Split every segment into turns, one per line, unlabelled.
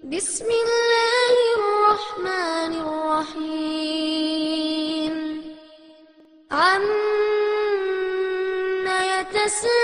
بسم الله الرحمن الرحيم عما يتساءلون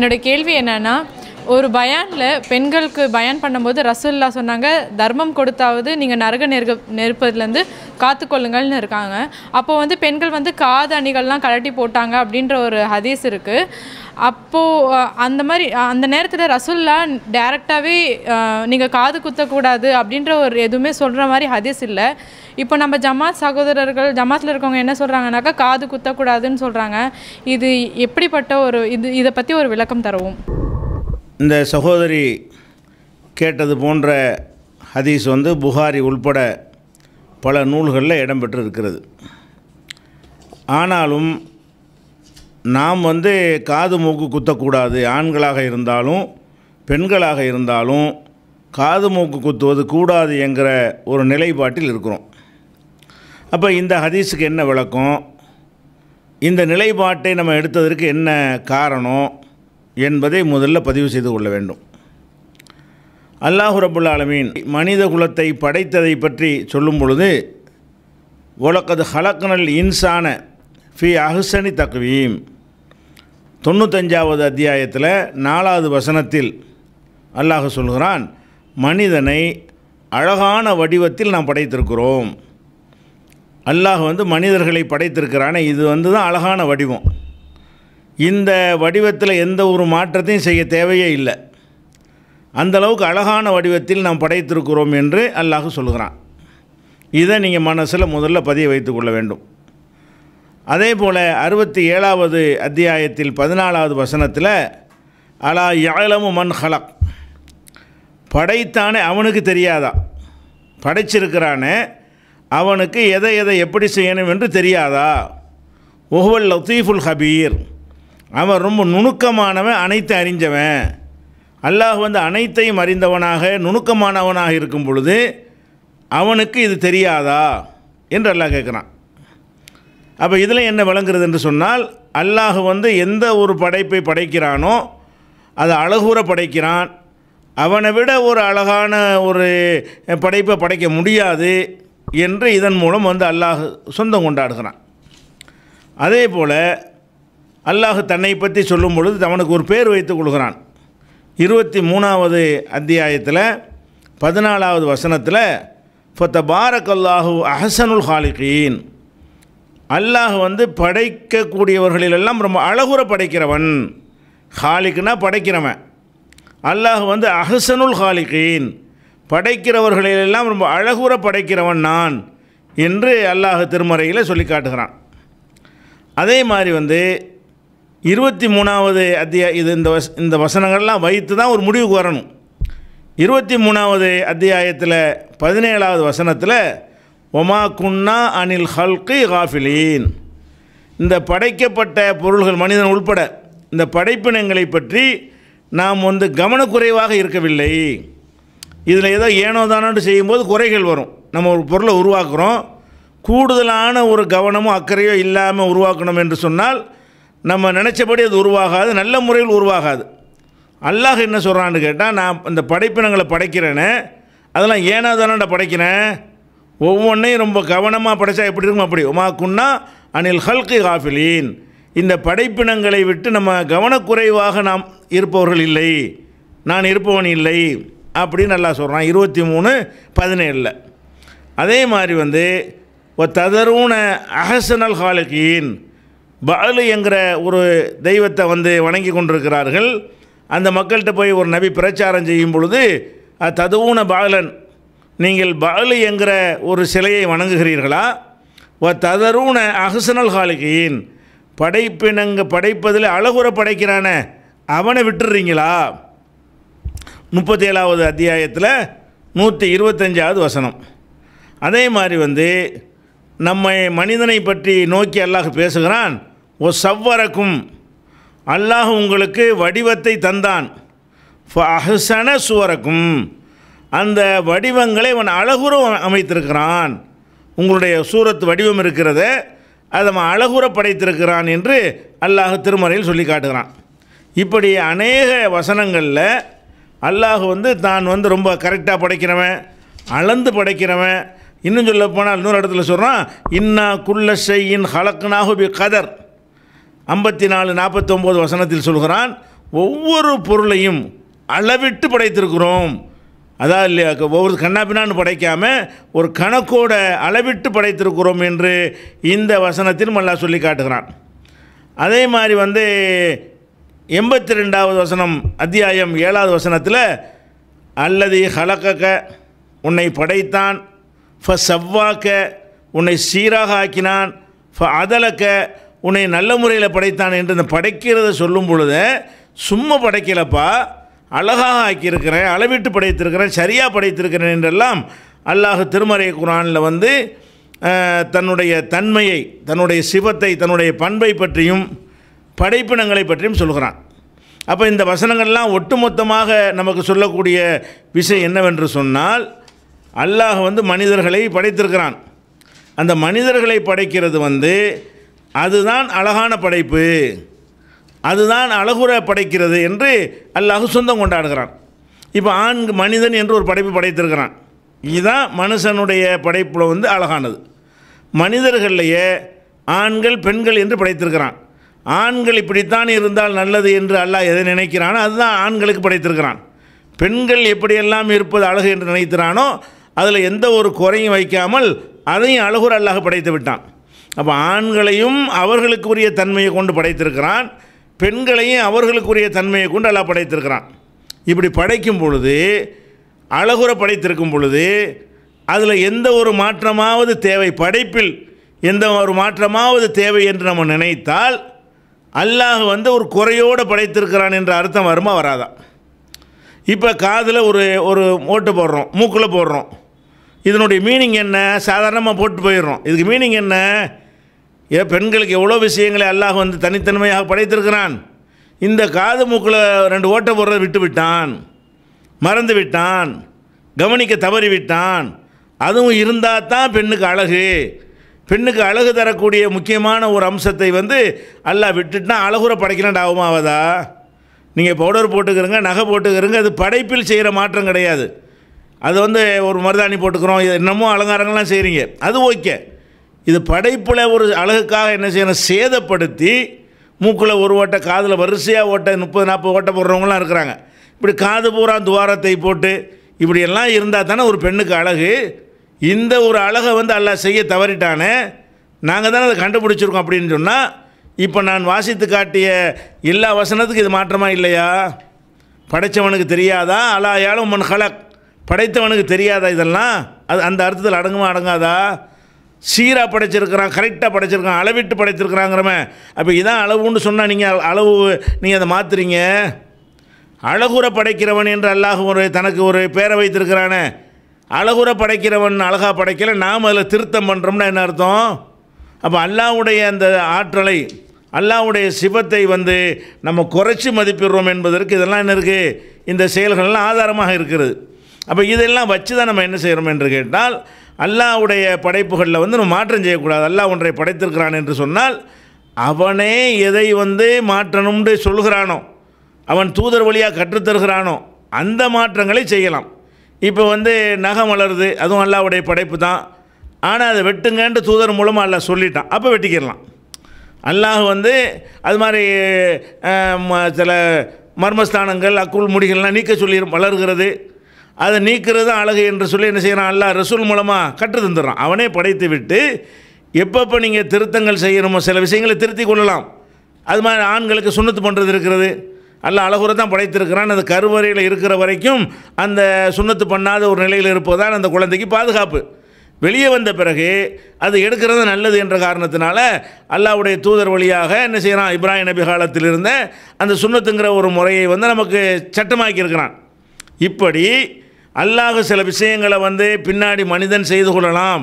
என்னோடய கேள்வி என்னென்னா ஒரு பயானில் பெண்களுக்கு பயான் பண்ணும்போது ரசூல்லா சொன்னாங்க தர்மம் கொடுத்தாவது நீங்கள் நரக நெருக நெருப்பதுலேருந்து காத்துக்கொள்ளுங்கள்னு இருக்காங்க அப்போ வந்து பெண்கள் வந்து காது அணிகள்லாம் கலட்டி போட்டாங்க அப்படின்ற ஒரு ஹதீஸ் இருக்குது அப்போது அந்த மாதிரி அந்த நேரத்தில் ரசுல்லா டேரெக்டாகவே நீங்கள் காது குத்தக்கூடாது அப்படின்ற ஒரு எதுவுமே சொல்கிற மாதிரி ஹதீஸ் இல்லை இப்போ நம்ம ஜமாத் சகோதரர்கள் ஜமாத்தில் இருக்கவங்க என்ன சொல்கிறாங்கனாக்கா காது குத்தக்கூடாதுன்னு சொல்கிறாங்க இது எப்படிப்பட்ட ஒரு இது இதை பற்றி ஒரு விளக்கம் தருவோம்
இந்த சகோதரி கேட்டது போன்ற ஹதீஸ் வந்து புகாரி உள்பட பல நூல்களில் இடம்பெற்று இருக்கிறது ஆனாலும் நாம் வந்து காது மூக்கு குத்தக்கூடாது ஆண்களாக இருந்தாலும் பெண்களாக இருந்தாலும் காது மூக்கு குத்துவது கூடாது என்கிற ஒரு நிலைப்பாட்டில் இருக்கிறோம் அப்போ இந்த ஹதீஸுக்கு என்ன விளக்கம் இந்த நிலைப்பாட்டை நம்ம எடுத்ததற்கு என்ன காரணம் என்பதை முதல்ல பதிவு செய்து கொள்ள வேண்டும் அல்லாஹு ரபுல் ஆலமீன் மனித குலத்தை படைத்ததை பற்றி சொல்லும் பொழுது உலக்கது ஹலக்கனல் இன்சான ஃபி அஹ்சனி தக்வீம் தொண்ணூத்தஞ்சாவது அத்தியாயத்தில் நாலாவது வசனத்தில் அல்லாஹ் சொல்கிறான் மனிதனை அழகான வடிவத்தில் நாம் படைத்திருக்கிறோம் அல்லாஹ் வந்து மனிதர்களை படைத்திருக்கிறானே இது வந்து தான் அழகான வடிவம் இந்த வடிவத்தில் எந்த ஒரு மாற்றத்தையும் செய்ய தேவையே இல்லை அந்தளவுக்கு அழகான வடிவத்தில் நாம் படைத்திருக்கிறோம் என்று அல்லாஹ் சொல்கிறான் இதை நீங்கள் மனசில் முதல்ல பதிய வைத்து கொள்ள வேண்டும் அதே போல் அறுபத்தி ஏழாவது அத்தியாயத்தில் பதினாலாவது வசனத்தில் அலா யாழமு மண் ஹலக் படைத்தானே அவனுக்கு தெரியாதா படைச்சிருக்கிறானே அவனுக்கு எதை எதை எப்படி செய்யணும் என்று தெரியாதா ஒஹுவல் லத்தீஃபுல் ஹபீர் அவன் ரொம்ப நுணுக்கமானவன் அனைத்து அறிஞ்சவன் அல்லாஹ் வந்து அனைத்தையும் அறிந்தவனாக நுணுக்கமானவனாக இருக்கும் பொழுது அவனுக்கு இது தெரியாதா என்று அல்லாஹ் கேட்குறான் அப்போ இதில் என்ன விளங்குறது என்று சொன்னால் அல்லாஹ் வந்து எந்த ஒரு படைப்பை படைக்கிறானோ அதை அழகுற படைக்கிறான் அவனை விட ஒரு அழகான ஒரு படைப்பை படைக்க முடியாது என்று இதன் மூலம் வந்து அல்லாஹ் சொந்தம் கொண்டாடுகிறான் அதே போல் அல்லாஹ் தன்னை பற்றி சொல்லும் பொழுது அவனுக்கு ஒரு பேர் வைத்து கொள்கிறான் இருபத்தி மூணாவது அத்தியாயத்தில் பதினாலாவது வசனத்தில் இப்போ தபாரக்கல்லாஹு அஹசனுல் ஹாலிகீன் அல்லாஹ் வந்து படைக்கக்கூடியவர்களிலெல்லாம் ரொம்ப அழகுற படைக்கிறவன் ஹாலிக்குன்னா படைக்கிறவன் அல்லாஹ் வந்து அஹசனுல் ஹாலிகின் படைக்கிறவர்களிலெல்லாம் ரொம்ப அழகுற படைக்கிறவன் நான் என்று அல்லாஹ் திருமறையில் சொல்லி காட்டுகிறான் அதே மாதிரி வந்து இருபத்தி மூணாவது அத்தியா இது இந்த வஸ் இந்த வசனங்கள்லாம் வைத்து தான் ஒரு முடிவுக்கு வரணும் இருபத்தி மூணாவது அத்தியாயத்தில் பதினேழாவது வசனத்தில் ஒமா குன்னா அனில் ஹல்கி காஃபிலீன் இந்த படைக்கப்பட்ட பொருள்கள் மனிதன் உள்பட இந்த படைப்பினங்களை பற்றி நாம் வந்து கவனக்குறைவாக இருக்கவில்லை இதில் ஏதோ ஏனோ தானோன்னு செய்யும்போது குறைகள் வரும் நம்ம ஒரு பொருளை உருவாக்குறோம் கூடுதலான ஒரு கவனமும் அக்கறையோ இல்லாமல் உருவாக்கணும் என்று சொன்னால் நம்ம நினச்சபடி அது உருவாகாது நல்ல முறையில் உருவாகாது அல்லாஹ் என்ன சொல்கிறான்னு கேட்டால் நான் இந்த படைப்பினங்களை படைக்கிறேன்னு அதெல்லாம் ஏனா தானே படைக்கிறேன் ஒவ்வொன்றையும் ரொம்ப கவனமாக படைத்தா எப்படி இருக்கும் அப்படி உமாக்குன்னா அனில் ஹல்கு காஃபிலீன் இந்த படைப்பினங்களை விட்டு நம்ம கவனக்குறைவாக நாம் இருப்பவர்கள் இல்லை நான் இருப்பவன் இல்லை அப்படின்னு நல்லா சொல்கிறான் இருபத்தி மூணு பதினேழில் அதே மாதிரி வந்து ஒரு ததருன அகசனல் ஹாலுக்கீன் பாலு என்கிற ஒரு தெய்வத்தை வந்து வணங்கி கொண்டிருக்கிறார்கள் அந்த மக்கள்கிட்ட போய் ஒரு நபி பிரச்சாரம் செய்யும் பொழுது ததுவூன பாலன் நீங்கள் பாலு என்கிற ஒரு சிலையை வணங்குகிறீர்களா வ ததரூன அகசனல் காலிகையின் படைப்பினங்க படைப்பதில் அழகுற படைக்கிறான அவனை விட்டுறீங்களா முப்பத்தேழாவது அத்தியாயத்தில் நூற்றி இருபத்தஞ்சாவது வசனம் அதே மாதிரி வந்து நம்மை மனிதனை பற்றி நோக்கி அல்லாஹ் பேசுகிறான் ஓ சவ்வரக்கும் அல்லாஹ் உங்களுக்கு வடிவத்தை தந்தான் அஹசன சுவரக்கும் அந்த வடிவங்களை அவன் அழகுரம் அமைத்திருக்கிறான் உங்களுடைய சூரத் வடிவம் இருக்கிறத அதை அவன் அழகுற படைத்திருக்கிறான் என்று அல்லாஹ் திருமறையில் சொல்லி காட்டுகிறான் இப்படி அநேக வசனங்களில் அல்லாஹ் வந்து தான் வந்து ரொம்ப கரெக்டாக படைக்கிறவன் அளந்து படைக்கிறவன் இன்னும் சொல்லப்போனால் இன்னொரு இடத்துல சொல்கிறான் இன்னா குள்ள செய்யின் ஹலக்குனாகுபி கதர் ஐம்பத்தி நாலு நாற்பத்தொம்போது வசனத்தில் சொல்கிறான் ஒவ்வொரு பொருளையும் அளவிட்டு படைத்திருக்கிறோம் அதாவது இல்லையா ஒவ்வொரு கண்ணாப்பினான்னு படைக்காமல் ஒரு கணக்கோட அளவிட்டு படைத்திருக்கிறோம் என்று இந்த வசனத்தில் மல்லா சொல்லி காட்டுகிறான் அதே மாதிரி வந்து எண்பத்தி ரெண்டாவது வசனம் அத்தியாயம் ஏழாவது வசனத்தில் அல்லது ஹலக்கக்க உன்னை படைத்தான் ஃப செவ்வாக்க உன்னை சீராக ஆக்கினான் ஃப அதலக்க உன்னை நல்ல முறையில் படைத்தான் என்று இந்த படைக்கிறத சொல்லும் பொழுது சும்மா படைக்கலப்பா அழகாக ஆக்கியிருக்கிறேன் அளவிட்டு படைத்திருக்கிறேன் சரியாக படைத்திருக்கிறேன் என்றெல்லாம் அல்லாஹ் திருமறை குரானில் வந்து தன்னுடைய தன்மையை தன்னுடைய சிவத்தை தன்னுடைய பண்பை பற்றியும் படைப்பினங்களை பற்றியும் சொல்கிறான் அப்போ இந்த வசனங்கள்லாம் ஒட்டுமொத்தமாக நமக்கு சொல்லக்கூடிய விஷயம் என்னவென்று சொன்னால் அல்லாஹ் வந்து மனிதர்களை படைத்திருக்கிறான் அந்த மனிதர்களை படைக்கிறது வந்து அதுதான் அழகான படைப்பு அதுதான் அழகுற படைக்கிறது என்று அல்லாஹு சொந்தம் கொண்டாடுகிறான் இப்போ ஆண் மனிதன் என்று ஒரு படைப்பு படைத்திருக்கிறான் இதுதான் மனுஷனுடைய படைப்பில் வந்து அழகானது மனிதர்களையே ஆண்கள் பெண்கள் என்று படைத்திருக்கிறான் ஆண்கள் இப்படித்தான் இருந்தால் நல்லது என்று அல்லாஹ் எதை நினைக்கிறானோ அதுதான் ஆண்களுக்கு படைத்திருக்கிறான் பெண்கள் எப்படியெல்லாம் இருப்பது அழகு என்று நினைத்திறானோ அதில் எந்த ஒரு குறையும் வைக்காமல் அதையும் அழகுற அல்லாஹ் படைத்து விட்டான் அப்போ ஆண்களையும் அவர்களுக்குரிய தன்மையை கொண்டு படைத்திருக்கிறான் பெண்களையும் அவர்களுக்குரிய தன்மையை கொண்டு அல்லா படைத்திருக்கிறான் இப்படி படைக்கும் பொழுது அழகுற படைத்திருக்கும் பொழுது அதில் எந்த ஒரு மாற்றமாவது தேவை படைப்பில் எந்த ஒரு மாற்றமாவது தேவை என்று நம்ம நினைத்தால் அல்லாஹ் வந்து ஒரு குறையோடு படைத்திருக்கிறான் என்ற அர்த்தம் வருமா வராதா இப்போ காதில் ஒரு ஒரு ஓட்டு போடுறோம் மூக்கில் போடுறோம் இதனுடைய மீனிங் என்ன சாதாரணமாக போட்டு போயிடுறோம் இதுக்கு மீனிங் என்ன ஏ பெண்களுக்கு எவ்வளோ விஷயங்களை அல்லாஹ் வந்து தனித்தன்மையாக படைத்திருக்கிறான் இந்த காது மூக்கில் ரெண்டு ஓட்டை போடுறத விட்டு விட்டான் மறந்து விட்டான் கவனிக்க தவறி விட்டான் அதுவும் இருந்தால் தான் பெண்ணுக்கு அழகு பெண்ணுக்கு அழகு தரக்கூடிய முக்கியமான ஒரு அம்சத்தை வந்து அல்லாஹ் விட்டுட்டுனா அழகுற படைக்கணும் ஆகுமாவதா நீங்கள் பவுடர் போட்டுக்கிறங்க நகை போட்டுக்கிறங்க அது படைப்பில் செய்கிற மாற்றம் கிடையாது அது வந்து ஒரு மருதாணி போட்டுக்கிறோம் இது இன்னமும் அலங்காரங்கள்லாம் செய்கிறீங்க அது ஓகே இது படைப்பில் ஒரு அழகுக்காக என்ன செய்யணும் சேதப்படுத்தி மூக்கில் ஒரு ஓட்டை காதில் வரிசையாக ஓட்டை முப்பது நாற்பது ஓட்டை போடுறவங்களாம் இருக்கிறாங்க இப்படி காது பூரா துவாரத்தை போட்டு இப்படியெல்லாம் இருந்தால் தானே ஒரு பெண்ணுக்கு அழகு இந்த ஒரு அழகை வந்து அல்ல செய்ய தவறிட்டானே நாங்கள் தானே அதை கண்டுபிடிச்சிருக்கோம் அப்படின்னு சொன்னால் இப்போ நான் வாசித்து காட்டிய எல்லா வசனத்துக்கும் இது மாற்றமாக இல்லையா படைத்தவனுக்கு தெரியாதா அலா ஏழும் மண் ஹலக் படைத்தவனுக்கு தெரியாதா இதெல்லாம் அது அந்த அர்த்தத்தில் அடங்குமா அடங்காதா சீராக படைச்சிருக்கிறான் கரெக்டாக படைச்சிருக்கான் அளவிட்டு படைத்திருக்கிறாங்கிறமே அப்போ இதான் அளவுன்னு சொன்னால் நீங்கள் அளவு நீங்கள் அதை மாற்றுறீங்க அழகுற படைக்கிறவன் என்று அல்லாஹ் ஒரு தனக்கு ஒரு பேரை வைத்திருக்கிறானே அழகுற படைக்கிறவன் அழகாக படைக்கல நாம் அதில் திருத்தம் பண்ணுறோம்னா என்ன அர்த்தம் அப்போ அல்லாவுடைய அந்த ஆற்றலை அல்லாவுடைய சிவத்தை வந்து நம்ம குறைச்சி மதிப்பிடுறோம் என்பதற்கு இதெல்லாம் என்ன இருக்குது இந்த செயல்கள்லாம் ஆதாரமாக இருக்கிறது அப்போ இதெல்லாம் வச்சு தான் நம்ம என்ன செய்கிறோம் என்று கேட்டால் அல்லாவுடைய படைப்புகளில் வந்து நம்ம மாற்றம் செய்யக்கூடாது அல்லாஹ் ஒன்றை படைத்திருக்கிறான் என்று சொன்னால் அவனே எதை வந்து மாற்றணும்னு சொல்கிறானோ அவன் தூதர் வழியாக கற்றுத்தருகிறானோ அந்த மாற்றங்களை செய்யலாம் இப்போ வந்து நகம் வளருது அதுவும் அல்லாவுடைய படைப்பு தான் ஆனால் அதை வெட்டுங்கன்ட்டு தூதர் மூலமாக அல்ல சொல்லிட்டான் அப்போ வெட்டிக்கிடலாம் அல்லாஹ் வந்து அது மாதிரி சில மர்மஸ்தானங்கள் அக்குள் முடிகள்லாம் நீக்க சொல்லி வளர்கிறது அதை நீக்கிறது தான் அழகு என்று சொல்லி என்ன செய்கிறான் அல்லா ரசூல் மூலமாக கற்று தந்துடுறான் அவனே படைத்து விட்டு எப்பப்போ நீங்கள் திருத்தங்கள் செய்யணுமோ சில விஷயங்களை திருத்தி கொள்ளலாம் அது மாதிரி ஆண்களுக்கு சுண்ணத்து பண்ணுறது இருக்கிறது அல்ல அழகுரை தான் படைத்திருக்கிறான் அந்த கருவறையில் இருக்கிற வரைக்கும் அந்த சுண்ணத்து பண்ணாத ஒரு நிலையில் இருப்பதால் அந்த குழந்தைக்கு பாதுகாப்பு வெளியே வந்த பிறகு அது எடுக்கிறது நல்லது என்ற காரணத்தினால அல்லாவுடைய தூதர் வழியாக என்ன செய்கிறான் இப்ராஹிம் நபி காலத்தில் இருந்த அந்த சுண்ணத்துங்கிற ஒரு முறையை வந்து நமக்கு சட்டமாக்கி இருக்கிறான் இப்படி அல்லாஹ் சில விஷயங்களை வந்து பின்னாடி மனிதன் செய்து கொள்ளலாம்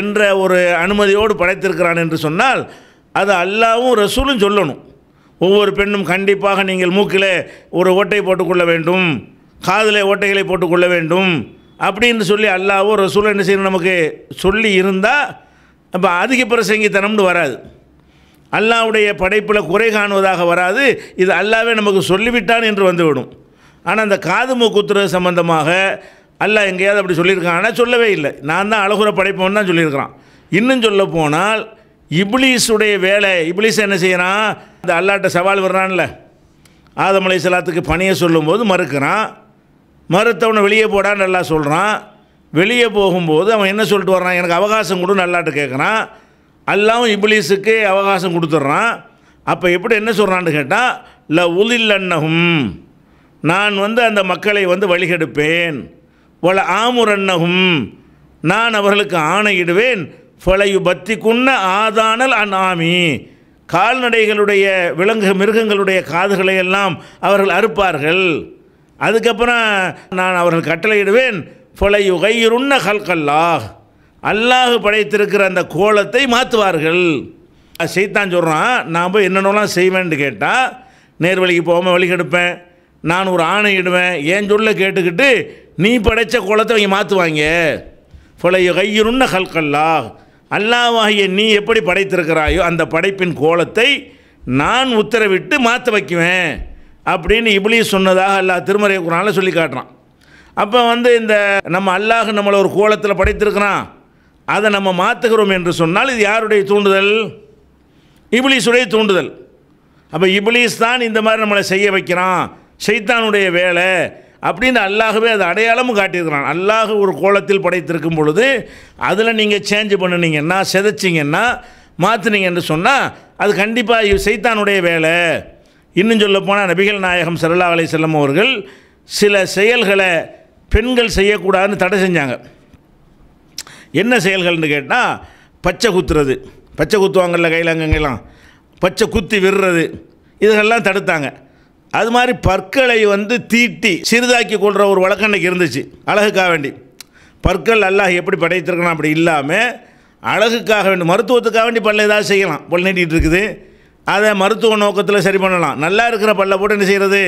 என்ற ஒரு அனுமதியோடு படைத்திருக்கிறான் என்று சொன்னால் அது அல்லாவும் ரசூலும் சொல்லணும் ஒவ்வொரு பெண்ணும் கண்டிப்பாக நீங்கள் மூக்கில் ஒரு ஓட்டை போட்டுக்கொள்ள வேண்டும் காதில் ஓட்டைகளை போட்டுக்கொள்ள வேண்டும் அப்படின்னு சொல்லி அல்லாவோ ரசூலும் என்ன செய்யணும் நமக்கு சொல்லி இருந்தால் அப்போ அதிக பிரசங்கித்தனம்னு வராது அல்லாவுடைய படைப்பில் குறை காணுவதாக வராது இது அல்லாவே நமக்கு சொல்லிவிட்டான் என்று வந்துவிடும் ஆனால் அந்த காது மூக்குத்துறது சம்மந்தமாக அல்ல எங்கேயாவது அப்படி சொல்லியிருக்கான் ஆனால் சொல்லவே இல்லை நான் தான் அழகுற படைப்பவன் தான் சொல்லியிருக்கிறான் இன்னும் சொல்ல போனால் இப்ளீஸுடைய வேலை இப்ளீஸ் என்ன செய்யறான் அந்த அல்லாட்ட சவால் விடுறான்ல ஆதமலை சலாத்துக்கு பணியை சொல்லும்போது மறுக்கிறான் மறுத்தவனை வெளியே போடான்னு நல்லா சொல்கிறான் வெளியே போகும்போது அவன் என்ன சொல்லிட்டு வர்றான் எனக்கு அவகாசம் கொடு நல்லாட்டு கேட்குறான் அல்லாவும் இப்ளீஸுக்கு அவகாசம் கொடுத்துட்றான் அப்போ எப்படி என்ன சொல்கிறான்னு கேட்டால் ல உதில்லன்னகும் நான் வந்து அந்த மக்களை வந்து வழிகெடுப்பேன் வள ஆமுரன்னகும் நான் அவர்களுக்கு ஆணையிடுவேன் பழைய பத்தி குன்ன ஆதானல் அன் ஆமி கால்நடைகளுடைய விலங்கு மிருகங்களுடைய காதுகளை எல்லாம் அவர்கள் அறுப்பார்கள் அதுக்கப்புறம் நான் அவர்கள் கட்டளையிடுவேன் பழைய கையுருண்ண ஹல்கல்லாஹ் அல்லாஹ் படைத்திருக்கிற அந்த கோலத்தை மாற்றுவார்கள் செய்தான் சொல்கிறான் நான் போய் என்னென்னலாம் செய்வேன்னு கேட்டால் நேர் வழிக்கு போகாமல் வழிகெடுப்பேன் நான் ஒரு ஆணையிடுவேன் ஏன் சொல்ல கேட்டுக்கிட்டு நீ படைத்த குளத்தை அவங்க மாற்றுவாங்க பழைய கையிருண்ண ஹல்கல்லா அல்லாவாகிய நீ எப்படி படைத்திருக்கிறாயோ அந்த படைப்பின் கோலத்தை நான் உத்தரவிட்டு மாற்ற வைக்குவேன் அப்படின்னு இப்படி சொன்னதாக அல்லாஹ் திருமறை குரானில் சொல்லி காட்டுறான் அப்போ வந்து இந்த நம்ம அல்லாஹ் நம்மளை ஒரு கோலத்தில் படைத்திருக்கிறான் அதை நம்ம மாற்றுகிறோம் என்று சொன்னால் இது யாருடைய தூண்டுதல் இப்ளீஸுடைய தூண்டுதல் அப்போ இப்ளீஸ் தான் இந்த மாதிரி நம்மளை செய்ய வைக்கிறான் ஷைத்தானுடைய வேலை அப்படின்னு அல்லாகவே அது அடையாளமும் காட்டியிருக்கிறான் அல்லாஹ் ஒரு கோலத்தில் படைத்திருக்கும் பொழுது அதில் நீங்கள் சேஞ்ச் பண்ணினீங்கன்னா செதைச்சிங்கன்னா மாற்றினீங்கன்னு சொன்னால் அது கண்டிப்பாக சைத்தானுடைய வேலை இன்னும் சொல்ல போனால் நபிகள் நாயகம் சல்லா அலை செல்லம் அவர்கள் சில செயல்களை பெண்கள் செய்யக்கூடாதுன்னு தடை செஞ்சாங்க என்ன செயல்கள்னு கேட்டால் பச்சை குத்துறது பச்சை குத்துவாங்கள்ல கையில் அங்கங்கெல்லாம் பச்சை குத்தி விடுறது இதெல்லாம் தடுத்தாங்க அது மாதிரி பற்களை வந்து தீட்டி சிறிதாக்கி கொள்கிற ஒரு வழக்கம் அன்றைக்கி இருந்துச்சு அழகுக்காக வேண்டி பற்கள் அல்லாஹ் எப்படி படைத்திருக்கணும் அப்படி இல்லாமல் அழகுக்காக வேண்டி மருத்துவத்துக்காக வேண்டி பல்ல ஏதாவது செய்யலாம் பொல் நீட்டிகிட்டு இருக்குது அதை மருத்துவ நோக்கத்தில் சரி பண்ணலாம் நல்லா இருக்கிற பல்ல போட்டு என்ன செய்கிறது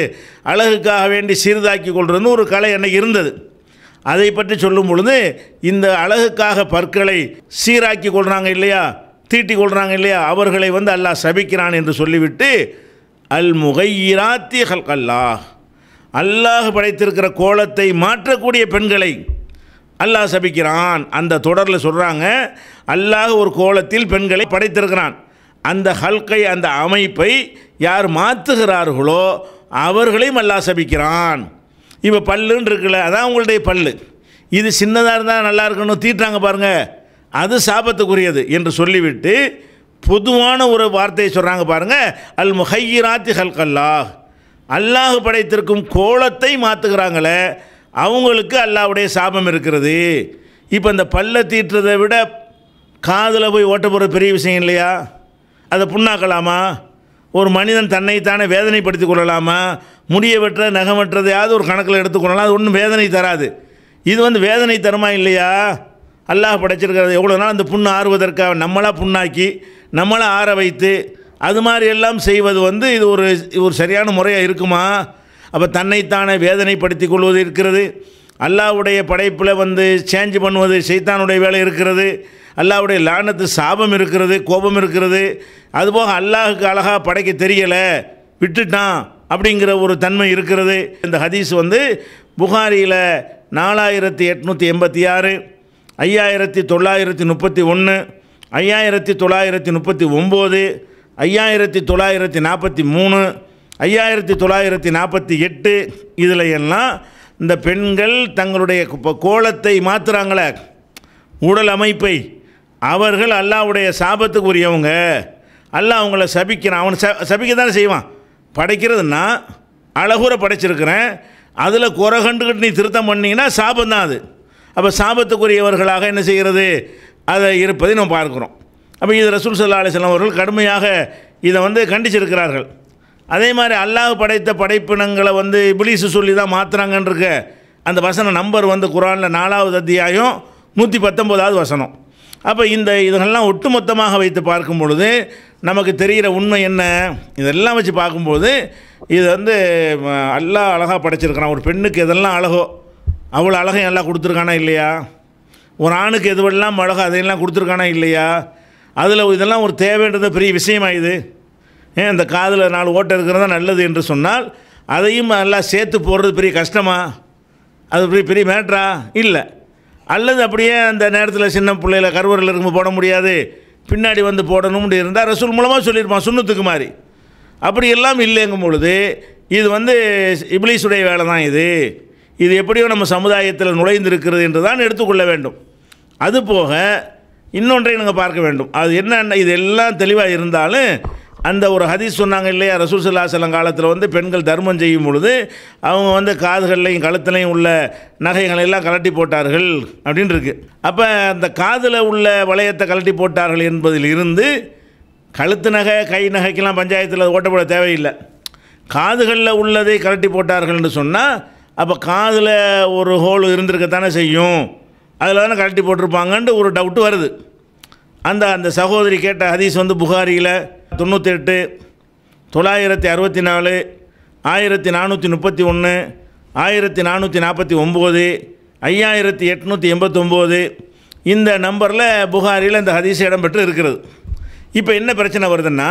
அழகுக்காக வேண்டி சிறிதாக்கி கொள்றதுன்னு ஒரு கலை அன்னைக்கு இருந்தது அதை பற்றி சொல்லும் பொழுது இந்த அழகுக்காக பற்களை சீராக்கி கொள்கிறாங்க இல்லையா தீட்டி கொள்கிறாங்க இல்லையா அவர்களை வந்து அல்லாஹ் சபிக்கிறான் என்று சொல்லிவிட்டு அல் முகையிராத்தி ஹல்கல்லாஹ் அல்லாஹ் படைத்திருக்கிற கோலத்தை மாற்றக்கூடிய பெண்களை அல்லாஹ் சபிக்கிறான் அந்த தொடரில் சொல்கிறாங்க அல்லாஹ் ஒரு கோலத்தில் பெண்களை படைத்திருக்கிறான் அந்த ஹல்கை அந்த அமைப்பை யார் மாற்றுகிறார்களோ அவர்களையும் அல்லாஹ் சபிக்கிறான் இப்போ பல்லுன்னு இருக்குல்ல அதான் உங்களுடைய பல்லு இது சின்னதாக இருந்தால் நல்லா இருக்கணும் தீட்டாங்க பாருங்கள் அது சாபத்துக்குரியது என்று சொல்லிவிட்டு பொதுவான ஒரு வார்த்தையை சொல்கிறாங்க பாருங்கள் அல் முஹையிராத்தி ஹல்கல்லாஹ் அல்லாஹ் படைத்திருக்கும் கோலத்தை மாற்றுகிறாங்களே அவங்களுக்கு அல்லாவுடைய சாபம் இருக்கிறது இப்போ இந்த பல்ல தீட்டுறதை விட காதில் போய் ஓட்ட போகிற பெரிய விஷயம் இல்லையா அதை புண்ணாக்கலாமா ஒரு மனிதன் தன்னைத்தானே வேதனைப்படுத்தி கொள்ளலாமா முடிய வெட்டுறது நகம் வெட்டுறதையாவது ஒரு கணக்கில் எடுத்துக்கொள்ளலாம் அது ஒன்றும் வேதனை தராது இது வந்து வேதனை தருமா இல்லையா அல்லாஹ் படைச்சிருக்கிறது எவ்வளோ நாள் அந்த புண்ணு ஆறுவதற்காக நம்மளாக புண்ணாக்கி நம்மளை ஆற வைத்து அது மாதிரி எல்லாம் செய்வது வந்து இது ஒரு ஒரு சரியான முறையாக இருக்குமா அப்போ தன்னைத்தானே வேதனைப்படுத்தி கொள்வது இருக்கிறது அல்லாவுடைய படைப்பில் வந்து சேஞ்ச் பண்ணுவது சைத்தானுடைய வேலை இருக்கிறது அல்லாவுடைய லானத்து சாபம் இருக்கிறது கோபம் இருக்கிறது அதுபோக அல்லாஹுக்கு அழகாக படைக்க தெரியலை விட்டுட்டான் அப்படிங்கிற ஒரு தன்மை இருக்கிறது இந்த ஹதீஸ் வந்து புகாரியில் நாலாயிரத்தி எட்நூற்றி எண்பத்தி ஆறு ஐயாயிரத்தி தொள்ளாயிரத்தி முப்பத்தி ஒன்று ஐயாயிரத்தி தொள்ளாயிரத்தி முப்பத்தி ஒம்பது ஐயாயிரத்தி தொள்ளாயிரத்தி நாற்பத்தி மூணு ஐயாயிரத்தி தொள்ளாயிரத்தி நாற்பத்தி எட்டு இதில் எல்லாம் இந்த பெண்கள் தங்களுடைய கோலத்தை மாற்றுறாங்களே உடல் அமைப்பை அவர்கள் அல்லாவுடைய சாபத்துக்கு உரியவங்க அல்ல அவங்கள சபிக்கிறான் அவன் ச சபிக்க தானே செய்வான் படைக்கிறதுனா அழகுற படைச்சிருக்கிறேன் அதில் குறை கண்டுக்கிட்டு நீ திருத்தம் பண்ணிங்கன்னா சாபம் தான் அது அப்போ சாபத்துக்குரியவர்களாக என்ன செய்கிறது அதை இருப்பதை நம்ம பார்க்குறோம் அப்போ இது ரசூல் சல்லா அலிஸ்லாம் அவர்கள் கடுமையாக இதை வந்து கண்டிச்சிருக்கிறார்கள் அதே மாதிரி அல்லாஹ் படைத்த படைப்பினங்களை வந்து இபிலிசு சொல்லி தான் மாற்றுறாங்கன்றிருக்க அந்த வசன நம்பர் வந்து குரானில் நாலாவது அத்தியாயம் நூற்றி பத்தொம்போதாவது வசனம் அப்போ இந்த இதெல்லாம் ஒட்டுமொத்தமாக வைத்து பார்க்கும் பொழுது நமக்கு தெரிகிற உண்மை என்ன இதெல்லாம் வச்சு பார்க்கும்போது இது வந்து எல்லாம் அழகாக படைச்சிருக்கிறான் ஒரு பெண்ணுக்கு எதெல்லாம் அழகோ அவ்வளோ அழகை நல்லா கொடுத்துருக்கானா இல்லையா ஒரு ஆணுக்கு எதுவெல்லாம் மிளகா அதையெல்லாம் கொடுத்துருக்கானா இல்லையா அதில் இதெல்லாம் ஒரு தேவைன்றது பெரிய விஷயமாயுது ஏன் இந்த காதில் நாலு ஓட்டை இருக்கிறது தான் நல்லது என்று சொன்னால் அதையும் நல்லா சேர்த்து போடுறது பெரிய கஷ்டமா அது பெரிய பெரிய மேட்ரா இல்லை அல்லது அப்படியே அந்த நேரத்தில் சின்ன பிள்ளையில கருவறையில் இருக்கும்போது போட முடியாது பின்னாடி வந்து போடணும்னு இருந்தால் ரசூல் மூலமாக சொல்லியிருப்பான் சுண்ணத்துக்கு மாதிரி அப்படி எல்லாம் இல்லைங்கும் பொழுது இது வந்து இப்ளீஸுடைய வேலை தான் இது இது எப்படியோ நம்ம சமுதாயத்தில் நுழைந்திருக்கிறது என்று தான் எடுத்துக்கொள்ள வேண்டும் அதுபோக இன்னொன்றை நாங்கள் பார்க்க வேண்டும் அது என்னென்ன இது எல்லாம் தெளிவாக இருந்தாலும் அந்த ஒரு ஹதீஸ் சொன்னாங்க இல்லையா ரசூசல்லா சிலம் காலத்தில் வந்து பெண்கள் தர்மம் செய்யும் பொழுது அவங்க வந்து காதுகள்லையும் கழுத்துலையும் உள்ள நகைகளை எல்லாம் கலட்டி போட்டார்கள் அப்படின்னு இருக்கு அப்போ அந்த காதில் உள்ள வளையத்தை கலட்டி போட்டார்கள் என்பதில் இருந்து கழுத்து நகை கை நகைக்கெல்லாம் பஞ்சாயத்தில் ஓட்டப்பட தேவையில்லை காதுகளில் உள்ளதை கலட்டி போட்டார்கள் சொன்னால் அப்போ காதில் ஒரு ஹோல் இருந்திருக்கத்தானே செய்யும் அதில் தானே கழட்டி போட்டிருப்பாங்கன்ட்டு ஒரு டவுட்டு வருது அந்த அந்த சகோதரி கேட்ட ஹதீஸ் வந்து புகாரியில் தொண்ணூற்றி எட்டு தொள்ளாயிரத்தி அறுபத்தி நாலு ஆயிரத்தி நானூற்றி முப்பத்தி ஒன்று ஆயிரத்தி நானூற்றி நாற்பத்தி ஒம்பது ஐயாயிரத்தி எட்நூற்றி எண்பத்தொம்போது இந்த நம்பரில் புகாரியில் இந்த ஹதீஸ் இடம்பெற்று இருக்கிறது இப்போ என்ன பிரச்சனை வருதுன்னா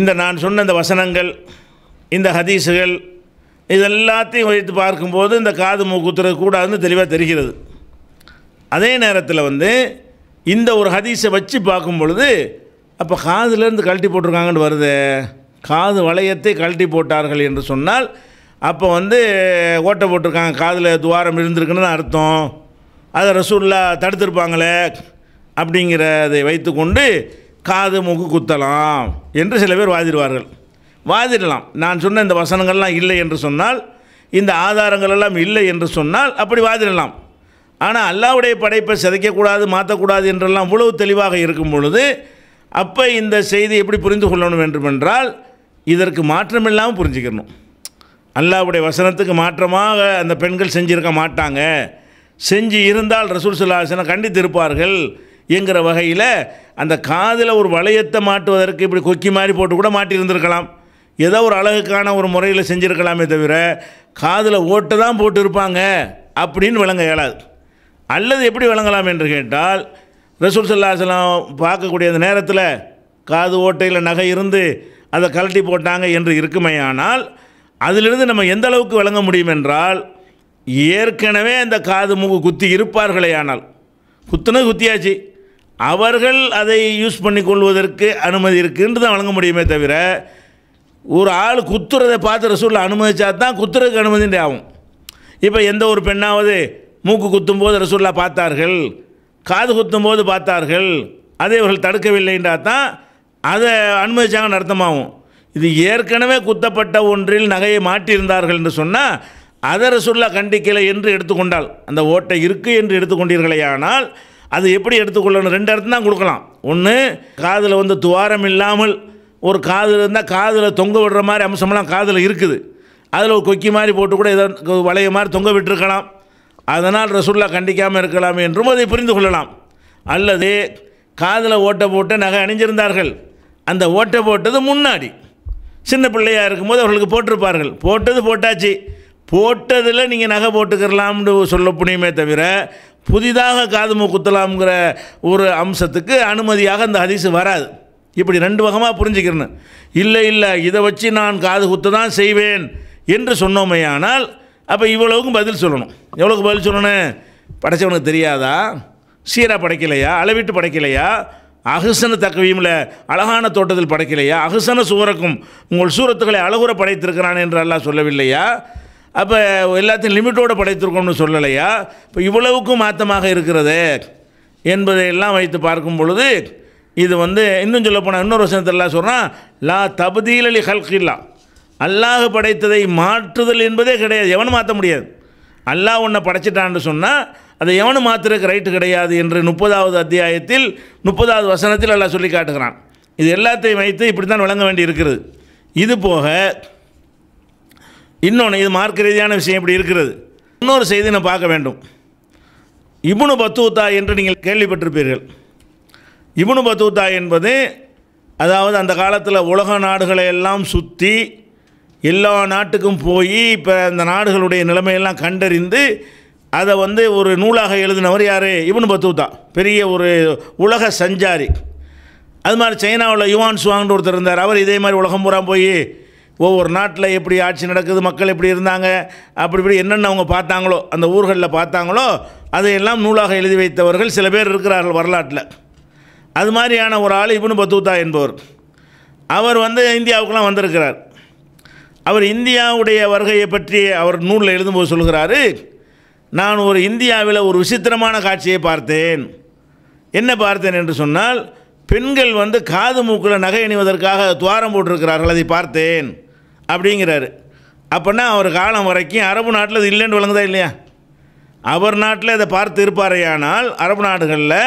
இந்த நான் சொன்ன இந்த வசனங்கள் இந்த ஹதீஸுகள் இதெல்லாத்தையும் வைத்து பார்க்கும்போது இந்த காது மூக்குத்துறது கூடாதுன்னு தெளிவாக தெரிகிறது அதே நேரத்தில் வந்து இந்த ஒரு ஹதீஸை வச்சு பார்க்கும் பொழுது அப்போ காதுலேருந்து கழட்டி போட்டிருக்காங்கன்னு வருது காது வளையத்தை கழட்டி போட்டார்கள் என்று சொன்னால் அப்போ வந்து ஓட்டை போட்டிருக்காங்க காதில் துவாரம் இருந்திருக்குன்னு அர்த்தம் அதை ரசூல்லா தடுத்திருப்பாங்களே அப்படிங்கிறதை வைத்துக்கொண்டு காது மூக்கு குத்தலாம் என்று சில பேர் வாதிடுவார்கள் வாதிடலாம் நான் சொன்ன இந்த வசனங்கள்லாம் இல்லை என்று சொன்னால் இந்த ஆதாரங்கள் எல்லாம் இல்லை என்று சொன்னால் அப்படி வாதிடலாம் ஆனால் அல்லாவுடைய படைப்பை சிதைக்கக்கூடாது மாற்றக்கூடாது என்றெல்லாம் இவ்வளவு தெளிவாக இருக்கும் பொழுது அப்போ இந்த செய்தி எப்படி புரிந்து கொள்ளணும் வேண்டுமென்றால் இதற்கு மாற்றம் இல்லாமல் புரிஞ்சுக்கணும் அல்லாவுடைய வசனத்துக்கு மாற்றமாக அந்த பெண்கள் செஞ்சுருக்க மாட்டாங்க செஞ்சு இருந்தால் ரசூல் சுல்லாசனை கண்டித்திருப்பார்கள் என்கிற வகையில் அந்த காதில் ஒரு வளையத்தை மாட்டுவதற்கு இப்படி கொக்கி மாதிரி போட்டு கூட மாட்டியிருந்திருக்கலாம் ஏதோ ஒரு அழகுக்கான ஒரு முறையில் செஞ்சுருக்கலாமே தவிர காதில் ஓட்டு தான் போட்டு இருப்பாங்க அப்படின்னு விளங்க இயலாது அல்லது எப்படி விளங்கலாம் என்று கேட்டால் ரசூல் சல்லாஹலாம் பார்க்கக்கூடிய அந்த நேரத்தில் காது ஓட்டையில் நகை இருந்து அதை கலட்டி போட்டாங்க என்று ஆனால் அதிலிருந்து நம்ம எந்த அளவுக்கு விளங்க முடியும் என்றால் ஏற்கனவே அந்த காது மூக்கு குத்தி இருப்பார்களே ஆனால் குத்துனது குத்தியாச்சு அவர்கள் அதை யூஸ் பண்ணி கொள்வதற்கு அனுமதி இருக்குன்னு தான் வழங்க முடியுமே தவிர ஒரு ஆள் குத்துறதை பார்த்து ரசூலில் அனுமதித்தா தான் குத்துறதுக்கு அனுமதி ஆகும் இப்போ எந்த ஒரு பெண்ணாவது மூக்கு குத்தும் போது ரசூல்லா பார்த்தார்கள் காது குத்தும் போது பார்த்தார்கள் அதை இவர்கள் தடுக்கவில்லைன்றா தான் அதை அனுமதித்தாங்க அர்த்தமாகும் இது ஏற்கனவே குத்தப்பட்ட ஒன்றில் நகையை மாட்டியிருந்தார்கள் என்று சொன்னால் அதை ரசூல்லா கண்டிக்கலை என்று எடுத்துக்கொண்டால் அந்த ஓட்டை இருக்குது என்று எடுத்துக்கொண்டீர்களே ஆனால் அது எப்படி எடுத்துக்கொள்ளணும் ரெண்டு அர்த்தம் தான் கொடுக்கலாம் ஒன்று காதில் வந்து துவாரம் இல்லாமல் ஒரு காதில் இருந்தால் காதில் தொங்க விடுற மாதிரி அம்சமெல்லாம் காதில் இருக்குது அதில் ஒரு கொக்கி மாதிரி போட்டு கூட ஏதோ வளைய மாதிரி தொங்க விட்டுருக்கலாம் அதனால் ரசுல்லா கண்டிக்காமல் இருக்கலாம் என்றும் அதை புரிந்து கொள்ளலாம் அல்லது காதில் ஓட்டை போட்டு நகை அணிஞ்சிருந்தார்கள் அந்த ஓட்டை போட்டது முன்னாடி சின்ன பிள்ளையாக இருக்கும்போது அவர்களுக்கு போட்டிருப்பார்கள் போட்டது போட்டாச்சு போட்டதில் நீங்கள் நகை போட்டுக்கிறலாம்னு சொல்ல புண்ணியமே தவிர புதிதாக காது மூக்குத்தலாம்ங்கிற ஒரு அம்சத்துக்கு அனுமதியாக அந்த ஹதீஸு வராது இப்படி ரெண்டு வகமாக புரிஞ்சுக்கிறேன்னு இல்லை இல்லை இதை வச்சு நான் காது குத்து தான் செய்வேன் என்று சொன்னோமே ஆனால் அப்போ இவ்வளவுக்கும் பதில் சொல்லணும் எவ்வளோக்கு பதில் சொல்லணும் படைத்தவனுக்கு தெரியாதா சீராக படைக்கலையா அளவிட்டு படைக்கலையா அகுசன தக்கவியும்ல அழகான தோட்டத்தில் படைக்கலையா அகுசன சுவரக்கும் உங்கள் சூரத்துக்களை அழகுற படைத்திருக்கிறான் என்று எல்லாம் சொல்லவில்லையா அப்போ எல்லாத்தையும் லிமிட்டோடு படைத்திருக்கோம்னு சொல்லலையா இப்போ இவ்வளவுக்கும் மாத்தமாக இருக்கிறது என்பதையெல்லாம் வைத்து பார்க்கும் பொழுது இது வந்து இன்னும் சொல்ல போனால் இன்னொரு வசனத்தில் சொல்கிறான் லா தபதீல் அலி ஹல்கில்லா அல்லாஹ் படைத்ததை மாற்றுதல் என்பதே கிடையாது எவனும் மாற்ற முடியாது அல்லாஹ் உன்னை படைச்சிட்டான்னு சொன்னால் அதை எவனும் மாற்றுறதுக்கு ரைட்டு கிடையாது என்று முப்பதாவது அத்தியாயத்தில் முப்பதாவது வசனத்தில் எல்லாம் சொல்லி காட்டுகிறான் இது எல்லாத்தையும் வைத்து இப்படி தான் விளங்க வேண்டி இருக்கிறது இது போக இன்னொன்று இது மார்க்க ரீதியான விஷயம் இப்படி இருக்கிறது இன்னொரு செய்தி நான் பார்க்க வேண்டும் இபுனு பத்தூத்தா என்று நீங்கள் கேள்விப்பட்டிருப்பீர்கள் இபுனு பத்தூத்தா என்பது அதாவது அந்த காலத்தில் உலக நாடுகளை எல்லாம் சுற்றி எல்லா நாட்டுக்கும் போய் இப்போ அந்த நாடுகளுடைய நிலைமையெல்லாம் கண்டறிந்து அதை வந்து ஒரு நூலாக எழுதினவர் யார் இவனு பத்தூத்தா பெரிய ஒரு உலக சஞ்சாரி அது மாதிரி சைனாவில் யுவான் சுவாங்னு ஒருத்தர் இருந்தார் அவர் இதே மாதிரி உலகம் பூரா போய் ஒவ்வொரு நாட்டில் எப்படி ஆட்சி நடக்குது மக்கள் எப்படி இருந்தாங்க அப்படி இப்படி என்னென்ன அவங்க பார்த்தாங்களோ அந்த ஊர்களில் பார்த்தாங்களோ அதையெல்லாம் நூலாக எழுதி வைத்தவர்கள் சில பேர் இருக்கிறார்கள் வரலாற்றில் அது மாதிரியான ஒரு ஆள் இப்னு பத்தூத்தா என்பவர் அவர் வந்து இந்தியாவுக்கெலாம் வந்திருக்கிறார் அவர் இந்தியாவுடைய வருகையை பற்றி அவர் நூலில் எழுதும்போது சொல்கிறாரு நான் ஒரு இந்தியாவில் ஒரு விசித்திரமான காட்சியை பார்த்தேன் என்ன பார்த்தேன் என்று சொன்னால் பெண்கள் வந்து காது மூக்கில் நகை அணிவதற்காக துவாரம் போட்டிருக்கிறார்கள் அதை பார்த்தேன் அப்படிங்கிறாரு அப்படின்னா அவர் காலம் வரைக்கும் அரபு நாட்டில் அது இல்லைன்னு விளங்குதா இல்லையா அவர் நாட்டில் இதை பார்த்து இருப்பாரையானால் அரபு நாடுகளில்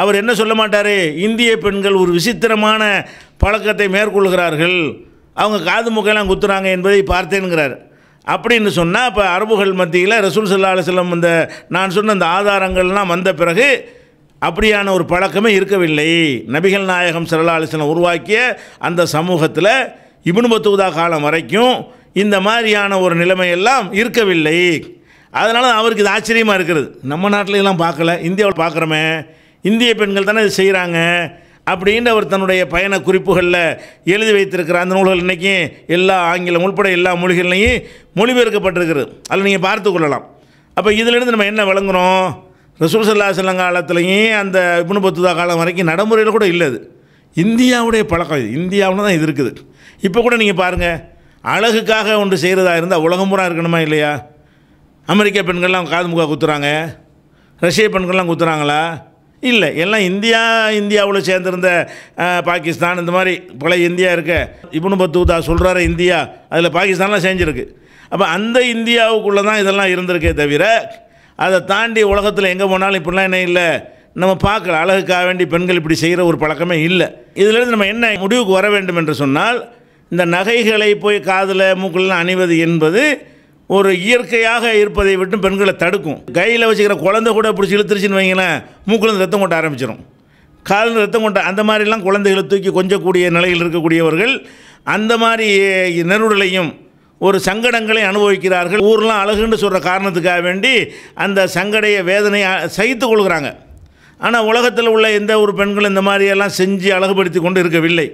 அவர் என்ன சொல்ல மாட்டார் இந்திய பெண்கள் ஒரு விசித்திரமான பழக்கத்தை மேற்கொள்கிறார்கள் அவங்க காது முக்கையெல்லாம் குத்துறாங்க என்பதை பார்த்தேனுங்கிறார் அப்படின்னு சொன்னால் இப்போ அரபுகள் மத்தியில் ரசூல் சல்லா அலுவலம் இந்த நான் சொன்ன அந்த ஆதாரங்கள்லாம் வந்த பிறகு அப்படியான ஒரு பழக்கமே இருக்கவில்லை நபிகள் நாயகம் சல்லா அலுவலம் உருவாக்கிய அந்த சமூகத்தில் இபுன்பத்துவதா காலம் வரைக்கும் இந்த மாதிரியான ஒரு நிலைமையெல்லாம் இருக்கவில்லை அதனால் அவருக்கு இது ஆச்சரியமாக இருக்கிறது நம்ம நாட்டிலலாம் பார்க்கல இந்தியாவில் பார்க்குறோமே இந்திய பெண்கள் தானே இது செய்கிறாங்க அப்படின்னு அவர் தன்னுடைய பயண குறிப்புகளில் எழுதி வைத்திருக்கிற அந்த நூல்கள் இன்றைக்கும் எல்லா ஆங்கிலம் உள்பட எல்லா மொழிகள்லையும் மொழிபெயர்க்கப்பட்டிருக்கிறது அதில் நீங்கள் பார்த்து கொள்ளலாம் அப்போ இதிலிருந்து நம்ம என்ன விளங்குறோம் ரசூல் சல்லா செல்லம் காலத்துலேயும் அந்த இப்னு பத்துதா காலம் வரைக்கும் நடைமுறையில் கூட இல்லை அது இந்தியாவுடைய பழக்கம் இது இந்தியாவில் தான் இது இருக்குது இப்போ கூட நீங்கள் பாருங்கள் அழகுக்காக ஒன்று செய்கிறதா இருந்தால் உலகம் பூரா இருக்கணுமா இல்லையா அமெரிக்க பெண்கள்லாம் காது முகா குத்துறாங்க ரஷ்ய பெண்கள்லாம் குத்துறாங்களா இல்லை எல்லாம் இந்தியா இந்தியாவில் சேர்ந்திருந்த பாகிஸ்தான் இந்த மாதிரி பழைய இந்தியா இருக்க இப்னு பத்துதா சொல்கிறாரு இந்தியா அதில் பாகிஸ்தான்லாம் செஞ்சுருக்கு அப்போ அந்த இந்தியாவுக்குள்ளே தான் இதெல்லாம் இருந்திருக்கே தவிர அதை தாண்டி உலகத்தில் எங்கே போனாலும் இப்படிலாம் என்ன இல்லை நம்ம பார்க்கல அழகுக்காக வேண்டி பெண்கள் இப்படி செய்கிற ஒரு பழக்கமே இல்லை இதிலிருந்து நம்ம என்ன முடிவுக்கு வர வேண்டும் என்று சொன்னால் இந்த நகைகளை போய் காதில் மூக்கள்லாம் அணிவது என்பது ஒரு இயற்கையாக இருப்பதை விட்டு பெண்களை தடுக்கும் கையில் வச்சுக்கிற குழந்தை கூட பிடிச்சி இழுத்துருச்சுன்னு வைங்களேன் மூக்கில் ரத்தம் கொட்ட ஆரம்பிச்சிடும் காலில் ரத்தம் கொண்ட அந்த மாதிரிலாம் குழந்தைகளை தூக்கி கொஞ்சக்கூடிய நிலையில் இருக்கக்கூடியவர்கள் அந்த மாதிரி நெருடலையும் ஒரு சங்கடங்களை அனுபவிக்கிறார்கள் ஊர்லாம் அழகுன்னு சொல்கிற காரணத்துக்காக வேண்டி அந்த சங்கடைய வேதனையை சகித்து கொள்கிறாங்க ஆனால் உலகத்தில் உள்ள எந்த ஒரு பெண்களும் இந்த மாதிரியெல்லாம் செஞ்சு அழகுபடுத்தி கொண்டு இருக்கவில்லை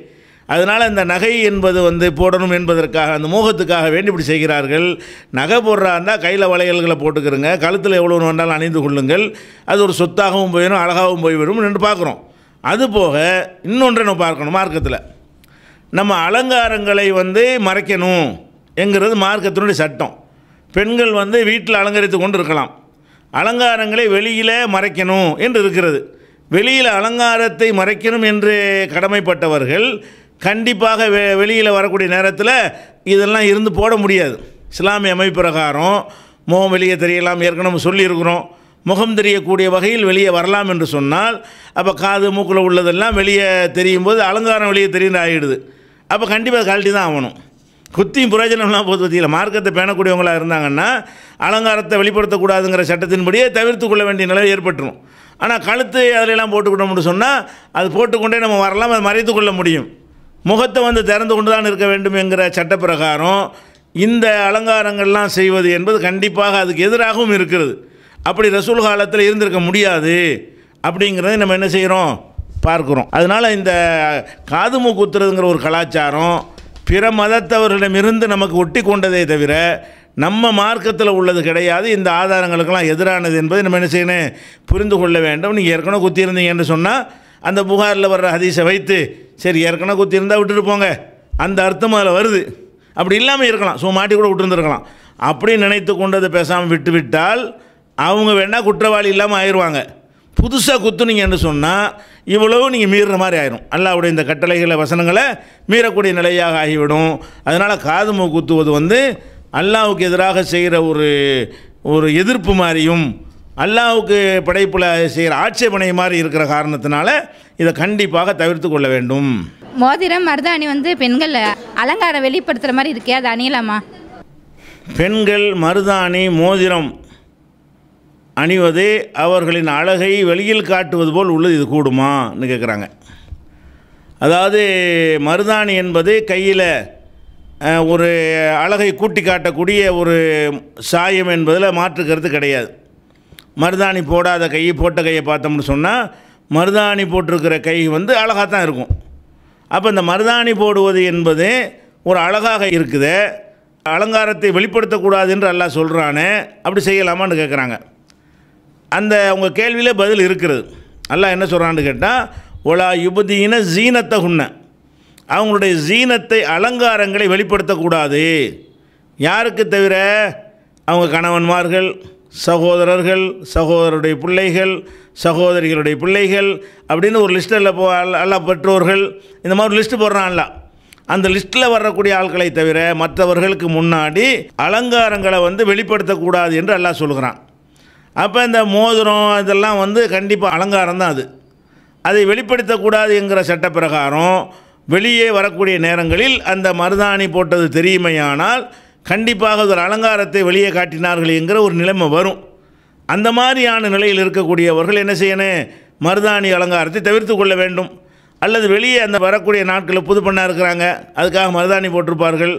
அதனால் இந்த நகை என்பது வந்து போடணும் என்பதற்காக அந்த மோகத்துக்காக வேண்டி இப்படி செய்கிறார்கள் நகை போடுறா இருந்தால் கையில் வளையல்களை போட்டுக்கிறங்க கழுத்தில் எவ்வளோ வேண்டாலும் அணிந்து கொள்ளுங்கள் அது ஒரு சொத்தாகவும் போயிடும் அழகாகவும் போய்விடும் நின்று பார்க்குறோம் அதுபோக இன்னொன்றை நம்ம பார்க்கணும் மார்க்கத்தில் நம்ம அலங்காரங்களை வந்து மறைக்கணும் என்கிறது மார்க்கத்தினுடைய சட்டம் பெண்கள் வந்து வீட்டில் அலங்கரித்து கொண்டு இருக்கலாம் அலங்காரங்களை வெளியில் மறைக்கணும் என்று இருக்கிறது வெளியில் அலங்காரத்தை மறைக்கணும் என்று கடமைப்பட்டவர்கள் கண்டிப்பாக வெ வெளியில் வரக்கூடிய நேரத்தில் இதெல்லாம் இருந்து போட முடியாது இஸ்லாமிய அமைப்பு பிரகாரம் முகம் வெளியே தெரியலாம் ஏற்கனவே சொல்லியிருக்கிறோம் முகம் தெரியக்கூடிய வகையில் வெளியே வரலாம் என்று சொன்னால் அப்போ காது மூக்கில் உள்ளதெல்லாம் வெளியே தெரியும் போது அலங்காரம் வெளியே தெரியுது ஆகிடுது அப்போ கண்டிப்பாக கழட்டி தான் ஆகணும் குத்தியும் புரோஜனம்லாம் போது பற்றியில் மார்க்கத்தை பேணக்கூடியவங்களாக இருந்தாங்கன்னா அலங்காரத்தை வெளிப்படுத்தக்கூடாதுங்கிற சட்டத்தின்படியே தவிர்த்து கொள்ள வேண்டிய நிலை ஏற்பட்டுரும் ஆனால் கழுத்து அதிலெல்லாம் போட்டுக்கிட்டோம்னு சொன்னால் அது போட்டுக்கொண்டே நம்ம வரலாம் அதை மறைத்து கொள்ள முடியும் முகத்தை வந்து திறந்து கொண்டு தான் இருக்க வேண்டும் என்கிற சட்டப்பிரகாரம் இந்த அலங்காரங்கள்லாம் செய்வது என்பது கண்டிப்பாக அதுக்கு எதிராகவும் இருக்கிறது அப்படி ரசூல் காலத்தில் இருந்திருக்க முடியாது அப்படிங்கிறத நம்ம என்ன செய்கிறோம் பார்க்குறோம் அதனால் இந்த காது மூக்குத்துறதுங்கிற ஒரு கலாச்சாரம் பிற மதத்தவர்களிடமிருந்து நமக்கு ஒட்டி கொண்டதே தவிர நம்ம மார்க்கத்தில் உள்ளது கிடையாது இந்த ஆதாரங்களுக்கெல்லாம் எதிரானது என்பதை நம்ம என்ன செய்யணும் புரிந்து கொள்ள வேண்டும் நீங்கள் ஏற்கனவே குத்தியிருந்தீங்கன்னு சொன்னால் அந்த புகாரில் வர்ற ஹதீஸை வைத்து சரி ஏற்கனவே குத்தி இருந்தால் விட்டுட்டு போங்க அந்த அர்த்தம் அதில் வருது அப்படி இல்லாமல் இருக்கலாம் ஸோ மாட்டி கூட விட்டுருந்துருக்கலாம் அப்படி நினைத்து கொண்டு அதை பேசாமல் விட்டு விட்டால் அவங்க வேணால் குற்றவாளி இல்லாமல் ஆயிடுவாங்க புதுசாக குத்துனீங்கன்னு சொன்னால் இவ்வளவு நீங்கள் மீறுற மாதிரி ஆயிரும் அல்லாவுடைய இந்த கட்டளைகளை வசனங்களை மீறக்கூடிய நிலையாக ஆகிவிடும் அதனால் காது மூ குத்துவது வந்து அல்லாவுக்கு எதிராக செய்கிற ஒரு ஒரு எதிர்ப்பு மாதிரியும் அல்லாவுக்கு படைப்பில் செய்கிற ஆட்சேபனை மாதிரி இருக்கிற காரணத்தினால இதை கண்டிப்பாக தவிர்த்து கொள்ள வேண்டும்
மோதிரம் மருதாணி வந்து பெண்கள் அலங்காரம் வெளிப்படுத்துகிற மாதிரி இருக்கே அது அணியலாமா
பெண்கள் மருதாணி மோதிரம் அணிவது அவர்களின் அழகை வெளியில் காட்டுவது போல் உள்ளது இது கூடுமான்னு கேட்குறாங்க அதாவது மருதாணி என்பது கையில் ஒரு அழகை கூட்டி காட்டக்கூடிய ஒரு சாயம் என்பதில் மாற்றுக்கிறது கிடையாது மருதாணி போடாத கை போட்ட கையை பார்த்தோம்னு சொன்னால் மருதாணி போட்டிருக்கிற கை வந்து அழகாக தான் இருக்கும் அப்போ இந்த மருதாணி போடுவது என்பது ஒரு அழகாக இருக்குது அலங்காரத்தை வெளிப்படுத்தக்கூடாது என்று எல்லாம் சொல்கிறானே அப்படி செய்யலாமான்னு கேட்குறாங்க அந்த உங்கள் கேள்வியில் பதில் இருக்கிறது எல்லாம் என்ன சொல்கிறான்னு கேட்டால் ஒலா யுபதியின ஜீனத்தை உண்ண அவங்களுடைய ஜீனத்தை அலங்காரங்களை வெளிப்படுத்தக்கூடாது யாருக்கு தவிர அவங்க கணவன்மார்கள் சகோதரர்கள் சகோதரருடைய பிள்ளைகள் சகோதரிகளுடைய பிள்ளைகள் அப்படின்னு ஒரு லிஸ்ட்டில் போ அல்ல பெற்றோர்கள் இந்த மாதிரி ஒரு லிஸ்ட்டு போடுறான் அல்ல அந்த லிஸ்ட்டில் வரக்கூடிய ஆட்களை தவிர மற்றவர்களுக்கு முன்னாடி அலங்காரங்களை வந்து வெளிப்படுத்தக்கூடாது என்று எல்லாம் சொல்கிறான் அப்போ இந்த மோதிரம் இதெல்லாம் வந்து கண்டிப்பாக அலங்காரம் தான் அது அதை வெளிப்படுத்தக்கூடாது என்கிற சட்டப்பிரகாரம் வெளியே வரக்கூடிய நேரங்களில் அந்த மருதாணி போட்டது தெரியுமையானால் கண்டிப்பாக ஒரு அலங்காரத்தை வெளியே காட்டினார்கள் என்கிற ஒரு நிலைமை வரும் அந்த மாதிரியான நிலையில் இருக்கக்கூடியவர்கள் என்ன செய்யணும் மருதாணி அலங்காரத்தை தவிர்த்து கொள்ள வேண்டும் அல்லது வெளியே அந்த வரக்கூடிய நாட்களில் புது பண்ணாக இருக்கிறாங்க அதுக்காக மருதாணி போட்டிருப்பார்கள்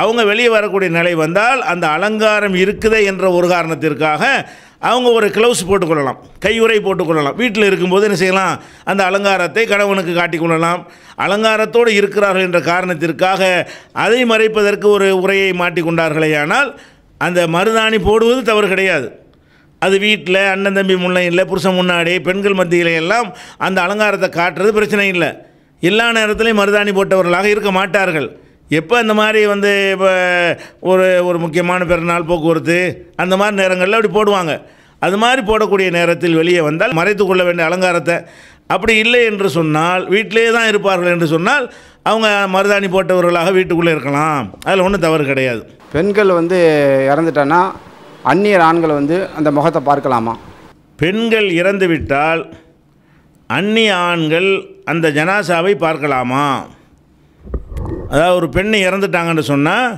அவங்க வெளியே வரக்கூடிய நிலை வந்தால் அந்த அலங்காரம் இருக்குதே என்ற ஒரு காரணத்திற்காக அவங்க ஒரு க்ளவுஸ் போட்டுக்கொள்ளலாம் கையுறை போட்டுக்கொள்ளலாம் வீட்டில் இருக்கும்போது என்ன செய்யலாம் அந்த அலங்காரத்தை கணவனுக்கு காட்டிக்கொள்ளலாம் அலங்காரத்தோடு இருக்கிறார்கள் என்ற காரணத்திற்காக அதை மறைப்பதற்கு ஒரு உரையை மாட்டிக்கொண்டார்களே ஆனால் அந்த மருதாணி போடுவது தவறு கிடையாது அது வீட்டில் அண்ணன் தம்பி முன்னையில் புருஷன் முன்னாடி பெண்கள் மத்தியில எல்லாம் அந்த அலங்காரத்தை காட்டுறது பிரச்சனை இல்லை எல்லா நேரத்துலேயும் மருதாணி போட்டவர்களாக இருக்க மாட்டார்கள் எப்போ இந்த மாதிரி வந்து இப்போ ஒரு ஒரு முக்கியமான பிறநாள் போக்குவரத்து அந்த மாதிரி நேரங்களில் அப்படி போடுவாங்க அது மாதிரி போடக்கூடிய நேரத்தில் வெளியே வந்தால் மறைத்து கொள்ள வேண்டிய அலங்காரத்தை அப்படி இல்லை என்று சொன்னால் வீட்டிலே தான் இருப்பார்கள் என்று சொன்னால் அவங்க மருதாணி போட்டவர்களாக வீட்டுக்குள்ளே இருக்கலாம் அதில் ஒன்றும் தவறு கிடையாது பெண்கள் வந்து இறந்துட்டான்னா அந்நியர் ஆண்கள் வந்து அந்த முகத்தை பார்க்கலாமா பெண்கள் இறந்துவிட்டால் அந்நிய ஆண்கள் அந்த ஜனாசாவை பார்க்கலாமா அதாவது ஒரு பெண் இறந்துட்டாங்கன்னு சொன்னால்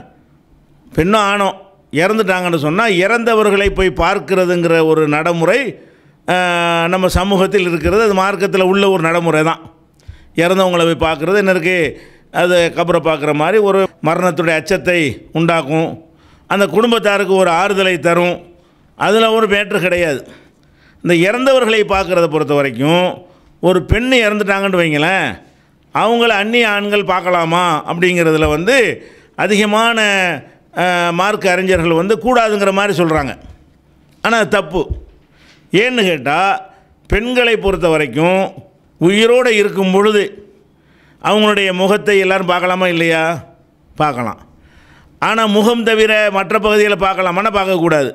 பெண்ணும் ஆணும் இறந்துட்டாங்கன்னு சொன்னால் இறந்தவர்களை போய் பார்க்கிறதுங்கிற ஒரு நடைமுறை நம்ம சமூகத்தில் இருக்கிறது அது மார்க்கத்தில் உள்ள ஒரு நடைமுறை தான் இறந்தவங்களை போய் பார்க்குறது என்ன இருக்குது அது கபரை பார்க்குற மாதிரி ஒரு மரணத்துடைய அச்சத்தை உண்டாக்கும் அந்த குடும்பத்தாருக்கு ஒரு ஆறுதலை தரும் அதில் ஒரு மேற்று கிடையாது இந்த இறந்தவர்களை பார்க்குறத பொறுத்த வரைக்கும் ஒரு பெண் இறந்துட்டாங்கன்னு வைங்களேன் அவங்கள அந்நிய ஆண்கள் பார்க்கலாமா அப்படிங்கிறதுல வந்து அதிகமான மார்க் அறிஞர்கள் வந்து கூடாதுங்கிற மாதிரி சொல்கிறாங்க ஆனால் தப்பு ஏன்னு கேட்டால் பெண்களை பொறுத்த வரைக்கும் உயிரோடு இருக்கும் பொழுது அவங்களுடைய முகத்தை எல்லோரும் பார்க்கலாமா இல்லையா பார்க்கலாம் ஆனால் முகம் தவிர மற்ற பகுதியில் பார்க்கலாமான்னா பார்க்கக்கூடாது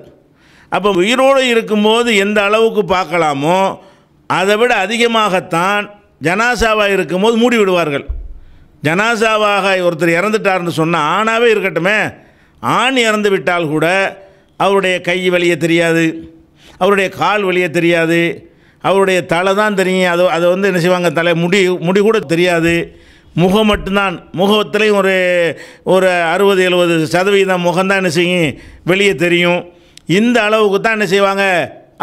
அப்போ உயிரோடு இருக்கும்போது எந்த அளவுக்கு பார்க்கலாமோ அதை விட அதிகமாகத்தான் ஜனாசாவாக இருக்கும்போது மூடி விடுவார்கள் ஜனாசாவாக ஒருத்தர் இறந்துட்டார்னு சொன்னால் ஆணாகவே இருக்கட்டுமே ஆண் இறந்து விட்டால் கூட அவருடைய கை வழியே தெரியாது அவருடைய கால் வழியே தெரியாது அவருடைய தலை தான் தெரியும் அது அதை வந்து என்ன செய்வாங்க தலை முடி முடி கூட தெரியாது முகம் மட்டும்தான் முகத்துலேயும் ஒரு ஒரு அறுபது எழுபது சதவீதம் முகம்தான் என்ன செய்யும் வெளியே தெரியும் இந்த அளவுக்கு தான் என்ன செய்வாங்க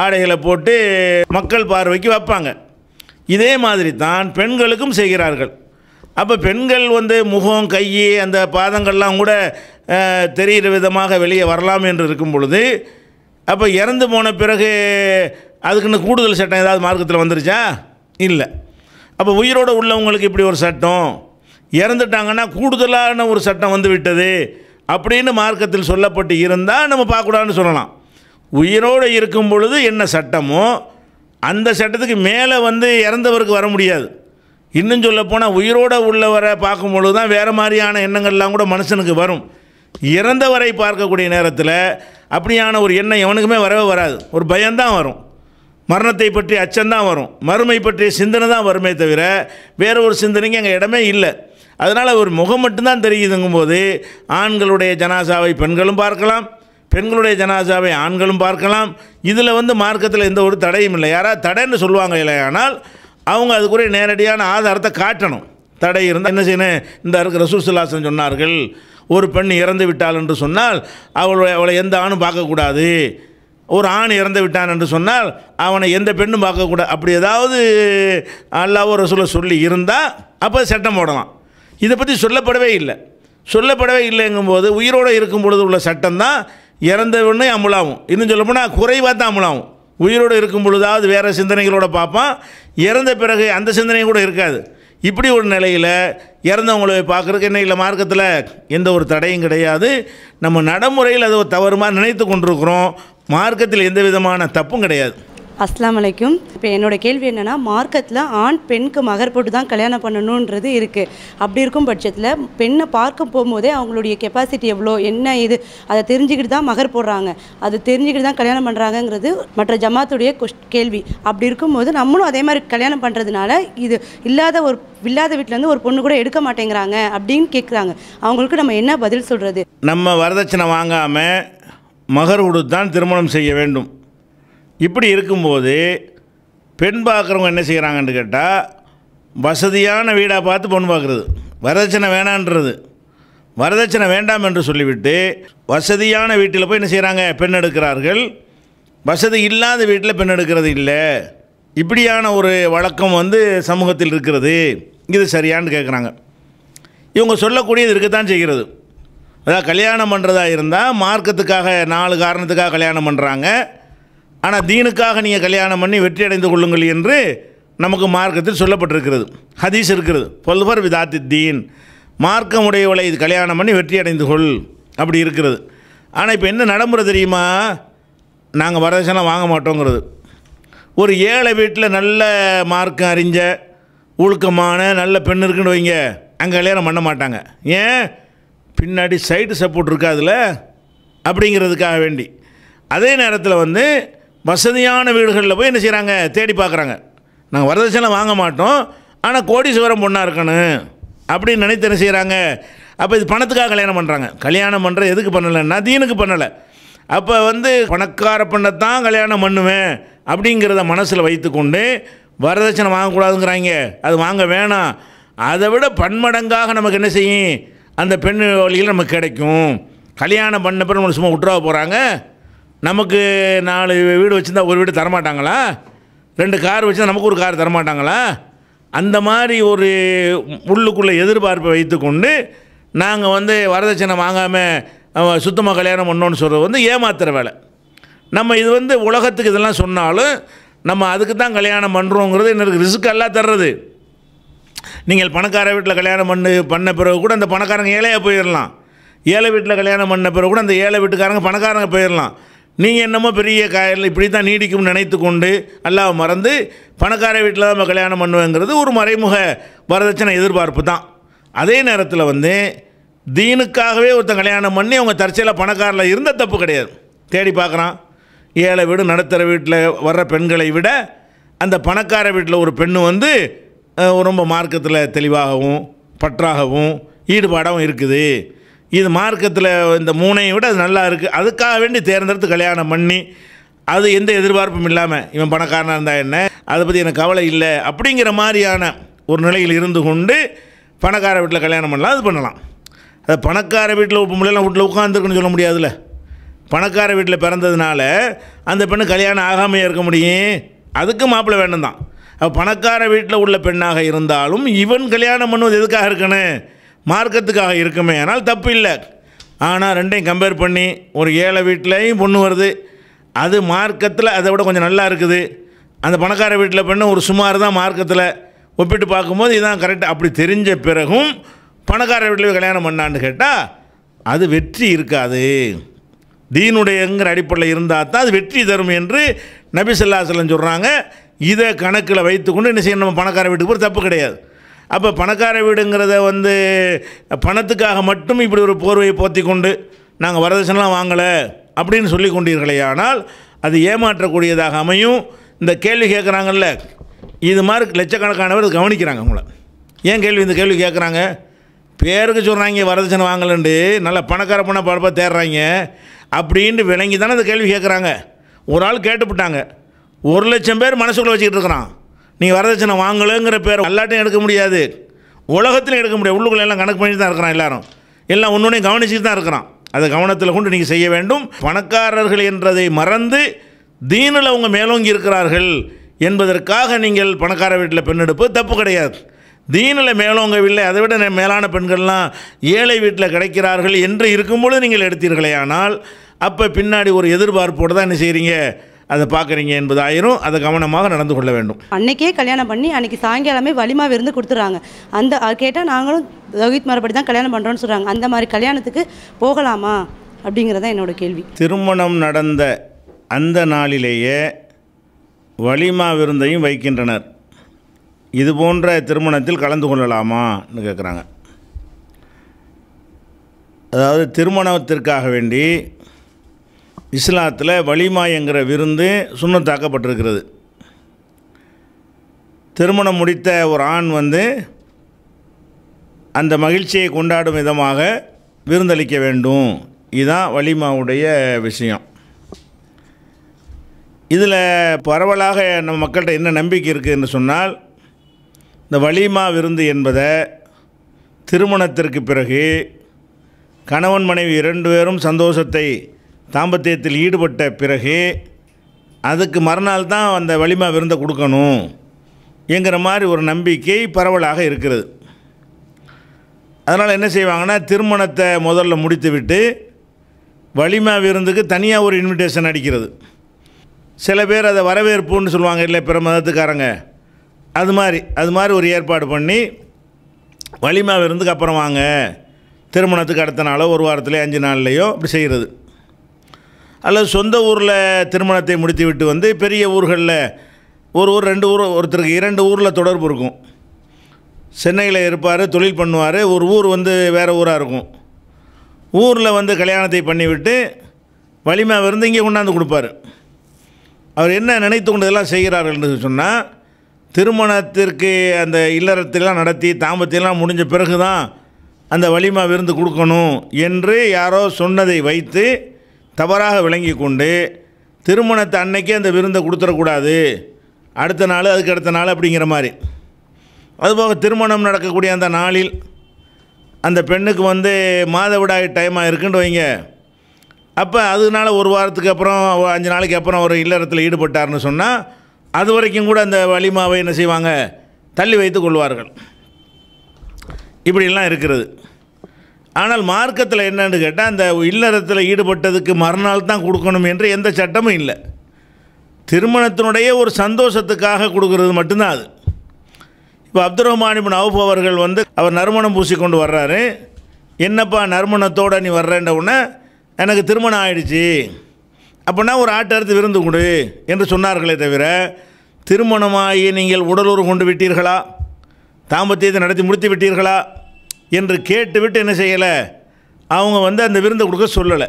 ஆடைகளை போட்டு மக்கள் பார்வைக்கு வைப்பாங்க இதே மாதிரி தான் பெண்களுக்கும் செய்கிறார்கள் அப்போ பெண்கள் வந்து முகம் கை அந்த பாதங்கள்லாம் கூட தெரிகிற விதமாக வெளியே வரலாம் என்று இருக்கும் பொழுது அப்போ இறந்து போன பிறகு அதுக்குன்னு கூடுதல் சட்டம் ஏதாவது மார்க்கத்தில் வந்துருச்சா இல்லை அப்போ உயிரோடு உள்ளவங்களுக்கு இப்படி ஒரு சட்டம் இறந்துட்டாங்கன்னா கூடுதலான ஒரு சட்டம் வந்து விட்டது அப்படின்னு மார்க்கத்தில் சொல்லப்பட்டு இருந்தால் நம்ம பார்க்கக்கூடாதுன்னு சொல்லலாம் உயிரோடு இருக்கும் பொழுது என்ன சட்டமோ அந்த சட்டத்துக்கு மேலே வந்து இறந்தவருக்கு வர முடியாது இன்னும் சொல்லப்போனால் உயிரோடு உள்ளவரை பார்க்கும்பொழுது தான் வேறு மாதிரியான எண்ணங்கள்லாம் கூட மனுஷனுக்கு வரும் இறந்தவரை பார்க்கக்கூடிய நேரத்தில் அப்படியான ஒரு எண்ணம் எவனுக்குமே வரவே வராது ஒரு பயம்தான் வரும் மரணத்தை பற்றி அச்சம்தான் வரும் மறுமை பற்றிய சிந்தனை தான் வருமே தவிர வேறு ஒரு சிந்தனைக்கு எங்கள் இடமே இல்லை அதனால் ஒரு முகம் மட்டும்தான் தெரியுதுங்கும்போது ஆண்களுடைய ஜனாசாவை பெண்களும் பார்க்கலாம் பெண்களுடைய ஜனாசாவை ஆண்களும் பார்க்கலாம் இதில் வந்து மார்க்கத்தில் எந்த ஒரு தடையும் இல்லை யாராவது தடைன்னு சொல்லுவாங்க இல்லையானால் அவங்க அதுக்குரிய நேரடியான ஆதாரத்தை காட்டணும் தடை இருந்தால் என்ன செய்யணும் இந்த இருக்கிற சுசுலாசன் சொன்னார்கள் ஒரு பெண் இறந்து விட்டாள் என்று சொன்னால் அவளுடைய அவளை எந்த ஆணும் பார்க்கக்கூடாது ஒரு ஆண் இறந்து விட்டான் என்று சொன்னால் அவனை எந்த பெண்ணும் பார்க்கக்கூடாது அப்படி ஏதாவது அல்லாவோ ரசூலை சொல்லி இருந்தால் அப்போ சட்டம் போடலாம் இதை பற்றி சொல்லப்படவே இல்லை சொல்லப்படவே இல்லைங்கும்போது உயிரோடு இருக்கும் பொழுது உள்ள சட்டம் தான் இறந்த உடனே அமுலாகும் இன்னும் சொல்லப்போனால் குறைவாக தான் அமுலாகும் உயிரோடு இருக்கும் பொழுதாவது வேறு சிந்தனைகளோட பார்ப்பான் இறந்த பிறகு அந்த சிந்தனையும் கூட இருக்காது இப்படி ஒரு நிலையில் இறந்தவங்களை பார்க்குறதுக்கு என்ன இல்லை மார்க்கத்தில் எந்த ஒரு தடையும் கிடையாது நம்ம நடைமுறையில் அது ஒரு தவறுமா நினைத்து கொண்டிருக்கிறோம் மார்க்கத்தில் எந்த விதமான தப்பும் கிடையாது
அஸ்லாம் வலைக்கும் இப்போ என்னோட கேள்வி என்னென்னா மார்க்கத்தில் ஆண் பெண்ணுக்கு மகர் போட்டு தான் கல்யாணம் பண்ணணுன்றது இருக்குது அப்படி இருக்கும் பட்சத்தில் பெண்ணை பார்க்க போகும்போதே அவங்களுடைய கெப்பாசிட்டி எவ்வளோ என்ன இது அதை தெரிஞ்சுக்கிட்டு தான் மகர் போடுறாங்க அது தெரிஞ்சுக்கிட்டு தான் கல்யாணம் பண்ணுறாங்கங்கிறது மற்ற ஜமாத்துடைய கேள்வி அப்படி இருக்கும்போது நம்மளும் அதே மாதிரி கல்யாணம் பண்ணுறதுனால இது இல்லாத ஒரு இல்லாத வீட்டிலேருந்து ஒரு பொண்ணு கூட எடுக்க மாட்டேங்கிறாங்க அப்படின்னு கேட்குறாங்க அவங்களுக்கு நம்ம என்ன பதில் சொல்கிறது
நம்ம வரதட்சணை வாங்காமல் மகர் கொடுத்து தான் திருமணம் செய்ய வேண்டும் இப்படி இருக்கும்போது பெண் பார்க்குறவங்க என்ன செய்கிறாங்கன்னு கேட்டால் வசதியான வீடாக பார்த்து பொண்ணு பார்க்குறது வரதட்சணை வேணான்றது வரதட்சணை வேண்டாம் என்று சொல்லிவிட்டு வசதியான வீட்டில் போய் என்ன செய்கிறாங்க பெண் எடுக்கிறார்கள் வசதி இல்லாத வீட்டில் பெண் எடுக்கிறது இல்லை இப்படியான ஒரு வழக்கம் வந்து சமூகத்தில் இருக்கிறது இது சரியான்னு கேட்குறாங்க இவங்க சொல்லக்கூடியது இருக்கத்தான் செய்கிறது அதாவது கல்யாணம் பண்ணுறதா இருந்தால் மார்க்கத்துக்காக நாலு காரணத்துக்காக கல்யாணம் பண்ணுறாங்க ஆனால் தீனுக்காக நீங்கள் கல்யாணம் பண்ணி வெற்றி அடைந்து கொள்ளுங்கள் என்று நமக்கு மார்க்கத்தில் சொல்லப்பட்டிருக்கிறது ஹதீஸ் இருக்கிறது பொல்வர் விதாத்தி தீன் மார்க்கமுடையவளை இது கல்யாணம் பண்ணி வெற்றி அடைந்து கொள் அப்படி இருக்கிறது ஆனால் இப்போ என்ன நடைமுறை தெரியுமா நாங்கள் வரதட்சணை வாங்க மாட்டோங்கிறது ஒரு ஏழை வீட்டில் நல்ல மார்க்கம் அறிஞ்ச ஒழுக்கமான நல்ல பெண் இருக்குன்னு வைங்க அங்கே கல்யாணம் பண்ண மாட்டாங்க ஏன் பின்னாடி சைடு சப்போர்ட் இருக்கா அப்படிங்கிறதுக்காக வேண்டி அதே நேரத்தில் வந்து வசதியான வீடுகளில் போய் என்ன செய்கிறாங்க தேடி பார்க்குறாங்க நாங்கள் வரதட்சணை வாங்க மாட்டோம் ஆனால் கோடீஸ்வரம் பொண்ணாக இருக்கணும் அப்படின்னு நினைத்து என்ன செய்கிறாங்க அப்போ இது பணத்துக்காக கல்யாணம் பண்ணுறாங்க கல்யாணம் பண்ணுற எதுக்கு பண்ணலை நதீனுக்கு பண்ணலை அப்போ வந்து பணக்கார பண்ணை தான் கல்யாணம் பண்ணுவேன் அப்படிங்கிறத மனசில் வைத்துக்கொண்டு வரதட்சணை வாங்கக்கூடாதுங்கிறாங்க அது வாங்க வேணாம் அதை விட பன்மடங்காக நமக்கு என்ன செய்யும் அந்த பெண் வழியில் நமக்கு கிடைக்கும் கல்யாணம் பண்ண பிறகு சும்மா உற்றாக போகிறாங்க நமக்கு நாலு வீடு வச்சுருந்தா ஒரு வீடு தரமாட்டாங்களா ரெண்டு கார் வச்சு நமக்கு ஒரு கார் தரமாட்டாங்களா அந்த மாதிரி ஒரு உள்ளுக்குள்ளே எதிர்பார்ப்பை வைத்துக்கொண்டு நாங்கள் வந்து வரதட்சணை வாங்காமல் சுத்தமாக கல்யாணம் பண்ணோன்னு சொல்கிறது வந்து ஏமாத்துகிற வேலை நம்ம இது வந்து உலகத்துக்கு இதெல்லாம் சொன்னாலும் நம்ம அதுக்கு தான் கல்யாணம் பண்ணுறோங்கிறது எனக்கு ரிஸ்க் எல்லாம் தர்றது நீங்கள் பணக்கார வீட்டில் கல்யாணம் பண்ணு பண்ண பிறகு கூட அந்த பணக்காரங்க ஏழையாக போயிடலாம் ஏழை வீட்டில் கல்யாணம் பண்ண பிறகு கூட அந்த ஏழை வீட்டுக்காரங்க பணக்காரங்க போயிடலாம் நீங்கள் என்னமோ பெரிய காயில் இப்படி தான் நீடிக்கும்னு நினைத்து கொண்டு அல்லாவை மறந்து பணக்கார வீட்டில் தான் நம்ம கல்யாணம் பண்ணுவேங்கிறது ஒரு மறைமுக வரதட்சணை எதிர்பார்ப்பு தான் அதே நேரத்தில் வந்து தீனுக்காகவே ஒருத்தன் கல்யாணம் பண்ணி அவங்க தற்செயலாக பணக்காரில் இருந்த தப்பு கிடையாது தேடி பார்க்குறான் ஏழை வீடு நடுத்தர வீட்டில் வர்ற பெண்களை விட அந்த பணக்கார வீட்டில் ஒரு பெண்ணு வந்து ரொம்ப மார்க்கத்தில் தெளிவாகவும் பற்றாகவும் ஈடுபாடாகவும் இருக்குது இது மார்க்கத்தில் இந்த மூணையும் விட அது நல்லா இருக்குது அதுக்காக வேண்டி தேர்ந்தெடுத்து கல்யாணம் பண்ணி அது எந்த எதிர்பார்ப்பும் இல்லாமல் இவன் பணக்காரனாக இருந்தால் என்ன அதை பற்றி எனக்கு கவலை இல்லை அப்படிங்கிற மாதிரியான ஒரு நிலையில் இருந்து கொண்டு பணக்கார வீட்டில் கல்யாணம் பண்ணலாம் அது பண்ணலாம் அது பணக்கார வீட்டில் முள்ளெல்லாம் வீட்டில் உட்காந்துருக்குன்னு சொல்ல முடியாதுல்ல பணக்கார வீட்டில் பிறந்ததுனால அந்த பெண்ணு கல்யாணம் ஆகாமையே இருக்க முடியும் அதுக்கு மாப்பிள்ளை வேண்டும் தான் பணக்கார வீட்டில் உள்ள பெண்ணாக இருந்தாலும் இவன் கல்யாணம் பண்ணுவது எதுக்காக இருக்கணும் மார்க்கத்துக்காக இருக்குமே ஆனால் தப்பு இல்லை ஆனால் ரெண்டையும் கம்பேர் பண்ணி ஒரு ஏழை வீட்டிலையும் பொண்ணு வருது அது மார்க்கத்தில் அதை விட கொஞ்சம் நல்லா இருக்குது அந்த பணக்கார வீட்டில் பெண்ணு ஒரு சுமார் தான் மார்க்கத்தில் ஒப்பிட்டு பார்க்கும்போது இதுதான் கரெக்டாக அப்படி தெரிஞ்ச பிறகும் பணக்கார வீட்டில் கல்யாணம் பண்ணான்னு கேட்டால் அது வெற்றி இருக்காது தீனுடையங்கிற அடிப்படையில் இருந்தால் தான் அது வெற்றி தரும் என்று நபிசல்லா சொல்லுன்னு சொல்கிறாங்க இதை கணக்கில் வைத்துக்கொண்டு என்ன செய்யணும் நம்ம பணக்கார வீட்டுக்கு போகிற தப்பு கிடையாது அப்போ பணக்கார வீடுங்கிறத வந்து பணத்துக்காக மட்டும் இப்படி ஒரு போர்வையை போற்றி கொண்டு நாங்கள் வரதட்சணைலாம் வாங்கலை அப்படின்னு சொல்லி கொண்டீர்களே ஆனால் அது ஏமாற்றக்கூடியதாக அமையும் இந்த கேள்வி கேட்குறாங்கல்ல இது மாதிரி லட்சக்கணக்கானவர் கவனிக்கிறாங்க உங்களை ஏன் கேள்வி இந்த கேள்வி கேட்குறாங்க பேருக்கு சொல்கிறாங்க வரதட்சணை வாங்கலண்டு நல்லா பணக்கார பணம் பழப்பாக தேடுறாங்க அப்படின்ட்டு விளங்கி தானே அந்த கேள்வி கேட்குறாங்க ஒரு ஆள் கேட்டுப்பட்டாங்க ஒரு லட்சம் பேர் மனசுக்குள்ளே வச்சுக்கிட்டு இருக்கிறான் நீங்கள் வரதட்சணை வாங்கலங்கிற பேர் எல்லாட்டையும் எடுக்க முடியாது உலகத்திலையும் எடுக்க முடியாது உள்ளுக்குள்ள எல்லாம் கணக்கு பண்ணி தான் இருக்கிறான் எல்லாரும் எல்லாம் ஒன்றுனையும் கவனிச்சுட்டு தான் இருக்கிறான் அதை கவனத்தில் கொண்டு நீங்கள் செய்ய வேண்டும் பணக்காரர்கள் என்றதை மறந்து தீனில் அவங்க மேலோங்கி இருக்கிறார்கள் என்பதற்காக நீங்கள் பணக்கார வீட்டில் பெண் எடுப்பு தப்பு கிடையாது தீனில் மேலோங்கவில்லை அதை விட மேலான பெண்கள்லாம் ஏழை வீட்டில் கிடைக்கிறார்கள் என்று இருக்கும்பொழுது நீங்கள் எடுத்தீர்களே ஆனால் அப்போ பின்னாடி ஒரு எதிர்பார்ப்போடு தான் என்ன செய்கிறீங்க அதை பார்க்குறீங்க என்பதாயிரும் அதை கவனமாக நடந்து கொள்ள வேண்டும்
அன்னைக்கே கல்யாணம் பண்ணி அன்னைக்கு சாயங்காலமே வலிமா விருந்து கொடுத்துட்றாங்க அந்த கேட்டால் நாங்களும் ரோஹித் மரபடி தான் கல்யாணம் பண்ணுறோன்னு சொல்கிறாங்க அந்த மாதிரி கல்யாணத்துக்கு போகலாமா அப்படிங்கிறத என்னோட கேள்வி
திருமணம் நடந்த அந்த நாளிலேயே வலிமா விருந்தையும் வைக்கின்றனர் இது போன்ற திருமணத்தில் கலந்து கொள்ளலாமான்னு கேட்குறாங்க அதாவது திருமணத்திற்காக வேண்டி இஸ்லாத்தில் வலிமா என்கிற விருந்து சுண்ணத்தாக்கப்பட்டிருக்கிறது திருமணம் முடித்த ஒரு ஆண் வந்து அந்த மகிழ்ச்சியை கொண்டாடும் விதமாக விருந்தளிக்க வேண்டும் இதுதான் வலிமாவுடைய விஷயம் இதில் பரவலாக நம்ம மக்கள்கிட்ட என்ன நம்பிக்கை இருக்குதுன்னு சொன்னால் இந்த வலிமா விருந்து என்பதை திருமணத்திற்கு பிறகு கணவன் மனைவி இரண்டு பேரும் சந்தோஷத்தை தாம்பத்தியத்தில் ஈடுபட்ட பிறகு அதுக்கு மறுநாள் தான் அந்த வலிமா விருந்தை கொடுக்கணும் என்கிற மாதிரி ஒரு நம்பிக்கை பரவலாக இருக்கிறது அதனால் என்ன செய்வாங்கன்னா திருமணத்தை முதல்ல முடித்துவிட்டு வலிமா விருந்துக்கு தனியாக ஒரு இன்விடேஷன் அடிக்கிறது சில பேர் அதை வரவேற்புன்னு சொல்லுவாங்க இல்லை பிற மதத்துக்காரங்க அது மாதிரி அது மாதிரி ஒரு ஏற்பாடு பண்ணி வலிமா விருந்துக்கு அப்புறம் வாங்க திருமணத்துக்கு அடுத்த நாளோ ஒரு வாரத்துலேயோ அஞ்சு நாள்லேயோ அப்படி செய்கிறது அல்லது சொந்த ஊரில் திருமணத்தை முடித்து விட்டு வந்து பெரிய ஊர்களில் ஒரு ஊர் ரெண்டு ஊர் ஒருத்தருக்கு இரண்டு ஊரில் தொடர்பு இருக்கும் சென்னையில் இருப்பார் தொழில் பண்ணுவார் ஒரு ஊர் வந்து வேறு ஊராக இருக்கும் ஊரில் வந்து கல்யாணத்தை பண்ணிவிட்டு வலிமை விருந்து இங்கே கொண்டாந்து கொடுப்பார் அவர் என்ன நினைத்து கொண்டு இதெல்லாம் செய்கிறார்கள் என்று சொன்னால் திருமணத்திற்கு அந்த இல்லறத்தெல்லாம் நடத்தி தாம்பத்தியெல்லாம் முடிஞ்ச பிறகு தான் அந்த வலிமா விருந்து கொடுக்கணும் என்று யாரோ சொன்னதை வைத்து தவறாக விளங்கி கொண்டு திருமணத்தை அன்னைக்கே அந்த விருந்தை கொடுத்துடக்கூடாது அடுத்த நாள் அதுக்கு அடுத்த நாள் அப்படிங்கிற மாதிரி அதுபோக திருமணம் நடக்கக்கூடிய அந்த நாளில் அந்த பெண்ணுக்கு வந்து மாதவிடாய் டைமாக இருக்குன்னு வைங்க அப்போ அதனால ஒரு வாரத்துக்கு அப்புறம் அஞ்சு நாளைக்கு அப்புறம் ஒரு இல்லறத்தில் ஈடுபட்டார்னு சொன்னால் அது வரைக்கும் கூட அந்த வலிமாவை என்ன செய்வாங்க தள்ளி வைத்து கொள்வார்கள் இப்படிலாம் இருக்கிறது ஆனால் மார்க்கத்தில் என்னன்னு கேட்டால் அந்த இல்லறத்தில் ஈடுபட்டதுக்கு மறுநாள் தான் கொடுக்கணும் என்று எந்த சட்டமும் இல்லை திருமணத்தினுடைய ஒரு சந்தோஷத்துக்காக கொடுக்கறது மட்டும்தான் அது இப்போ அப்துல் ரஹ்மான் இபின் அவுப் அவர்கள் வந்து அவர் நறுமணம் பூசி கொண்டு வர்றாரு என்னப்பா நறுமணத்தோடு நீ வர்றேன்ட உடனே எனக்கு திருமணம் ஆயிடுச்சு அப்படின்னா ஒரு ஆட்டை எடுத்து விருந்து கொடு என்று சொன்னார்களே தவிர திருமணமாகி நீங்கள் உடலூர் கொண்டு விட்டீர்களா தாம்பத்தியத்தை நடத்தி முடித்து விட்டீர்களா என்று கேட்டுவிட்டு என்ன செய்யலை அவங்க வந்து அந்த விருந்தை கொடுக்க சொல்லலை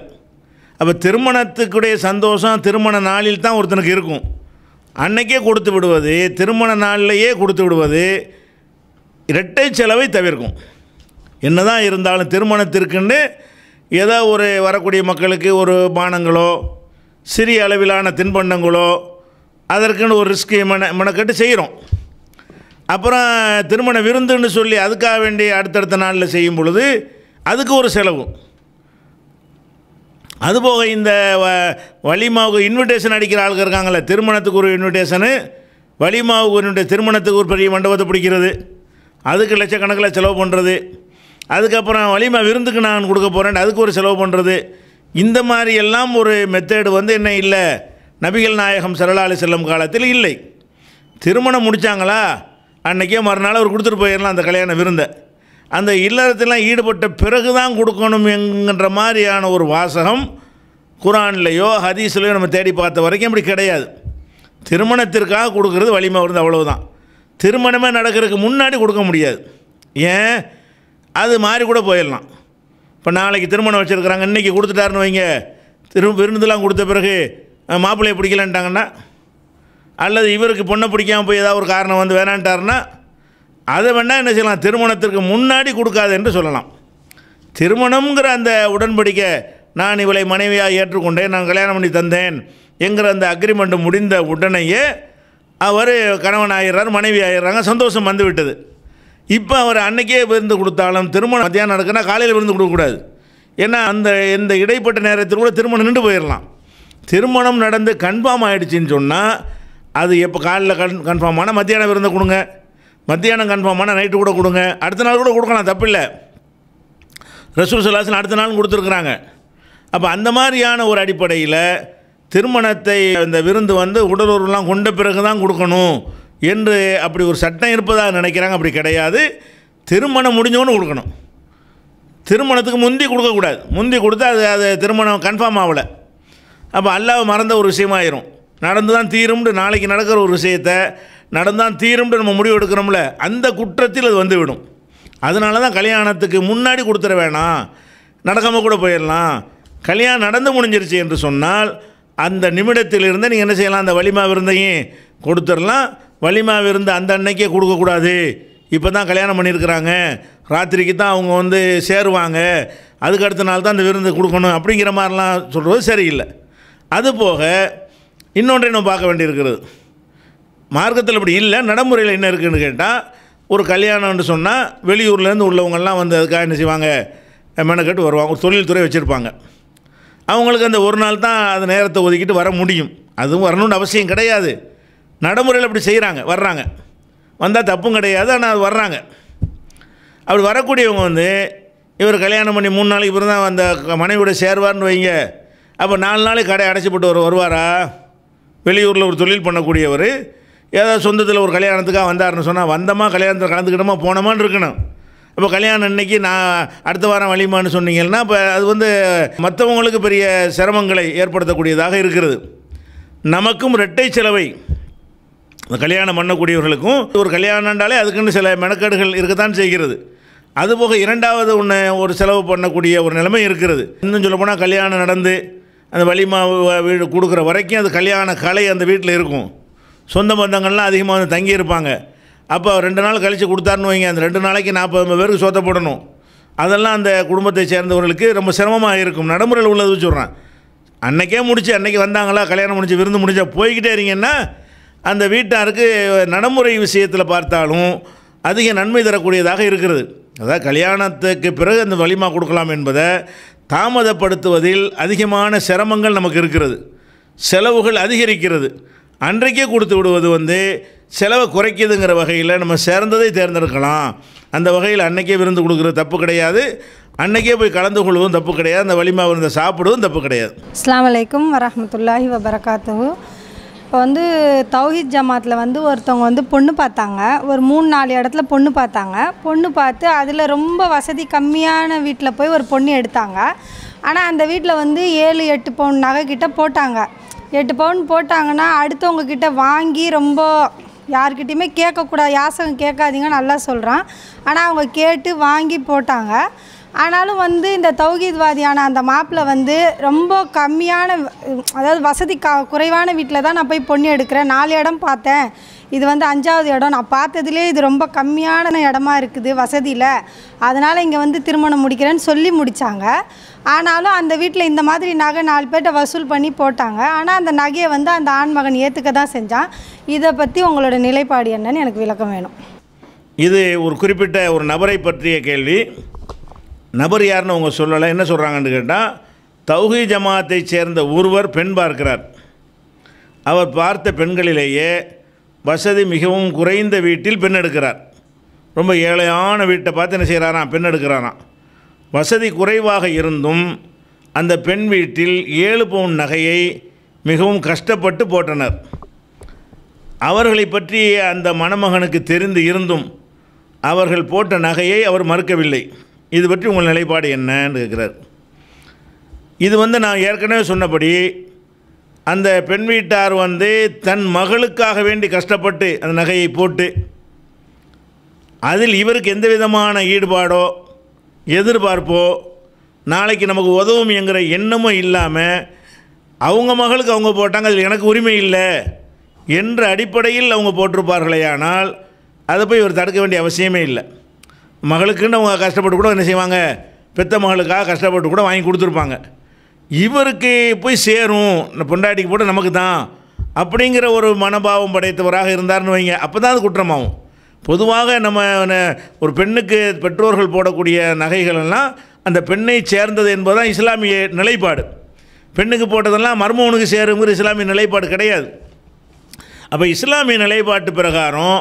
அப்போ திருமணத்துக்குடைய சந்தோஷம் திருமண நாளில் தான் ஒருத்தனுக்கு இருக்கும் அன்னைக்கே கொடுத்து விடுவது திருமண நாளிலேயே கொடுத்து விடுவது இரட்டை செலவை தவிர்க்கும் என்ன தான் இருந்தாலும் திருமணத்திற்குன்னு ஏதோ ஒரு வரக்கூடிய மக்களுக்கு ஒரு பானங்களோ சிறிய அளவிலான தின்பண்டங்களோ அதற்குன்னு ஒரு ரிஸ்க்கு மென மெனக்கட்டு செய்கிறோம் அப்புறம் திருமண விருந்துன்னு சொல்லி அதுக்காக வேண்டி அடுத்தடுத்த நாளில் செய்யும் பொழுது அதுக்கு ஒரு செலவு அதுபோக இந்த வ வலிமாவுக்கு இன்விடேஷன் அடிக்கிற ஆளுங்க இருக்காங்களே திருமணத்துக்கு ஒரு இன்விடேஷனு வலிமாவுக்கு என்னுடைய திருமணத்துக்கு ஒரு பெரிய மண்டபத்தை பிடிக்கிறது அதுக்கு லட்சக்கணக்கில் செலவு பண்ணுறது அதுக்கப்புறம் வலிமா விருந்துக்கு நான் கொடுக்க போகிறேன் அதுக்கு ஒரு செலவு பண்ணுறது இந்த மாதிரி எல்லாம் ஒரு மெத்தேடு வந்து என்ன இல்லை நபிகள் நாயகம் சரலாலி செல்லும் காலத்தில் இல்லை திருமணம் முடித்தாங்களா அன்றைக்கே மறுநாள் அவர் கொடுத்துட்டு போயிடலாம் அந்த கல்யாண விருந்தை அந்த இல்லறத்திலாம் ஈடுபட்ட பிறகு தான் கொடுக்கணும் என்கின்ற மாதிரியான ஒரு வாசகம் குரான்லேயோ ஹதீஸ்லையோ நம்ம தேடி பார்த்த வரைக்கும் அப்படி கிடையாது திருமணத்திற்காக கொடுக்கறது வலிமை விருந்து அவ்வளவுதான் திருமணமே நடக்கிறதுக்கு முன்னாடி கொடுக்க முடியாது ஏன் அது மாறி கூட போயிடலாம் இப்போ நாளைக்கு திருமணம் வச்சுருக்குறாங்க இன்றைக்கி கொடுத்துட்டாருன்னு வைங்க திரு விருந்துலாம் கொடுத்த பிறகு மாப்பிள்ளையை பிடிக்கலன்ட்டாங்கன்னா அல்லது இவருக்கு பொண்ணை பிடிக்காமல் போய் ஏதாவது ஒரு காரணம் வந்து வேணான்ட்டாருன்னா அதை வேணால் என்ன செய்யலாம் திருமணத்திற்கு முன்னாடி கொடுக்காது என்று சொல்லலாம் திருமணம்ங்கிற அந்த உடன்படிக்கை நான் இவளை மனைவியாக ஏற்றுக்கொண்டேன் நான் கல்யாணம் பண்ணி தந்தேன் என்கிற அந்த அக்ரிமெண்ட் முடிந்த உடனேயே அவர் கணவன் ஆகிறார் மனைவி ஆயிடுறாங்க சந்தோஷம் வந்துவிட்டது இப்போ அவர் அன்னைக்கே விருந்து கொடுத்தாலும் திருமணம் மத்தியானம் நடக்குன்னா காலையில் விருந்து கொடுக்கக்கூடாது ஏன்னா அந்த இந்த இடைப்பட்ட நேரத்தில் கூட திருமணம் நின்று போயிடலாம் திருமணம் நடந்து கன்ஃபார்ம் ஆகிடுச்சின்னு சொன்னால் அது எப்போ காலையில் கன் கன்ஃபார்ம் ஆனால் மத்தியானம் விருந்த கொடுங்க மத்தியானம் கன்ஃபார்ம் ஆனால் நைட்டு கூட கொடுங்க அடுத்த நாள் கூட கொடுக்கலாம் தப்பில்லை ரசூல் அடுத்த நாள் கொடுத்துருக்குறாங்க அப்போ அந்த மாதிரியான ஒரு அடிப்படையில் திருமணத்தை அந்த விருந்து வந்து உடலுறவுலாம் கொண்ட பிறகு தான் கொடுக்கணும் என்று அப்படி ஒரு சட்டம் இருப்பதாக நினைக்கிறாங்க அப்படி கிடையாது திருமணம் முடிஞ்சோன்னு கொடுக்கணும் திருமணத்துக்கு முந்தி கொடுக்கக்கூடாது முந்தி கொடுத்தா அது அது திருமணம் கன்ஃபார்ம் ஆகலை அப்போ அல்லாவை மறந்த ஒரு விஷயமாயிரும் நடந்து தான் தீரும்னு நாளைக்கு நடக்கிற ஒரு விஷயத்தை நடந்தான் தீரும்னு நம்ம முடிவு எடுக்கிறோம்ல அந்த குற்றத்தில் அது வந்துவிடும் அதனால தான் கல்யாணத்துக்கு முன்னாடி கொடுத்துட வேணாம் நடக்காமல் கூட போயிடலாம் கல்யாணம் நடந்து முடிஞ்சிருச்சு என்று சொன்னால் அந்த நிமிடத்திலிருந்து நீங்கள் என்ன செய்யலாம் அந்த வலிமா விருந்தையும் கொடுத்துடலாம் வலிமா விருந்து அந்த அன்னைக்கே கொடுக்கக்கூடாது இப்போ தான் கல்யாணம் பண்ணியிருக்கிறாங்க ராத்திரிக்கு தான் அவங்க வந்து சேருவாங்க அதுக்கு அடுத்த நாள் தான் அந்த விருந்து கொடுக்கணும் அப்படிங்கிற மாதிரிலாம் சொல்கிறது சரியில்லை அதுபோக இன்னொன்றை நம்ம பார்க்க வேண்டியிருக்கிறது மார்க்கத்தில் அப்படி இல்லை நடைமுறையில் என்ன இருக்குதுன்னு கேட்டால் ஒரு கல்யாணம்னு சொன்னால் வெளியூர்லேருந்து உள்ளவங்கள்லாம் வந்து அதுக்காக என்ன செய்வாங்க மெனக்கெட்டு வருவாங்க ஒரு தொழில்துறை வச்சுருப்பாங்க அவங்களுக்கு அந்த ஒரு நாள் தான் அந்த நேரத்தை ஒதுக்கிட்டு வர முடியும் அதுவும் வரணும்னு அவசியம் கிடையாது நடைமுறையில் அப்படி செய்கிறாங்க வர்றாங்க வந்தால் தப்பும் கிடையாது ஆனால் அது வர்றாங்க அப்படி வரக்கூடியவங்க வந்து இவர் கல்யாணம் பண்ணி மூணு நாளைக்கு பிறந்தான் தான் அந்த மனைவியோட சேர்வார்னு வைங்க அப்போ நாலு நாளைக்கு கடை அடைச்சிப்பட்டு வருவாரா வெளியூரில் ஒரு தொழில் பண்ணக்கூடியவர் ஏதாவது சொந்தத்தில் ஒரு கல்யாணத்துக்காக வந்தார்னு சொன்னால் வந்தமா கல்யாணத்தில் கலந்துக்கிட்டோமா போனோமான்னு இருக்கணும் இப்போ கல்யாணம் அன்னைக்கு நான் அடுத்த வாரம் வழியுமான்னு சொன்னீங்கன்னா இப்போ அது வந்து மற்றவங்களுக்கு பெரிய சிரமங்களை ஏற்படுத்தக்கூடியதாக இருக்கிறது நமக்கும் இரட்டை செலவை கல்யாணம் பண்ணக்கூடியவர்களுக்கும் ஒரு கல்யாணம்ன்றாலே அதுக்குன்னு சில மெனக்கேடுகள் இருக்கத்தான் செய்கிறது அதுபோக இரண்டாவது ஒன்று ஒரு செலவு பண்ணக்கூடிய ஒரு நிலைமை இருக்கிறது இன்னும் சொல்லப்போனால் கல்யாணம் நடந்து அந்த வலிமாவு வீடு கொடுக்குற வரைக்கும் அது கல்யாண கலை அந்த வீட்டில் இருக்கும் சொந்த பந்தங்கள்லாம் அதிகமாக வந்து தங்கியிருப்பாங்க அப்போ ரெண்டு நாள் கழித்து கொடுத்தாருன்னு வைங்க அந்த ரெண்டு நாளைக்கு நாற்பது பேருக்கு சொத்தப்படணும் அதெல்லாம் அந்த குடும்பத்தை சேர்ந்தவர்களுக்கு ரொம்ப சிரமமாக இருக்கும் நடைமுறையில் உள்ளது சொல்கிறேன் அன்றைக்கே முடிச்சு அன்றைக்கி வந்தாங்களா கல்யாணம் முடிஞ்சு விருந்து முடிஞ்சால் போய்கிட்டே இருங்கன்னா அந்த வீட்டாருக்கு நடைமுறை விஷயத்தில் பார்த்தாலும் அதிக நன்மை தரக்கூடியதாக இருக்கிறது அதாவது கல்யாணத்துக்கு பிறகு அந்த வலிமா கொடுக்கலாம் என்பதை தாமதப்படுத்துவதில் அதிகமான சிரமங்கள் நமக்கு இருக்கிறது செலவுகள் அதிகரிக்கிறது அன்றைக்கே கொடுத்து விடுவது வந்து செலவை குறைக்கிதுங்கிற வகையில் நம்ம சேர்ந்ததை தேர்ந்தெடுக்கலாம் அந்த வகையில் அன்றைக்கே விருந்து கொடுக்குறது தப்பு கிடையாது அன்றைக்கே போய் கலந்து கொள்வதும் தப்பு கிடையாது அந்த வலிமா விருந்தை சாப்பிடுவதும் தப்பு கிடையாது
அஸ்லாம் வலைக்கம் வரமத்துல்லாஹி வபரகாத்து இப்போ வந்து தௌஹித் ஜமாத்தில் வந்து ஒருத்தவங்க வந்து பொண்ணு பார்த்தாங்க ஒரு மூணு நாலு இடத்துல பொண்ணு பார்த்தாங்க பொண்ணு பார்த்து அதில் ரொம்ப வசதி கம்மியான வீட்டில் போய் ஒரு பொண்ணு எடுத்தாங்க ஆனால் அந்த வீட்டில் வந்து ஏழு எட்டு பவுன் நகைக்கிட்ட போட்டாங்க எட்டு பவுன் போட்டாங்கன்னா அடுத்தவங்க கிட்ட வாங்கி ரொம்ப யார்கிட்டையுமே கேட்கக்கூடாது யாசகம் கேட்காதீங்கன்னு நல்லா சொல்கிறான் ஆனால் அவங்க கேட்டு வாங்கி போட்டாங்க ஆனாலும் வந்து இந்த தௌகீத்வாதியான அந்த மாப்பிள்ள வந்து ரொம்ப கம்மியான அதாவது வசதி க குறைவான வீட்டில் தான் நான் போய் பொண்ணு எடுக்கிறேன் நாலு இடம் பார்த்தேன் இது வந்து அஞ்சாவது இடம் நான் பார்த்ததுலேயே இது ரொம்ப கம்மியான இடமா இருக்குது வசதியில் அதனால் இங்கே வந்து திருமணம் முடிக்கிறேன்னு சொல்லி முடித்தாங்க ஆனாலும் அந்த வீட்டில் இந்த மாதிரி நகை நாலு பேர்கிட்ட வசூல் பண்ணி போட்டாங்க ஆனால் அந்த நகையை வந்து அந்த ஆண்மகன் ஏற்றுக்க தான் செஞ்சான் இதை பற்றி உங்களோட நிலைப்பாடு என்னன்னு எனக்கு விளக்கம் வேணும்
இது ஒரு குறிப்பிட்ட ஒரு நபரை பற்றிய கேள்வி நபர் யாருன்னு அவங்க சொல்லலை என்ன சொல்கிறாங்கன்னு கேட்டால் தௌஹி ஜமாத்தை சேர்ந்த ஒருவர் பெண் பார்க்கிறார் அவர் பார்த்த பெண்களிலேயே வசதி மிகவும் குறைந்த வீட்டில் பெண் எடுக்கிறார் ரொம்ப ஏழையான வீட்டை பார்த்து என்ன செய்கிறாராம் பெண் எடுக்கிறாராம் வசதி குறைவாக இருந்தும் அந்த பெண் வீட்டில் ஏழு பவுன் நகையை மிகவும் கஷ்டப்பட்டு போட்டனர் அவர்களை பற்றி அந்த மணமகனுக்கு தெரிந்து இருந்தும் அவர்கள் போட்ட நகையை அவர் மறுக்கவில்லை இது பற்றி உங்கள் நிலைப்பாடு என்னன்னு கேட்குறார் இது வந்து நான் ஏற்கனவே சொன்னபடி அந்த பெண் வீட்டார் வந்து தன் மகளுக்காக வேண்டி கஷ்டப்பட்டு அந்த நகையை போட்டு அதில் இவருக்கு எந்த விதமான ஈடுபாடோ எதிர்பார்ப்போ நாளைக்கு நமக்கு உதவும் என்கிற எண்ணமும் இல்லாமல் அவங்க மகளுக்கு அவங்க போட்டாங்க அதில் எனக்கு உரிமை இல்லை என்ற அடிப்படையில் அவங்க போட்டிருப்பார்களே ஆனால் அதை போய் இவர் தடுக்க வேண்டிய அவசியமே இல்லை மகளுக்குன்னு அவங்க கஷ்டப்பட்டு கூட என்ன செய்வாங்க பெத்த மகளுக்காக கஷ்டப்பட்டு கூட வாங்கி கொடுத்துருப்பாங்க இவருக்கு போய் சேரும் இந்த பொண்டாட்டிக்கு போட்டு நமக்கு தான் அப்படிங்கிற ஒரு மனபாவம் படைத்தவராக இருந்தார்னு வைங்க அப்போ தான் அது குற்றமாகும் பொதுவாக நம்ம ஒரு பெண்ணுக்கு பெற்றோர்கள் போடக்கூடிய நகைகள் எல்லாம் அந்த பெண்ணை சேர்ந்தது என்பது தான் இஸ்லாமிய நிலைப்பாடு பெண்ணுக்கு போட்டதெல்லாம் மர்மவனுக்கு சேருங்கிற இஸ்லாமிய நிலைப்பாடு கிடையாது அப்போ இஸ்லாமிய நிலைப்பாட்டு பிரகாரம்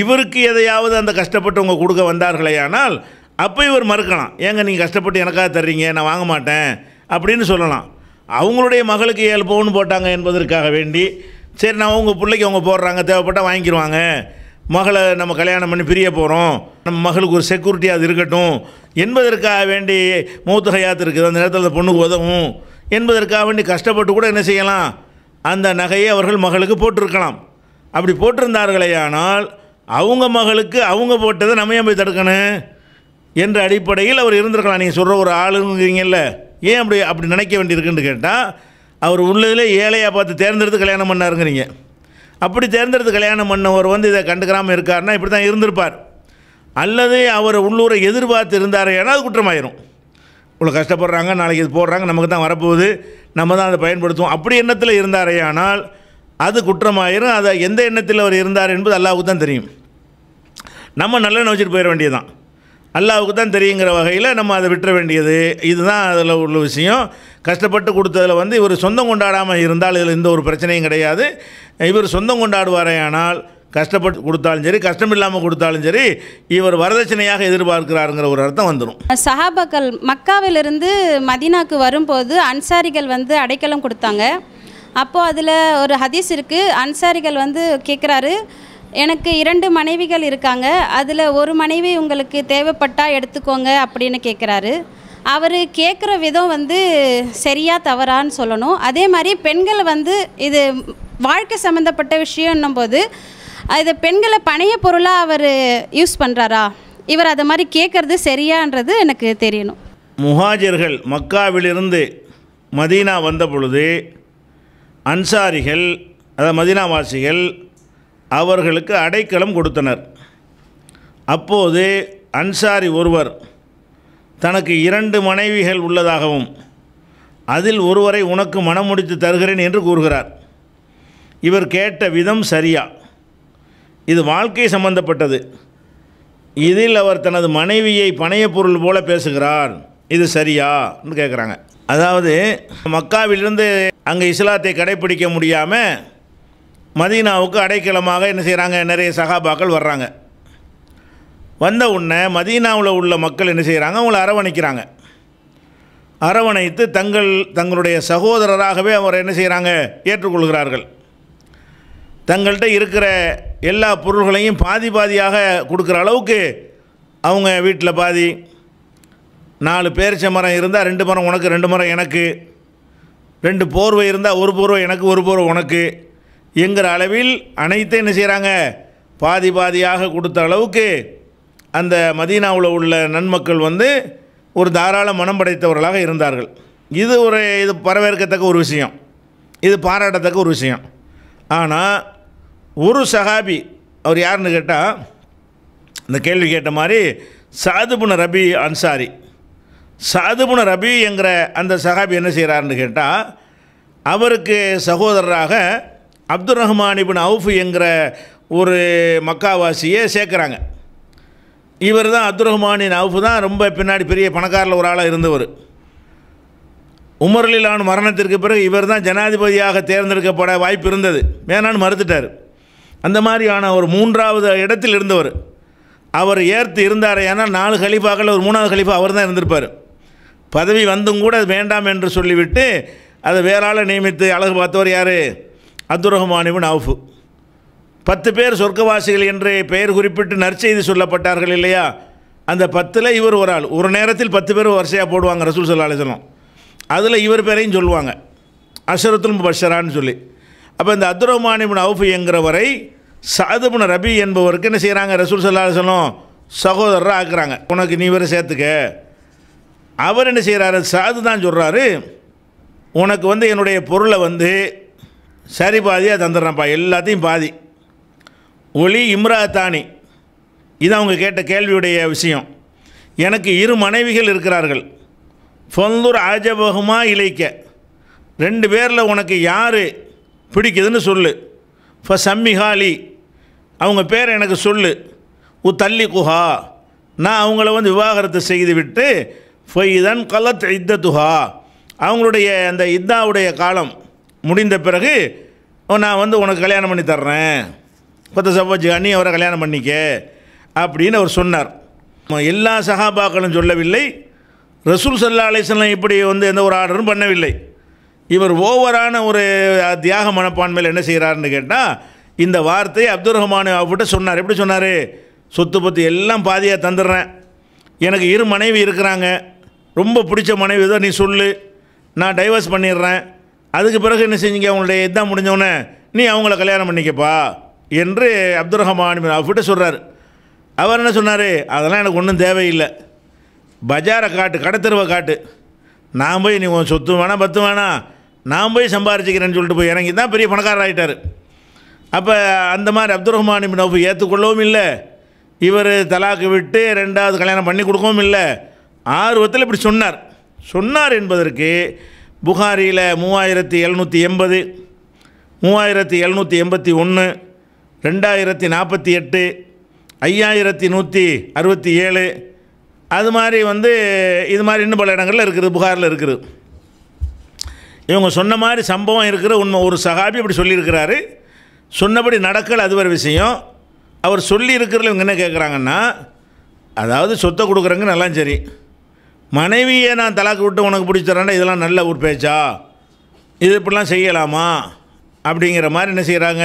இவருக்கு எதையாவது அந்த கஷ்டப்பட்டவங்க கொடுக்க வந்தார்களே ஆனால் அப்போ இவர் மறுக்கலாம் ஏங்க நீங்கள் கஷ்டப்பட்டு எனக்காக தர்றீங்க நான் வாங்க மாட்டேன் அப்படின்னு சொல்லலாம் அவங்களுடைய மகளுக்கு ஏழு பவுன் போட்டாங்க என்பதற்காக வேண்டி சரி நான் உங்கள் பிள்ளைக்கு அவங்க போடுறாங்க தேவைப்பட்டால் வாங்கிக்கிடுவாங்க மகளை நம்ம கல்யாணம் பண்ணி பிரிய போகிறோம் நம்ம மகளுக்கு ஒரு செக்யூரிட்டி அது இருக்கட்டும் என்பதற்காக வேண்டி மூத்த ஹயாத் இருக்குது அந்த நேரத்தில் அந்த பொண்ணுக்கு உதவும் என்பதற்காக வேண்டி கஷ்டப்பட்டு கூட என்ன செய்யலாம் அந்த நகையை அவர்கள் மகளுக்கு போட்டிருக்கலாம் அப்படி போட்டிருந்தார்களே ஆனால் அவங்க மகளுக்கு அவங்க போட்டதை நம்ம ஏன் போய் தடுக்கணும் என்ற அடிப்படையில் அவர் இருந்திருக்கலாம் நீங்கள் சொல்கிற ஒரு ஆளுங்கிறீங்கல்ல ஏன் அப்படி அப்படி நினைக்க வேண்டியிருக்குன்னு கேட்டால் அவர் உள்ளதில் ஏழையாக பார்த்து தேர்ந்தெடுத்து கல்யாணம் பண்ணாருங்கிறீங்க அப்படி தேர்ந்தெடுத்து கல்யாணம் பண்ணவர் வந்து இதை கண்டுக்கிறாமல் இருக்காருன்னா இப்படி தான் இருந்திருப்பார் அல்லது அவர் உள்ளூரை எதிர்பார்த்து இருந்தார் ஏன்னா அது குற்றமாயிரும் இவ்வளோ கஷ்டப்படுறாங்க நாளைக்கு இது போடுறாங்க நமக்கு தான் வரப்போகுது நம்ம தான் அதை பயன்படுத்துவோம் அப்படி எண்ணத்தில் இருந்தாரே ஆனால் அது குற்றமாயிரும் அதை எந்த எண்ணத்தில் அவர் இருந்தார் என்பது அல்லாவுக்கு தான் தெரியும் நம்ம நல்ல வச்சுட்டு போயிட வேண்டியது தான் அல்லாவுக்கு தான் தெரியுங்கிற வகையில் நம்ம அதை விட்டுற வேண்டியது இதுதான் அதில் உள்ள விஷயம் கஷ்டப்பட்டு கொடுத்ததில் வந்து இவர் சொந்தம் கொண்டாடாமல் இருந்தால் இதில் எந்த ஒரு பிரச்சனையும் கிடையாது இவர் சொந்தம் கொண்டாடுவாரேயானால் கஷ்டப்பட்டு கொடுத்தாலும் சரி கஷ்டம் இல்லாமல் கொடுத்தாலும் சரி இவர் வரதட்சணையாக எதிர்பார்க்கிறாருங்கிற ஒரு அர்த்தம் வந்துடும்
சஹாபாக்கள் மக்காவிலிருந்து மதினாக்கு வரும்போது அன்சாரிகள் வந்து அடைக்கலம் கொடுத்தாங்க அப்போது அதில் ஒரு ஹதீஸ் இருக்குது அன்சாரிகள் வந்து கேட்குறாரு எனக்கு இரண்டு மனைவிகள் இருக்காங்க அதில் ஒரு மனைவி உங்களுக்கு தேவைப்பட்டால் எடுத்துக்கோங்க அப்படின்னு கேட்குறாரு அவர் கேட்குற விதம் வந்து சரியாக தவறான்னு சொல்லணும் அதே மாதிரி பெண்கள் வந்து இது வாழ்க்கை சம்மந்தப்பட்ட விஷயம்னும் போது இது பெண்களை பணைய பொருளாக அவர் யூஸ் பண்ணுறாரா இவர் அதை மாதிரி கேட்குறது சரியான்றது எனக்கு தெரியணும்
முஹாஜர்கள் மக்காவிலிருந்து மதீனா வந்த பொழுது அன்சாரிகள் அதாவது மதினாவாசிகள் அவர்களுக்கு அடைக்கலம் கொடுத்தனர் அப்போது அன்சாரி ஒருவர் தனக்கு இரண்டு மனைவிகள் உள்ளதாகவும் அதில் ஒருவரை உனக்கு மனம் முடித்து தருகிறேன் என்று கூறுகிறார் இவர் கேட்ட விதம் சரியா இது வாழ்க்கை சம்பந்தப்பட்டது இதில் அவர் தனது மனைவியை பணைய பொருள் போல பேசுகிறார் இது சரியா என்று கேட்குறாங்க அதாவது மக்காவிலிருந்து அங்கே இஸ்லாத்தை கடைபிடிக்க முடியாமல் மதீனாவுக்கு அடைக்கலமாக என்ன செய்கிறாங்க நிறைய சகாபாக்கள் வர்றாங்க வந்த உடனே மதீனாவில் உள்ள மக்கள் என்ன செய்கிறாங்க அவங்கள அரவணைக்கிறாங்க அரவணைத்து தங்கள் தங்களுடைய சகோதரராகவே அவரை என்ன செய்கிறாங்க ஏற்றுக்கொள்கிறார்கள் தங்கள்கிட்ட இருக்கிற எல்லா பொருள்களையும் பாதி பாதியாக கொடுக்குற அளவுக்கு அவங்க வீட்டில் பாதி நாலு பேரிச்ச மரம் இருந்தால் ரெண்டு மரம் உனக்கு ரெண்டு மரம் எனக்கு ரெண்டு போர்வை இருந்தால் ஒரு போர்வை எனக்கு ஒரு போர்வை உனக்கு என்கிற அளவில் அனைத்தையும் என்ன செய்கிறாங்க பாதி பாதியாக கொடுத்த அளவுக்கு அந்த மதீனாவில் உள்ள நன்மக்கள் வந்து ஒரு தாராள மனம் படைத்தவர்களாக இருந்தார்கள் இது ஒரு இது வரவேற்கத்தக்க ஒரு விஷயம் இது பாராட்டத்தக்க ஒரு விஷயம் ஆனால் ஒரு சஹாபி அவர் யாருன்னு கேட்டால் இந்த கேள்வி கேட்ட மாதிரி சாதுபுன ரபி அன்சாரி சாதுபுன ரபி என்கிற அந்த சஹாபி என்ன செய்கிறார்னு கேட்டால் அவருக்கு சகோதரராக அப்துல் ரஹ்மான் இபின் அவுஃப் என்கிற ஒரு மக்காவாசியை சேர்க்குறாங்க இவர் தான் அப்துல் ரஹ்மானின் அவுஃப் தான் ரொம்ப பின்னாடி பெரிய பணக்காரில் ஒரு ஆளாக இருந்தவர் உமர்லிலான மரணத்திற்கு பிறகு இவர் தான் ஜனாதிபதியாக தேர்ந்தெடுக்கப்பட வாய்ப்பு இருந்தது வேணான்னு மறுத்துட்டார் அந்த மாதிரியான ஒரு மூன்றாவது இடத்தில் இருந்தவர் அவர் ஏற்று இருந்தார் ஏன்னா நாலு கலிஃபாக்கள் ஒரு மூணாவது கலிஃபா அவர் தான் இருந்திருப்பார் பதவி வந்தும் கூட அது வேண்டாம் என்று சொல்லிவிட்டு அதை வேற ஆளை நியமித்து அழகு பார்த்தவர் யார் அப்துல் இவன் அவுஃபு பத்து பேர் சொர்க்கவாசிகள் என்று பெயர் குறிப்பிட்டு நற்செய்தி சொல்லப்பட்டார்கள் இல்லையா அந்த பத்தில் இவர் ஒரு ஆள் ஒரு நேரத்தில் பத்து பேர் வரிசையாக போடுவாங்க ரசூல் சொல்லா அலிசலம் அதில் இவர் பேரையும் சொல்லுவாங்க அஷரத்துல் பஷரான்னு சொல்லி அப்போ இந்த அப்துல் இவன் அவுஃபு என்கிறவரை சாதுபின் ரபி என்பவருக்கு என்ன செய்கிறாங்க ரசூல் சொல்லா அலிசலம் சகோதரராக ஆக்குறாங்க உனக்கு நீ வேறு சேர்த்துக்க அவர் என்ன செய்கிறாரு சாது தான் சொல்கிறாரு உனக்கு வந்து என்னுடைய பொருளை வந்து சரி பாதியாக தந்துடுறான்ப்பா எல்லாத்தையும் பாதி ஒளி இம்ரா தானி இது அவங்க கேட்ட கேள்வியுடைய விஷயம் எனக்கு இரு மனைவிகள் இருக்கிறார்கள் பொந்தூர் ஆஜபகுமா இழைக்க ரெண்டு பேரில் உனக்கு யார் பிடிக்குதுன்னு சொல்லு இப்போ சம்மிகாலி அவங்க பேரை எனக்கு சொல்லு உ தள்ளி குஹா நான் அவங்கள வந்து விவாகரத்தை செய்து விட்டு ஃபொய் கலத் இத்ததுஹா அவங்களுடைய அந்த இத்தாவுடைய காலம் முடிந்த பிறகு நான் வந்து உனக்கு கல்யாணம் பண்ணி தர்றேன் பத்து சப்போஜ் அண்ணி அவரை கல்யாணம் பண்ணிக்க அப்படின்னு அவர் சொன்னார் எல்லா சஹாபாக்களும் சொல்லவில்லை ரசூல் சல்லா அலிஸ்லாம் இப்படி வந்து எந்த ஒரு ஆர்டரும் பண்ணவில்லை இவர் ஓவரான ஒரு தியாக மனப்பான்மையில் என்ன செய்கிறாருன்னு கேட்டால் இந்த வார்த்தையை அப்துல் ரஹ்மான் அவர்கிட்ட சொன்னார் எப்படி சொன்னார் சொத்து பற்றி எல்லாம் பாதியாக தந்துடுறேன் எனக்கு இரு மனைவி இருக்கிறாங்க ரொம்ப பிடிச்ச மனைவி தான் நீ சொல்லு நான் டைவர்ஸ் பண்ணிடுறேன் அதுக்கு பிறகு என்ன செஞ்சீங்க அவங்களுடைய இதான் முடிஞ்சவொன்னே நீ அவங்கள கல்யாணம் பண்ணிக்கப்பா என்று அப்துல் ரஹமான் அவர்கிட்ட சொல்கிறார் அவர் என்ன சொன்னார் அதெல்லாம் எனக்கு ஒன்றும் தேவையில்லை பஜாரை காட்டு கடத்தருவை காட்டு நான் போய் நீ உன் சொத்து வேணாம் பத்து வேணாம் நான் போய் சம்பாரிச்சிக்கிறேன்னு சொல்லிட்டு போய் இறங்கி தான் பெரிய பணக்காரர் ஆகிட்டார் அப்போ அந்த மாதிரி அப்துல் ரஹ்மான் இபின் ஏற்றுக்கொள்ளவும் இல்லை இவர் தலாக்கு விட்டு ரெண்டாவது கல்யாணம் பண்ணி கொடுக்கவும் இல்லை ஆர்வத்தில் இப்படி சொன்னார் சொன்னார் என்பதற்கு புகாரியில் மூவாயிரத்தி எழுநூற்றி எண்பது மூவாயிரத்தி எழுநூற்றி எண்பத்தி ஒன்று ரெண்டாயிரத்தி நாற்பத்தி எட்டு ஐயாயிரத்தி நூற்றி அறுபத்தி ஏழு அது மாதிரி வந்து இது மாதிரி இன்னும் பல இடங்களில் இருக்குது புகாரில் இருக்குது இவங்க சொன்ன மாதிரி சம்பவம் இருக்கிற உண்மை ஒரு சகாபி இப்படி சொல்லியிருக்கிறாரு சொன்னபடி நடக்கல் அது ஒரு விஷயம் அவர் சொல்லியிருக்கிறதில் இவங்க என்ன கேட்குறாங்கன்னா அதாவது சொத்தை கொடுக்குறங்க நல்லா சரி மனைவியை நான் தலாக்கு விட்டு உனக்கு பிடிச்சிட்றேன் இதெல்லாம் நல்ல ஒரு பேச்சா இது இப்படிலாம் செய்யலாமா அப்படிங்கிற மாதிரி என்ன செய்கிறாங்க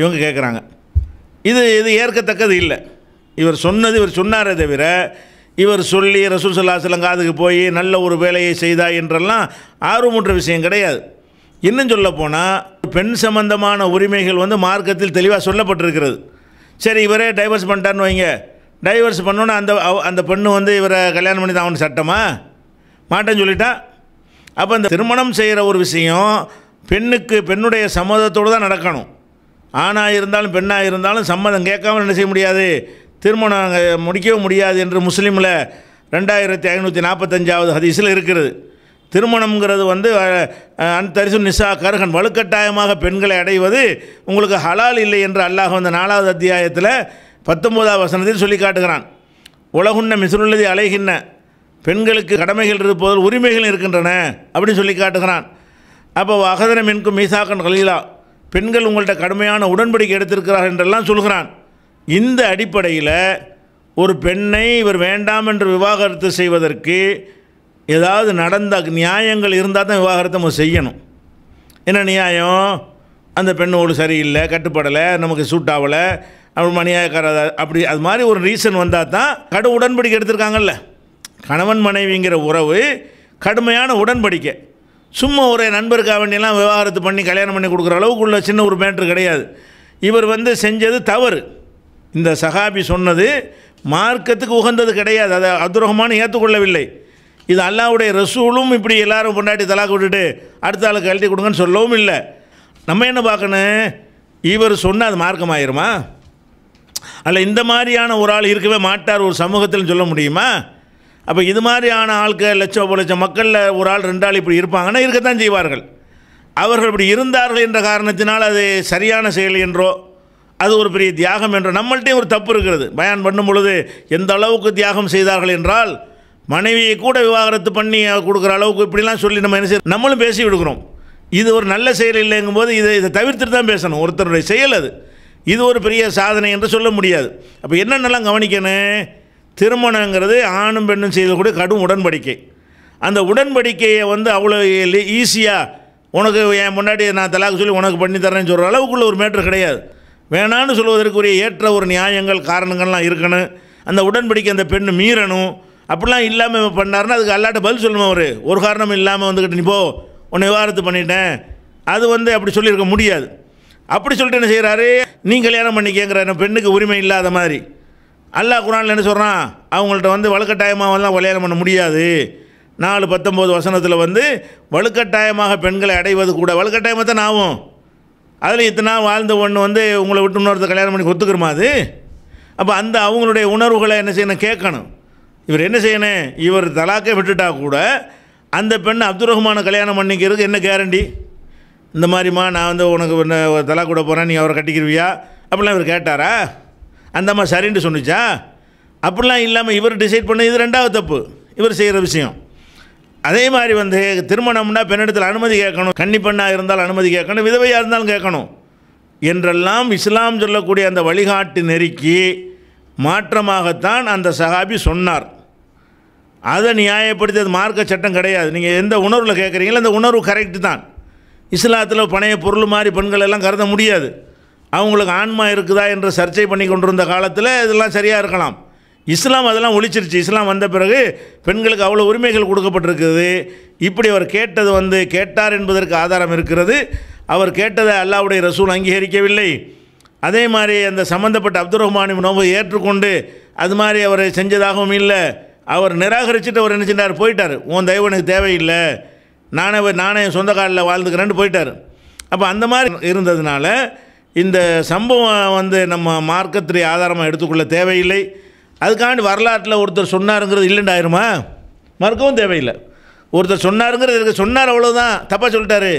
இவங்க கேட்குறாங்க இது இது ஏற்கத்தக்கது இல்லை இவர் சொன்னது இவர் சொன்னாரே தவிர இவர் சொல்லி ரசூல் காதுக்கு போய் நல்ல ஒரு வேலையை செய்தா என்றெல்லாம் ஆர்வமுற்ற விஷயம் கிடையாது இன்னும் சொல்லப்போனால் பெண் சம்பந்தமான உரிமைகள் வந்து மார்க்கத்தில் தெளிவாக சொல்லப்பட்டிருக்கிறது சரி இவரே டைவர்ஸ் பண்ணிட்டான்னு வைங்க டைவர்ஸ் பண்ணோன்னு அந்த அந்த பெண்ணு வந்து இவரை கல்யாணம் பண்ணி தான் அவனு சட்டமா மாட்டேன்னு சொல்லிட்டா அப்போ இந்த திருமணம் செய்கிற ஒரு விஷயம் பெண்ணுக்கு பெண்ணுடைய சம்மதத்தோடு தான் நடக்கணும் ஆணாக இருந்தாலும் பெண்ணாக இருந்தாலும் சம்மதம் கேட்காம என்ன செய்ய முடியாது திருமணம் முடிக்கவும் முடியாது என்று முஸ்லீமில் ரெண்டாயிரத்தி ஐநூற்றி நாற்பத்தஞ்சாவது ஹதீஸில் இருக்கிறது திருமணம்ங்கிறது வந்து அன் தரிசு நிசா கருகன் வலுக்கட்டாயமாக பெண்களை அடைவது உங்களுக்கு ஹலால் இல்லை என்று அல்லாஹ் வந்த நாலாவது அத்தியாயத்தில் பத்தொம்போதாம் வசனத்தில் சொல்லி காட்டுகிறான் உலகுண்ண மிசுருள்ளதி அலைகின்ற பெண்களுக்கு கடமைகள் இருப்பது உரிமைகள் இருக்கின்றன அப்படின்னு சொல்லி காட்டுகிறான் அப்போ அகதன மின்கும் மீசாக்கன் கலீலா பெண்கள் உங்கள்கிட்ட கடுமையான உடன்படிக்கை எடுத்திருக்கிறார்கள் என்றெல்லாம் சொல்கிறான் இந்த அடிப்படையில் ஒரு பெண்ணை இவர் வேண்டாம் என்று விவாகரத்து செய்வதற்கு ஏதாவது நடந்த நியாயங்கள் இருந்தால் தான் விவாகரத்தை நம்ம செய்யணும் என்ன நியாயம் அந்த பெண்ணோடு சரியில்லை கட்டுப்படலை நமக்கு சூட் ஆகலை அப்படி மணியாக்காரதா அப்படி அது மாதிரி ஒரு ரீசன் வந்தால் தான் கடும் உடன்படிக்கை எடுத்திருக்காங்கல்ல கணவன் மனைவிங்கிற உறவு கடுமையான உடன்படிக்கை சும்மா ஒரு நண்பருக்காக வேண்டியெல்லாம் விவகாரத்து பண்ணி கல்யாணம் பண்ணி கொடுக்குற அளவுக்கு உள்ள சின்ன ஒரு மேட்ரு கிடையாது இவர் வந்து செஞ்சது தவறு இந்த சஹாபி சொன்னது மார்க்கத்துக்கு உகந்தது கிடையாது அதை அதுரகமான ஏற்றுக்கொள்ளவில்லை இது அல்லாவுடைய ரசூலும் இப்படி எல்லாரும் கொண்டாட்டி தலாக்கு விட்டுட்டு அடுத்த ஆளுக்கு கழட்டி கொடுங்கன்னு சொல்லவும் இல்லை நம்ம என்ன பார்க்கணும் இவர் சொன்னால் அது மார்க்கமாயிருமா அதில் இந்த மாதிரியான ஒரு ஆள் இருக்கவே மாட்டார் ஒரு சமூகத்தில் சொல்ல முடியுமா அப்போ இது மாதிரியான ஆட்கள் லட்சம் ஒரு லட்சம் மக்களில் ஒரு ஆள் ரெண்டு ஆள் இப்படி இருப்பாங்கன்னா இருக்கத்தான் செய்வார்கள் அவர்கள் இப்படி இருந்தார்கள் என்ற காரணத்தினால் அது சரியான செயல் என்றோ அது ஒரு பெரிய தியாகம் என்றோ நம்மள்கிட்டையும் ஒரு தப்பு இருக்கிறது பயன் பண்ணும் பொழுது எந்த அளவுக்கு தியாகம் செய்தார்கள் என்றால் மனைவியை கூட விவாகரத்து பண்ணி கொடுக்குற அளவுக்கு இப்படிலாம் சொல்லி நம்ம என்ன செய்ய நம்மளும் பேசி விடுக்கிறோம் இது ஒரு நல்ல செயல் இல்லைங்கும் போது இதை இதை தவிர்த்துட்டு தான் பேசணும் ஒருத்தருடைய செயல் அது இது ஒரு பெரிய சாதனை என்று சொல்ல முடியாது அப்போ என்னென்னலாம் கவனிக்கணும் திருமணங்கிறது ஆணும் பெண்ணும் கூட கடும் உடன்படிக்கை அந்த உடன்படிக்கையை வந்து அவ்வளோ ஈஸியாக உனக்கு என் முன்னாடி நான் தலாக்கு சொல்லி உனக்கு பண்ணி தரேன்னு சொல்கிற அளவுக்குள்ள ஒரு மேட்ரு கிடையாது வேணான்னு சொல்வதற்குரிய ஏற்ற ஒரு நியாயங்கள் காரணங்கள்லாம் இருக்கணும் அந்த உடன்படிக்கை அந்த பெண்ணு மீறணும் அப்படிலாம் இல்லாமல் பண்ணார்னா அதுக்கு அல்லாட்ட பதில் சொல்லணும் அவர் ஒரு காரணம் இல்லாமல் வந்துக்கிட்டு நீ போ உன்னை விவாரத்து பண்ணிட்டேன் அது வந்து அப்படி சொல்லியிருக்க முடியாது அப்படி சொல்லிட்டு என்ன செய்கிறாரு நீ கல்யாணம் பண்ணிக்கங்கிற பெண்ணுக்கு உரிமை இல்லாத மாதிரி அல்லாஹ் குரானில் என்ன சொல்கிறான் அவங்கள்ட்ட வந்து வலுக்கட்டாயமாகலாம் வந்து கல்யாணம் பண்ண முடியாது நாலு பத்தொம்போது வசனத்தில் வந்து வலுக்கட்டாயமாக பெண்களை அடைவது கூட வலுக்கட்டாயமாக தான் ஆகும் அதில் இத்தனை வாழ்ந்த ஒன்று வந்து உங்களை விட்டு இன்னொருத்த கல்யாணம் பண்ணி ஒத்துக்கிறமா அது அப்போ அந்த அவங்களுடைய உணர்வுகளை என்ன செய்யணும் கேட்கணும் இவர் என்ன செய்யணும் இவர் தலாக்கை விட்டுட்டா கூட அந்த பெண் அப்துல் ரஹ்மான கல்யாணம் பண்ணிக்கிறதுக்கு என்ன கேரண்டி இந்த மாதிரிம்மா நான் வந்து உனக்கு ஒரு தலா கூட போகிறேன் நீ அவரை கட்டிக்கிருவியா அப்படிலாம் இவர் கேட்டாரா அந்த அம்மா சரின்ட்டு சொன்னிச்சா அப்படிலாம் இல்லாமல் இவர் டிசைட் பண்ண இது ரெண்டாவது தப்பு இவர் செய்கிற விஷயம் அதே மாதிரி வந்து திருமணம்னா பெண்ணிடத்தில் அனுமதி கேட்கணும் கன்னி பெண்ணாக இருந்தால் அனுமதி கேட்கணும் விதவையாக இருந்தாலும் கேட்கணும் என்றெல்லாம் இஸ்லாம் சொல்லக்கூடிய அந்த வழிகாட்டு நெருக்கி மாற்றமாகத்தான் அந்த சஹாபி சொன்னார் அதை நியாயப்படுத்தி அது மார்க்க சட்டம் கிடையாது நீங்கள் எந்த உணர்வில் கேட்குறீங்களோ அந்த உணர்வு கரெக்டு தான் இஸ்லாத்தில் பணைய பொருள் மாதிரி பெண்கள் எல்லாம் கருத முடியாது அவங்களுக்கு ஆன்மா இருக்குதா என்று சர்ச்சை பண்ணி கொண்டிருந்த காலத்தில் இதெல்லாம் சரியாக இருக்கலாம் இஸ்லாம் அதெல்லாம் ஒழிச்சிருச்சு இஸ்லாம் வந்த பிறகு பெண்களுக்கு அவ்வளோ உரிமைகள் கொடுக்கப்பட்டிருக்குது இப்படி அவர் கேட்டது வந்து கேட்டார் என்பதற்கு ஆதாரம் இருக்கிறது அவர் கேட்டதை அல்லாவுடைய ரசூல் அங்கீகரிக்கவில்லை அதே மாதிரி அந்த சம்மந்தப்பட்ட அப்துல் ரஹ்மானி நோவை ஏற்றுக்கொண்டு அது மாதிரி அவரை செஞ்சதாகவும் இல்லை அவர் நிராகரிச்சுட்டு அவர் என்ன செஞ்சார் போயிட்டார் உன் தயவு எனக்கு தேவையில்லை நானே நானே சொந்த காலில் வாழ்ந்துக்கிறேன்னு போயிட்டார் அப்போ அந்த மாதிரி இருந்ததுனால இந்த சம்பவம் வந்து நம்ம மார்க்கத்திரை ஆதாரமாக எடுத்துக்கொள்ள தேவையில்லை அதுக்காண்டி வரலாற்றில் ஒருத்தர் சொன்னாருங்கிறது இல்லைண்டாயிருமா மறுக்கவும் தேவையில்லை ஒருத்தர் சொன்னாருங்கிறது இதுக்கு சொன்னார் அவ்வளோதான் தப்பாக சொல்லிட்டாரு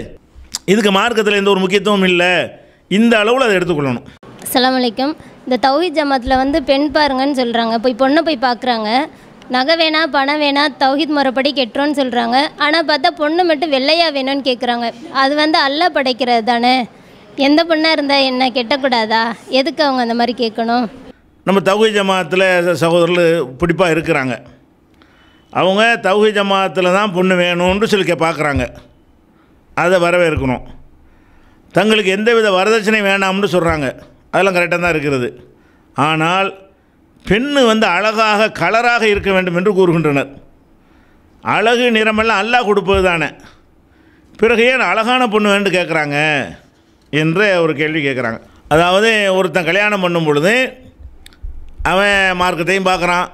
இதுக்கு மார்க்கத்தில் எந்த ஒரு முக்கியத்துவம் இல்லை இந்த அளவில் அதை எடுத்துக்கொள்ளணும்
அலாம் வலைக்கம் இந்த தௌஹி ஜமாத்தில் வந்து பெண் பாருங்கன்னு சொல்கிறாங்க போய் பொண்ணை போய் பார்க்குறாங்க நகை வேணா பணம் வேணா தௌஹித் முறைப்படி கெட்டுறோம்னு சொல்கிறாங்க ஆனால் பார்த்தா பொண்ணு மட்டும் வெள்ளையாக வேணும்னு கேட்குறாங்க அது வந்து அல்ல படைக்கிறது தானே எந்த பொண்ணாக இருந்தால் என்ன கெட்டக்கூடாதா எதுக்கு அவங்க அந்த மாதிரி கேட்கணும்
நம்ம தௌஹி ஜமாத்தில் சகோதரர்கள் பிடிப்பாக இருக்கிறாங்க அவங்க தௌஹி ஜமாத்தில் தான் பொண்ணு வேணும்னு சொல்லி பார்க்குறாங்க அதை வரவேற்கணும் தங்களுக்கு எந்தவித வரதட்சணை வேணாம்னு சொல்கிறாங்க அதெல்லாம் கரெக்டாக தான் இருக்கிறது ஆனால் பெண்ணு வந்து அழகாக கலராக இருக்க வேண்டும் என்று கூறுகின்றனர் அழகு நிறமெல்லாம் அல்லாஹ் கொடுப்பது தானே பிறகு ஏன் அழகான பொண்ணு வேண்டு கேட்குறாங்க என்று ஒரு கேள்வி கேட்குறாங்க அதாவது ஒருத்தன் கல்யாணம் பண்ணும் பொழுது அவன் மார்க்கத்தையும் பார்க்குறான்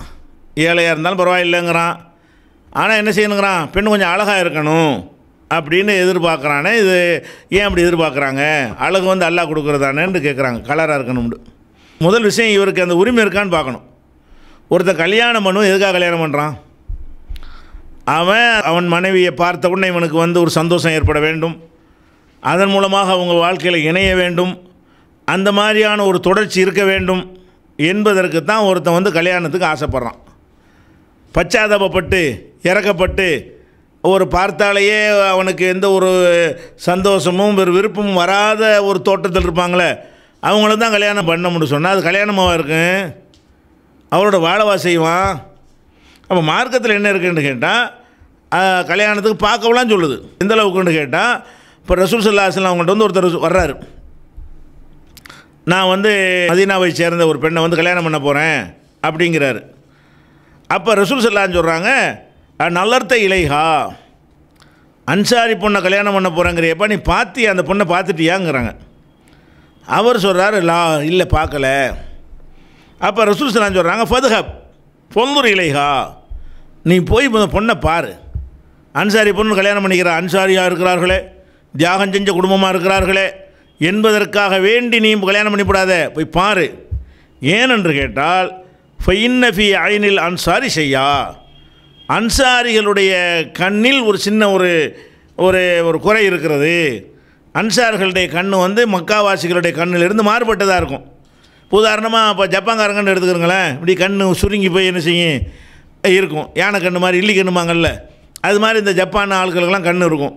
ஏழையாக இருந்தாலும் பரவாயில்லைங்கிறான் ஆனால் என்ன செய்யணுங்கிறான் பெண் கொஞ்சம் அழகாக இருக்கணும் அப்படின்னு எதிர்பார்க்குறானே இது ஏன் அப்படி எதிர்பார்க்குறாங்க அழகு வந்து அல்லா கொடுக்குறதானேன்னு கேட்குறாங்க கலராக இருக்கணும்னு முதல் விஷயம் இவருக்கு அந்த உரிமை இருக்கான்னு பார்க்கணும் ஒருத்தன் கல்யாணம் பண்ணுவோம் எதுக்காக கல்யாணம் பண்ணுறான் அவன் அவன் மனைவியை பார்த்த உடனே இவனுக்கு வந்து ஒரு சந்தோஷம் ஏற்பட வேண்டும் அதன் மூலமாக அவங்க வாழ்க்கையில் இணைய வேண்டும் அந்த மாதிரியான ஒரு தொடர்ச்சி இருக்க வேண்டும் என்பதற்கு தான் ஒருத்தன் வந்து கல்யாணத்துக்கு ஆசைப்பட்றான் பச்சாதாபப்பட்டு இறக்கப்பட்டு ஒரு பார்த்தாலேயே அவனுக்கு எந்த ஒரு சந்தோஷமும் ஒரு விருப்பமும் வராத ஒரு தோட்டத்தில் இருப்பாங்களே அவங்கள தான் கல்யாணம் பண்ண முடியும் சொன்னால் அது கல்யாணமாக இருக்கும் அவரோட வாழவா செய்வான் அப்போ மார்க்கத்தில் என்ன இருக்குன்னு கேட்டால் கல்யாணத்துக்கு பார்க்கவெல்லாம் சொல்லுது எந்த அளவுக்குன்னு கேட்டால் இப்போ ரசூல் சல்லாஹ்லாம் அவங்கள்ட்ட வந்து ஒருத்தர் வர்றாரு நான் வந்து மதீனாவை சேர்ந்த ஒரு பெண்ணை வந்து கல்யாணம் பண்ண போகிறேன் அப்படிங்கிறாரு அப்போ ரசூல் சொல்லான்னு சொல்கிறாங்க நல்லர்த்த இலைஹா அன்சாரி பொண்ணை கல்யாணம் பண்ண போகிறேங்கிறியப்பா நீ பார்த்தி அந்த பொண்ணை பார்த்துட்டியாங்கிறாங்க அவர் சொல்கிறார் லா இல்லை பார்க்கல அப்போ ரசூல் சலாம் சொல்கிறாங்க ஃபதுஹப் பொந்தூர் இலைகா நீ போய் பொண்ணை பாரு அன்சாரி பொண்ணு கல்யாணம் பண்ணிக்கிற அன்சாரியாக இருக்கிறார்களே தியாகம் செஞ்ச குடும்பமாக இருக்கிறார்களே என்பதற்காக வேண்டி நீ கல்யாணம் பண்ணிவிடாத போய் பாரு ஏனென்று கேட்டால் ஃபைன்னஃபி ஐனில் அன்சாரி செய்யா அன்சாரிகளுடைய கண்ணில் ஒரு சின்ன ஒரு ஒரு ஒரு குறை இருக்கிறது அன்சார்களுடைய கண் வந்து மக்காவாசிகளுடைய கண்ணிலிருந்து மாறுபட்டதாக இருக்கும் உதாரணமாக இப்போ ஜப்பான்காரங்கன்னு எடுத்துக்கிறங்களேன் இப்படி கண் சுருங்கி போய் என்ன செய்யும் இருக்கும் யானை கண்ணு மாதிரி இல்லி கண்ணுமாங்கல்ல அது மாதிரி இந்த ஜப்பான் ஆட்களுக்கெல்லாம் கண் இருக்கும்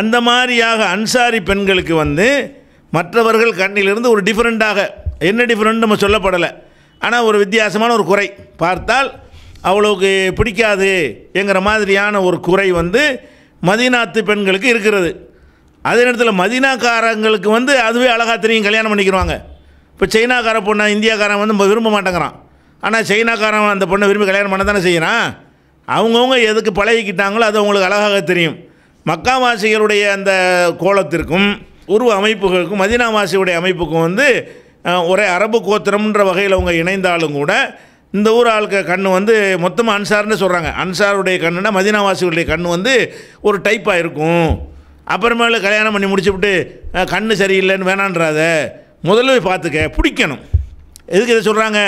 அந்த மாதிரியாக அன்சாரி பெண்களுக்கு வந்து மற்றவர்கள் கண்ணிலிருந்து ஒரு டிஃப்ரெண்ட்டாக என்ன டிஃப்ரெண்ட் நம்ம சொல்லப்படலை ஆனால் ஒரு வித்தியாசமான ஒரு குறை பார்த்தால் அவ்வளோக்கு பிடிக்காது என்கிற மாதிரியான ஒரு குறை வந்து மதினாத்து பெண்களுக்கு இருக்கிறது அதே நேரத்தில் மதினாக்காரங்களுக்கு வந்து அதுவே அழகாக தெரியும் கல்யாணம் பண்ணிக்கிறாங்க இப்போ சைனாக்கார பொண்ணை இந்தியாக்காரன் வந்து விரும்ப மாட்டேங்கிறான் ஆனால் சைனாக்காரன் அந்த பொண்ணை விரும்பி கல்யாணம் பண்ண தானே செய்கிறான் அவங்கவுங்க எதுக்கு பழகிக்கிட்டாங்களோ அது அவங்களுக்கு அழகாக தெரியும் மக்காவாசிகளுடைய அந்த கோலத்திற்கும் உருவ அமைப்புகளுக்கும் மதினாவாசியுடைய அமைப்புக்கும் வந்து ஒரே அரபு கோத்திரம்ன்ற வகையில் அவங்க இணைந்தாலும் கூட இந்த ஊர் ஆளுக்கு கண் வந்து மொத்தமாக அன்சார்னு சொல்கிறாங்க அன்சாருடைய கண்ணுன்னா மதினாவாசியுடைய கண் வந்து ஒரு டைப்பாக இருக்கும் அப்புறமேல கல்யாணம் பண்ணி முடிச்சுவிட்டு கண் சரியில்லைன்னு வேணான்றாத முதல்ல போய் பார்த்துக்க பிடிக்கணும் எதுக்கு இதை சொல்கிறாங்க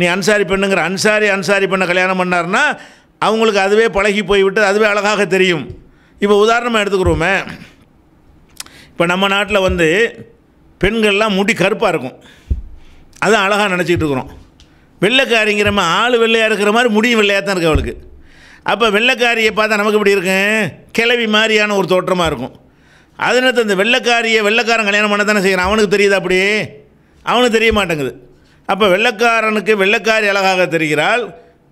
நீ அன்சாரி பெண்ணுங்கிற அன்சாரி அன்சாரி பெண்ணை கல்யாணம் பண்ணார்னா அவங்களுக்கு அதுவே பழகி போய்விட்டு அதுவே அழகாக தெரியும் இப்போ உதாரணமாக எடுத்துக்கிறோமே இப்போ நம்ம நாட்டில் வந்து பெண்கள்லாம் முடி கருப்பாக இருக்கும் அதுதான் அழகாக நினச்சிக்கிட்டு இருக்கிறோம் வெள்ளைக்காரிங்கிற ஆள் வெள்ளையாக இருக்கிற மாதிரி முடியும் வெள்ளையாக தான் இருக்குது அவளுக்கு அப்போ வெள்ளைக்காரியை பார்த்தா நமக்கு இப்படி இருக்கும் கிளவி மாதிரியான ஒரு தோற்றமாக இருக்கும் அதனால் அந்த வெள்ளைக்காரியை வெள்ளைக்காரன் கல்யாணம் பண்ண தானே செய்கிறான் அவனுக்கு தெரியுது அப்படியே அவனுக்கு தெரிய மாட்டேங்குது அப்போ வெள்ளைக்காரனுக்கு வெள்ளைக்காரி அழகாக தெரிகிறாள்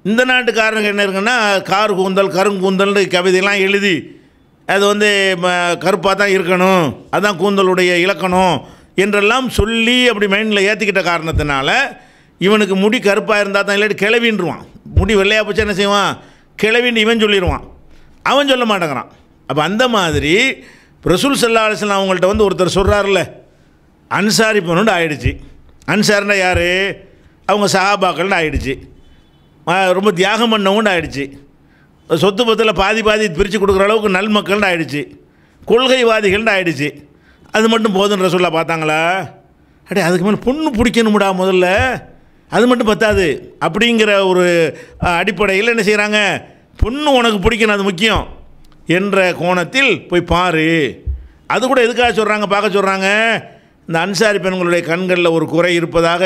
இந்த நாட்டுக்காரனுக்கு என்ன இருக்குன்னா கார் கூந்தல் கருங்கூந்தல்னு கவிதையெல்லாம் எழுதி அது வந்து கருப்பாக தான் இருக்கணும் அதுதான் கூந்தலுடைய இலக்கணம் என்றெல்லாம் சொல்லி அப்படி மைண்டில் ஏற்றிக்கிட்ட காரணத்தினால இவனுக்கு முடி கருப்பாக இருந்தால் தான் இல்லாட்டி கிளவின்றுவான் முடி வெள்ளையாக போச்சு என்ன செய்வான் கிளவின்னு இவன் சொல்லிடுவான் அவன் சொல்ல மாட்டேங்கிறான் அப்போ அந்த மாதிரி ரசூல் செல்லா அலிஸ்லாம் அவங்கள்ட்ட வந்து ஒருத்தர் சொல்கிறாருல்ல அன்சாரி பண்ணுண்டு ஆயிடுச்சு அன்சார்னா யார் அவங்க சகாபாக்கள்னு ஆயிடுச்சு ரொம்ப தியாகம் பண்ணவங்கன்னு ஆயிடுச்சு சொத்து பத்தில் பாதி பாதி பிரித்து கொடுக்குற அளவுக்கு நல் மக்கள்னு ஆயிடுச்சு கொள்கைவாதிகள்னு ஆயிடுச்சு அது மட்டும் போதுன்ற சொல்ல பார்த்தாங்களா அப்படியே அதுக்கு மேலே பொண்ணு பிடிக்கணும்டா முதல்ல அது மட்டும் பத்தாது அப்படிங்கிற ஒரு அடிப்படையில் என்ன செய்கிறாங்க பொண்ணு உனக்கு பிடிக்கணும் அது முக்கியம் என்ற கோணத்தில் போய் பாரு அது கூட எதுக்காக சொல்கிறாங்க பார்க்க சொல்கிறாங்க இந்த அன்சாரி பெண்களுடைய கண்களில் ஒரு குறை இருப்பதாக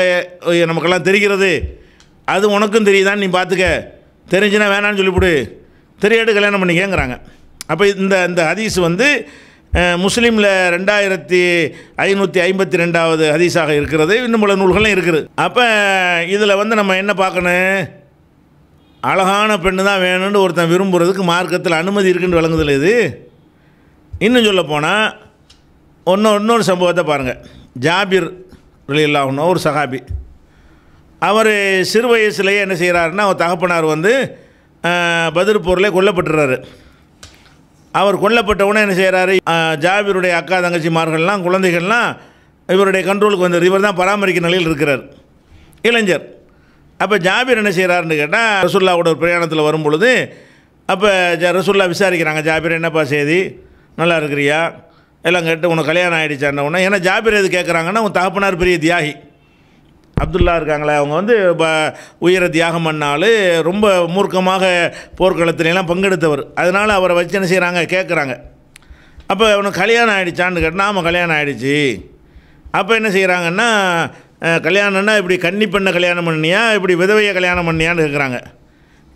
நமக்கெல்லாம் தெரிகிறது அது உனக்கும் தெரியுதான்னு நீ பார்த்துக்க தெரிஞ்சுன்னா வேணான்னு சொல்லிவிடு தெரியாட்டு கல்யாணம் பண்ணிக்கங்கிறாங்க அப்போ இந்த இந்த ஹதீஸ் வந்து முஸ்லீமில் ரெண்டாயிரத்தி ஐநூற்றி ஐம்பத்தி ரெண்டாவது ஹதீஸாக இருக்கிறது இன்னும் பல நூல்களும் இருக்குது அப்போ இதில் வந்து நம்ம என்ன பார்க்கணும் அழகான பெண்ணு தான் வேணும்னு ஒருத்தன் விரும்புகிறதுக்கு மார்க்கத்தில் அனுமதி இருக்குன்னு விளங்குதில்ல இது இன்னும் சொல்ல போனால் ஒன்று இன்னொரு சம்பவத்தை பாருங்கள் ஜாபிர் வெளியில்லாகணும் ஒரு சகாபி அவர் சிறு வயசுலேயே என்ன செய்கிறாருன்னா அவர் தகப்பனார் வந்து பதிர்பூரில் கொல்லப்பட்டுறாரு அவர் கொல்லப்பட்டவுடனே என்ன செய்கிறாரு ஜாபிருடைய அக்கா தங்கச்சிமார்கள்லாம் குழந்தைகள்லாம் இவருடைய கண்ட்ரோலுக்கு வந்தார் இவர் தான் பராமரிக்க நிலையில் இருக்கிறார் இளைஞர் அப்போ ஜாபீர் என்ன செய்கிறாருன்னு கேட்டால் ரசுல்லாவோட ஒரு பிரயாணத்தில் வரும்பொழுது அப்போ ஜ ரசுல்லா விசாரிக்கிறாங்க ஜாபீர் என்னப்பா செய்தி நல்லா இருக்கிறியா எல்லாம் கேட்டு உனக்கு கல்யாணம் என்ன ஒன்று ஏன்னா ஜாபீர் எது கேட்குறாங்கன்னா உன் தகப்பனார் பெரிய தியாகி அப்துல்லா இருக்காங்களே அவங்க வந்து உயிரை தியாகம் பண்ணால் ரொம்ப மூர்க்கமாக போர்க்களத்திலாம் பங்கெடுத்தவர் அதனால் அவரை வச்சு என்ன செய்கிறாங்க கேட்குறாங்க அப்போ அவனுக்கு கல்யாணம் ஆகிடுச்சான்னு கேட்டால் ஆமாம் கல்யாணம் ஆகிடுச்சு அப்போ என்ன செய்கிறாங்கன்னா கல்யாணம்னா இப்படி கன்னி பெண்ணை கல்யாணம் பண்ணியா இப்படி விதவையை கல்யாணம் பண்ணியான்னு கேட்குறாங்க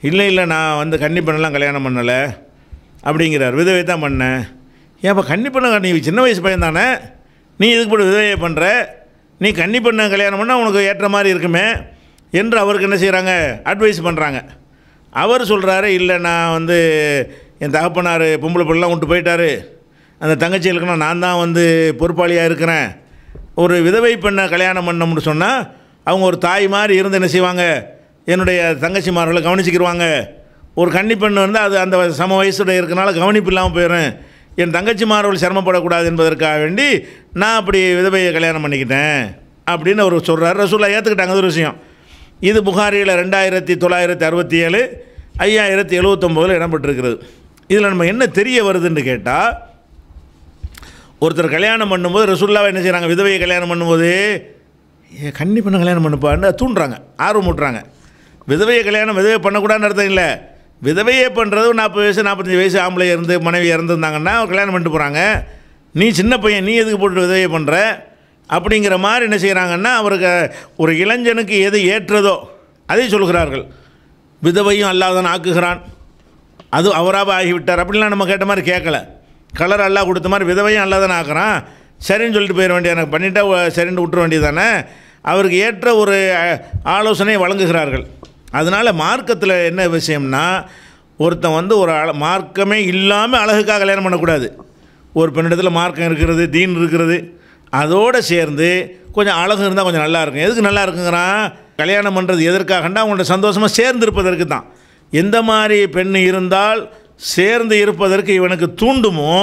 இல்லை இல்லை நான் வந்து கன்னி பெண்ணெல்லாம் கல்யாணம் பண்ணலை அப்படிங்கிறார் விதவை தான் பண்ணேன் ஏன் அப்போ கன்னி பெண்ணை நீ சின்ன வயசு பையன் தானே நீ இதுக்கு போட்டு விதவையை பண்ணுற நீ கன்னி பண்ண கல்யாணம் பண்ணால் உனக்கு ஏற்ற மாதிரி இருக்குமே என்று அவருக்கு என்ன செய்கிறாங்க அட்வைஸ் பண்ணுறாங்க அவர் சொல்கிறாரு இல்லை நான் வந்து என் தகப்பனார் பொம்பளை பிள்ளைலாம் விட்டு போயிட்டார் அந்த தங்கச்சிகளுக்குனா நான் தான் வந்து பொறுப்பாளியாக இருக்கிறேன் ஒரு விதவை பெண்ணை கல்யாணம் பண்ணோம்னு சொன்னால் அவங்க ஒரு தாய் மாதிரி இருந்து என்ன செய்வாங்க என்னுடைய தங்கச்சிமார்களை கவனிச்சிக்கிடுவாங்க ஒரு கன்னி பெண் வந்து அது அந்த சம வயசுடைய இருக்கனால கவனிப்பு இல்லாமல் போயிடும் என் தங்கச்சி மாணவர்கள் சிரமப்படக்கூடாது என்பதற்காக வேண்டி நான் அப்படி விதவையை கல்யாணம் பண்ணிக்கிட்டேன் அப்படின்னு அவர் சொல்கிறார் ரசூலா ஏற்றுக்கிட்டாங்க அது ஒரு விஷயம் இது புகாரியில் ரெண்டாயிரத்தி தொள்ளாயிரத்தி அறுபத்தி ஏழு ஐயாயிரத்தி எழுபத்தொம்போதில் இடம்பெற்றிருக்கிறது இதில் நம்ம என்ன தெரிய வருதுன்னு கேட்டால் ஒருத்தர் கல்யாணம் பண்ணும்போது ரசூல்லாவை என்ன செய்கிறாங்க விதவையை கல்யாணம் பண்ணும்போது ஏன் கண்டிப்பாக கல்யாணம் பண்ணுப்பான்னு தூண்டுறாங்க ஆர்வம் ஊட்டுறாங்க விதவையை கல்யாணம் விதவை பண்ணக்கூடாதுன்னு அர்த்தம் இல்லை விதவையே பண்ணுறது நாற்பது வயசு நாற்பத்தஞ்சு வயசு ஆம்பளை இருந்து மனைவி இறந்துருந்தாங்கன்னா அவர் கல்யாணம் பண்ணிட்டு போகிறாங்க நீ சின்ன பையன் நீ எதுக்கு போட்டு விதவையை பண்ணுற அப்படிங்கிற மாதிரி என்ன செய்கிறாங்கன்னா அவருக்கு ஒரு இளைஞனுக்கு எது ஏற்றதோ அதை சொல்கிறார்கள் விதவையும் அல்லாதன் ஆக்குகிறான் அது அவராக ஆகிவிட்டார் அப்படிலாம் நம்ம கேட்ட மாதிரி கேட்கல கலர் அல்லா கொடுத்த மாதிரி விதவையும் அல்லாதன் ஆக்குறான் சரின்னு சொல்லிட்டு போயிட வேண்டிய எனக்கு பண்ணிட்டா சரின்னு விட்டுற வேண்டியதானே அவருக்கு ஏற்ற ஒரு ஆலோசனை வழங்குகிறார்கள் அதனால் மார்க்கத்தில் என்ன விஷயம்னா ஒருத்தன் வந்து ஒரு அழ மார்க்கமே இல்லாமல் அழகுக்காக கல்யாணம் பண்ணக்கூடாது ஒரு பெண்ணிடத்தில் மார்க்கம் இருக்கிறது தீன் இருக்கிறது அதோடு சேர்ந்து கொஞ்சம் அழகு இருந்தால் கொஞ்சம் நல்லா இருக்கும் எதுக்கு நல்லா இருக்குங்கிறான் கல்யாணம் பண்ணுறது எதற்காகண்டா அவங்கள்ட்ட சந்தோஷமாக சேர்ந்து இருப்பதற்கு தான் எந்த மாதிரி பெண் இருந்தால் சேர்ந்து இருப்பதற்கு இவனுக்கு தூண்டுமோ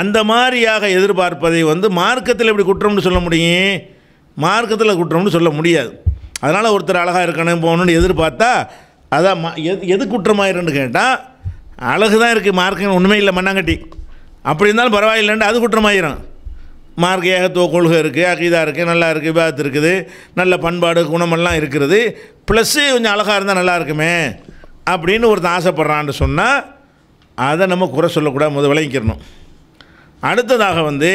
அந்த மாதிரியாக எதிர்பார்ப்பதை வந்து மார்க்கத்தில் எப்படி குற்றம்னு சொல்ல முடியும் மார்க்கத்தில் குற்றம்னு சொல்ல முடியாது அதனால் ஒருத்தர் அழகாக இருக்கணும் போகணும்னு எதிர்பார்த்தா அதான் எது எது குற்றமாயிருன்னு கேட்டால் அழகு தான் இருக்குது மார்க்குன்னு ஒன்றுமே இல்லை மண்ணாங்கட்டி அப்படி இருந்தாலும் பரவாயில்லைன்ட்டு அது குற்றமாயிரும் மார்க் ஏகத்துவ கொள்கை இருக்குது அகீதா இருக்குது நல்லா இருக்குது விவாதத்து இருக்குது நல்ல பண்பாடு குணமெல்லாம் இருக்கிறது ப்ளஸ்ஸு கொஞ்சம் அழகாக இருந்தால் நல்லா இருக்குமே அப்படின்னு ஒருத்தன் ஆசைப்பட்றான்னு சொன்னால் அதை நம்ம குறை சொல்லக்கூடாது முதல் விளங்கிக்கிறணும் அடுத்ததாக வந்து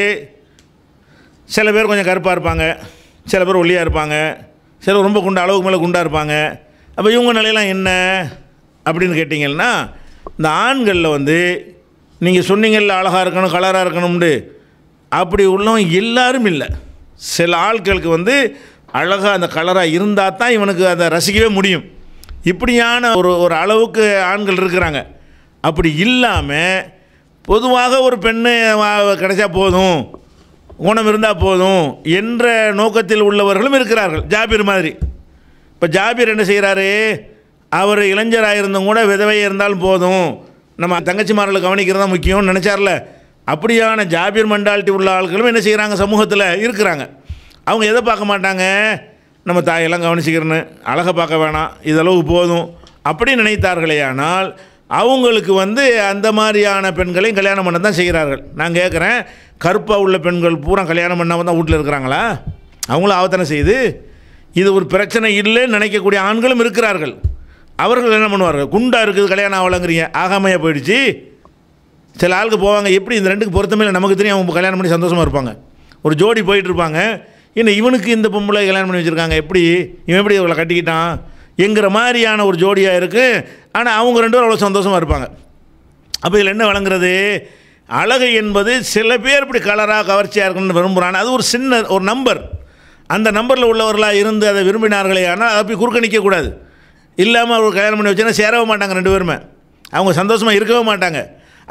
சில பேர் கொஞ்சம் கருப்பாக இருப்பாங்க சில பேர் ஒல்லியாக இருப்பாங்க சிலர் ரொம்ப குண்டா அளவுக்கு மேலே குண்டாக இருப்பாங்க அப்போ இவங்க நிலையெல்லாம் என்ன அப்படின்னு கேட்டிங்கன்னா இந்த ஆண்களில் வந்து நீங்கள் சொன்னீங்கல்ல அழகாக இருக்கணும் கலராக இருக்கணும்னு அப்படி உள்ளவங்க எல்லாரும் இல்லை சில ஆட்களுக்கு வந்து அழகாக அந்த கலராக இருந்தால் தான் இவனுக்கு அதை ரசிக்கவே முடியும் இப்படியான ஒரு ஒரு அளவுக்கு ஆண்கள் இருக்கிறாங்க அப்படி இல்லாமல் பொதுவாக ஒரு பெண்ணு கிடைச்சா போதும் ஊனம் இருந்தால் போதும் என்ற நோக்கத்தில் உள்ளவர்களும் இருக்கிறார்கள் ஜாபீர் மாதிரி இப்போ ஜாபீர் என்ன செய்கிறாரு அவர் இளைஞராக இருந்தும் கூட விதவை இருந்தாலும் போதும் நம்ம தங்கச்சிமார்களை கவனிக்கிறதா முக்கியம்னு நினச்சார்ல அப்படியான ஜாபீர் மண்டாலிட்டி உள்ள ஆட்களும் என்ன செய்கிறாங்க சமூகத்தில் இருக்கிறாங்க அவங்க எதை பார்க்க மாட்டாங்க நம்ம தாயெல்லாம் கவனிச்சிக்கிறேன்னு அழகை பார்க்க வேணாம் இதளவு போதும் அப்படி நினைத்தார்களே ஆனால் அவங்களுக்கு வந்து அந்த மாதிரியான பெண்களையும் கல்யாணம் பண்ண தான் செய்கிறார்கள் நான் கேட்குறேன் கருப்பாக உள்ள பெண்கள் பூரா கல்யாணம் பண்ணாமல் தான் வீட்டில் இருக்கிறாங்களா அவங்களும் ஆவத்தனை செய்து இது ஒரு பிரச்சனை இல்லைன்னு நினைக்கக்கூடிய ஆண்களும் இருக்கிறார்கள் அவர்கள் என்ன பண்ணுவார்கள் குண்டாக இருக்குது கல்யாணம் ஆகலைங்கிறீங்க ஆகாமையாக போயிடுச்சு சில ஆளுக்கு போவாங்க எப்படி இந்த ரெண்டுக்கு பொருத்தமே இல்லை நமக்கு தெரியும் அவங்க கல்யாணம் பண்ணி சந்தோஷமாக இருப்பாங்க ஒரு ஜோடி இருப்பாங்க இன்னும் இவனுக்கு இந்த பொம்பளை கல்யாணம் பண்ணி வச்சுருக்காங்க எப்படி இவன் எப்படி இவங்களை கட்டிக்கிட்டான் என்கிற மாதிரியான ஒரு ஜோடியாக இருக்குது ஆனால் அவங்க ரெண்டு பேரும் அவ்வளோ சந்தோஷமாக இருப்பாங்க அப்போ இதில் என்ன வழங்குறது அழகு என்பது சில பேர் இப்படி கலராக கவர்ச்சியாக இருக்குன்னு விரும்புகிறான் அது ஒரு சின்ன ஒரு நம்பர் அந்த நம்பரில் உள்ளவர்களாக இருந்து அதை விரும்பினார்களே ஆனால் அதை போய் குறுக்கணிக்கக்கூடாது இல்லாமல் ஒரு கல்யாணம் பண்ணி வச்சுன்னா சேரவே மாட்டாங்க ரெண்டு பேருமே அவங்க சந்தோஷமாக இருக்கவே மாட்டாங்க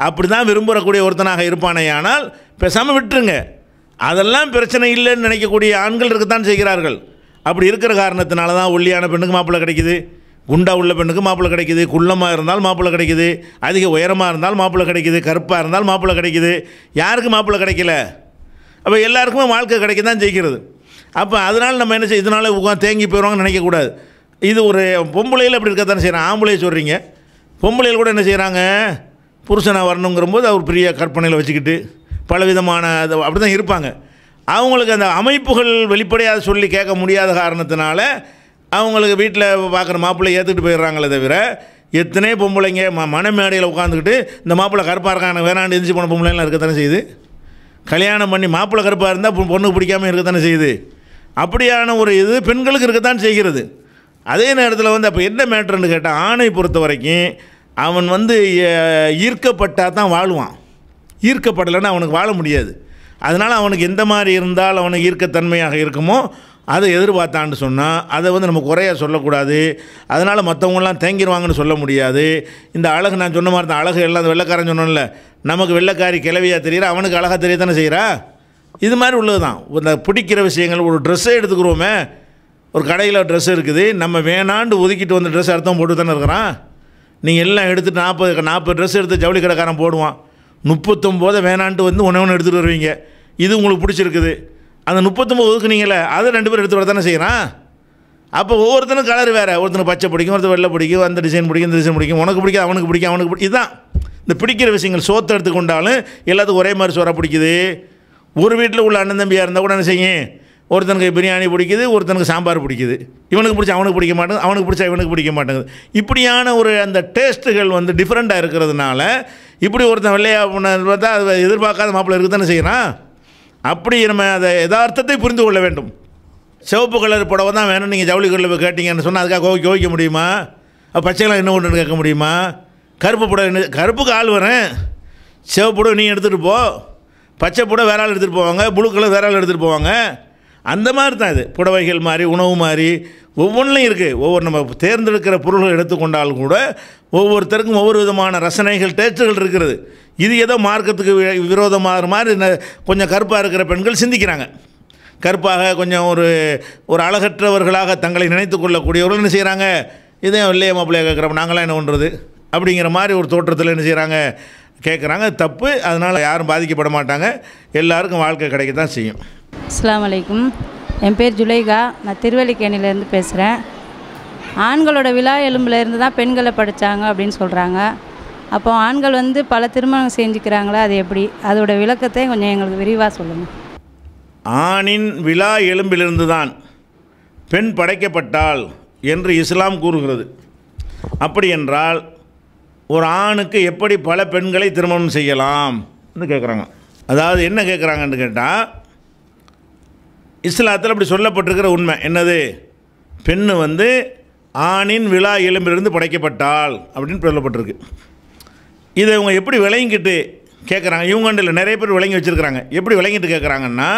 அப்படி தான் விரும்புகிறக்கூடிய ஒருத்தனாக இருப்பானே ஆனால் பேசாமல் விட்டுருங்க அதெல்லாம் பிரச்சனை இல்லைன்னு நினைக்கக்கூடிய ஆண்கள் இருக்கத்தான் செய்கிறார்கள் அப்படி இருக்கிற காரணத்தினால தான் ஒல்லியான பெண்ணுக்கு மாப்பிள்ளை கிடைக்குது குண்டா உள்ள பெண்ணுக்கு மாப்பிள்ளை கிடைக்குது குள்ளமாக இருந்தால் மாப்பிள்ளை கிடைக்குது அதிக உயரமாக இருந்தால் மாப்பிள்ளை கிடைக்குது கருப்பாக இருந்தால் மாப்பிள்ளை கிடைக்குது யாருக்கு மாப்பிள்ளை கிடைக்கல அப்போ எல்லாருக்குமே வாழ்க்கை கிடைக்க தான் ஜெயிக்கிறது அப்போ அதனால் நம்ம என்ன செய்ய இதனால் உட்காந்து தேங்கி போயிடுவாங்கன்னு நினைக்கக்கூடாது இது ஒரு பொம்பளையில் அப்படி இருக்கத்தானே செய்கிறான் ஆம்பளையை சொல்கிறீங்க பொம்பளையில் கூட என்ன செய்கிறாங்க புருஷனாக வரணுங்கிற போது அவர் பெரிய கற்பனையில் வச்சுக்கிட்டு பலவிதமான அப்படி தான் இருப்பாங்க அவங்களுக்கு அந்த அமைப்புகள் வெளிப்படையாக சொல்லி கேட்க முடியாத காரணத்தினால அவங்களுக்கு வீட்டில் பார்க்குற மாப்பிள்ளை ஏற்றுக்கிட்டு போயிடுறாங்களே தவிர எத்தனை பொம்பளைங்க ம மன மேடையில் உட்காந்துக்கிட்டு இந்த மாப்பிள்ளை கருப்பாக இருக்காங்க வேணாண்டு எந்திரிச்சு போன பொம்பளைலாம் இருக்கத்தானே செய்யுது கல்யாணம் பண்ணி மாப்பிள்ளை கருப்பாக இருந்தால் பொண்ணுக்கு பிடிக்காமல் இருக்கத்தானே செய்யுது அப்படியான ஒரு இது பெண்களுக்கு இருக்கத்தான் செய்கிறது அதே நேரத்தில் வந்து அப்போ என்ன மேட்ருன்னு கேட்டால் ஆணை பொறுத்த வரைக்கும் அவன் வந்து ஈர்க்கப்பட்டால் தான் வாழுவான் ஈர்க்கப்படலைன்னா அவனுக்கு வாழ முடியாது அதனால் அவனுக்கு எந்த மாதிரி இருந்தால் அவனுக்கு ஈர்க்கத்தன்மையாக இருக்குமோ அதை எதிர்பார்த்தான்னு சொன்னால் அதை வந்து நம்ம குறையாக சொல்லக்கூடாது அதனால் மற்றவங்களாம் தேங்கிடுவாங்கன்னு சொல்ல முடியாது இந்த அழகு நான் சொன்ன மாதிரி தான் அழகு எல்லாம் அந்த வெள்ளக்காரன் சொன்னோம்ல நமக்கு வெள்ளக்காரி கிளவியாக தெரியுற அவனுக்கு அழகாக தெரிய தானே செய்கிறா இது மாதிரி உள்ளது தான் இந்த பிடிக்கிற விஷயங்கள் ஒரு ட்ரெஸ்ஸே எடுத்துக்கிறோமே ஒரு கடையில் ட்ரெஸ் இருக்குது நம்ம வேணாண்டு ஒதுக்கிட்டு வந்த ட்ரெஸ் அர்த்தம் போட்டு தானே இருக்கிறான் நீங்கள் எல்லாம் எடுத்துகிட்டு நாற்பது நாற்பது ட்ரெஸ் எடுத்து ஜவுளி கடைக்காரன் போடுவான் முப்பத்தொம்போதை வேணான்ட்டு வந்து ஒன்று ஒன்று எடுத்துகிட்டு வருவீங்க இது உங்களுக்கு பிடிச்சிருக்குது அந்த முப்பத்தொம்பது ஒதுக்குனீங்களே அதை ரெண்டு பேரும் எடுத்து வர தானே செய்கிறான் அப்போ ஒவ்வொருத்தனும் கலர் வேறு ஒருத்தனுக்கு பச்சை பிடிக்கும் ஒருத்தர் வெள்ளை பிடிக்கும் அந்த டிசைன் பிடிக்கும் இந்த டிசைன் பிடிக்கும் உனக்கு பிடிக்கும் அவனுக்கு பிடிக்கும் அவனுக்கு பிடிக்கும் இதுதான் இந்த பிடிக்கிற விஷயங்கள் சோத்தை எடுத்துக்கொண்டாலும் எல்லாத்துக்கும் ஒரே மாதிரி சோறாக பிடிக்குது ஒரு வீட்டில் உள்ள அண்ணன் தம்பியாக இருந்தால் கூட என்ன செய்யும் ஒருத்தனுக்கு பிரியாணி பிடிக்குது ஒருத்தனுக்கு சாம்பார் பிடிக்குது இவனுக்கு பிடிச்சி அவனுக்கு பிடிக்க மாட்டேங்குது அவனுக்கு பிடிச்ச இவனுக்கு பிடிக்க மாட்டேங்குது இப்படியான ஒரு அந்த டேஸ்ட்டுகள் வந்து டிஃப்ரெண்ட்டாக இருக்கிறதுனால இப்படி ஒருத்தன் வெள்ளையாக பார்த்தா அது எதிர்பார்க்காத மாப்பிள்ளை இருக்குது தானே செய்கிறான் அப்படி நம்ம அதை யதார்த்தத்தை புரிந்து கொள்ள வேண்டும் சிவப்பு கலர் புடவை தான் வேணும் நீங்கள் ஜவுளி கலர் கேட்டிங்கன்னு சொன்னால் அதுக்காக கோவிக்க கோவிக்க முடியுமா பச்சைலாம் என்ன ஒன்று கேட்க முடியுமா கருப்பு புடவை கருப்புக்கு ஆள் வரேன் சிவப்பு புடவை நீ எடுத்துகிட்டு போ பச்சை புடவை வேற ஆள் எடுத்துகிட்டு போவாங்க புழு கலர் வேற ஆள் எடுத்துகிட்டு போவாங்க அந்த மாதிரி தான் இது புடவைகள் மாதிரி உணவு மாதிரி ஒவ்வொன்றிலையும் இருக்குது ஒவ்வொரு நம்ம தேர்ந்தெடுக்கிற பொருள்கள் எடுத்துக்கொண்டாலும் கூட ஒவ்வொருத்தருக்கும் ஒவ்வொரு விதமான ரசனைகள் டேஸ்ட்டுகள் இருக்கிறது இது ஏதோ மார்க்கத்துக்கு விரோதமாகிற மாதிரி கொஞ்சம் கருப்பாக இருக்கிற பெண்கள் சிந்திக்கிறாங்க கருப்பாக கொஞ்சம் ஒரு ஒரு அழகற்றவர்களாக தங்களை நினைத்து கொள்ளக்கூடியவர்கள் என்ன செய்கிறாங்க இதே இல்லையே மாப்பிள்ளையாக கேட்குறப்ப நாங்களாம் என்ன பண்ணுறது அப்படிங்கிற மாதிரி ஒரு தோற்றத்தில் என்ன செய்கிறாங்க கேட்குறாங்க தப்பு அதனால் யாரும் பாதிக்கப்பட மாட்டாங்க எல்லாருக்கும் வாழ்க்கை கிடைக்க தான் செய்யும்
அஸ்லாம் வலைக்கும் என் பேர் ஜுலைகா நான் திருவல்லிக்கேணிலேருந்து பேசுகிறேன் ஆண்களோட விழா எலும்பில் இருந்து தான் பெண்களை படித்தாங்க அப்படின்னு சொல்கிறாங்க அப்போ ஆண்கள் வந்து பல திருமணம் செஞ்சுக்கிறாங்களா அது எப்படி அதோட விளக்கத்தை கொஞ்சம் எங்களுக்கு விரிவாக சொல்லுங்கள்
ஆணின் விழா எலும்பிலிருந்து தான் பெண் படைக்கப்பட்டால் என்று இஸ்லாம் கூறுகிறது அப்படி என்றால் ஒரு ஆணுக்கு எப்படி பல பெண்களை திருமணம் செய்யலாம் என்று கேட்குறாங்க அதாவது என்ன கேட்குறாங்கன்னு கேட்டால் இஸ்லாத்தில் அப்படி சொல்லப்பட்டிருக்கிற உண்மை என்னது பெண்ணு வந்து ஆணின் விழா எலும்பிலிருந்து படைக்கப்பட்டால் அப்படின்னு சொல்லப்பட்டிருக்கு இதை இவங்க எப்படி விளங்கிக்கிட்டு கேட்குறாங்க இவங்கண்டில் நிறைய பேர் விளங்கி வச்சுருக்கிறாங்க எப்படி விளங்கிட்டு கேட்குறாங்கன்னா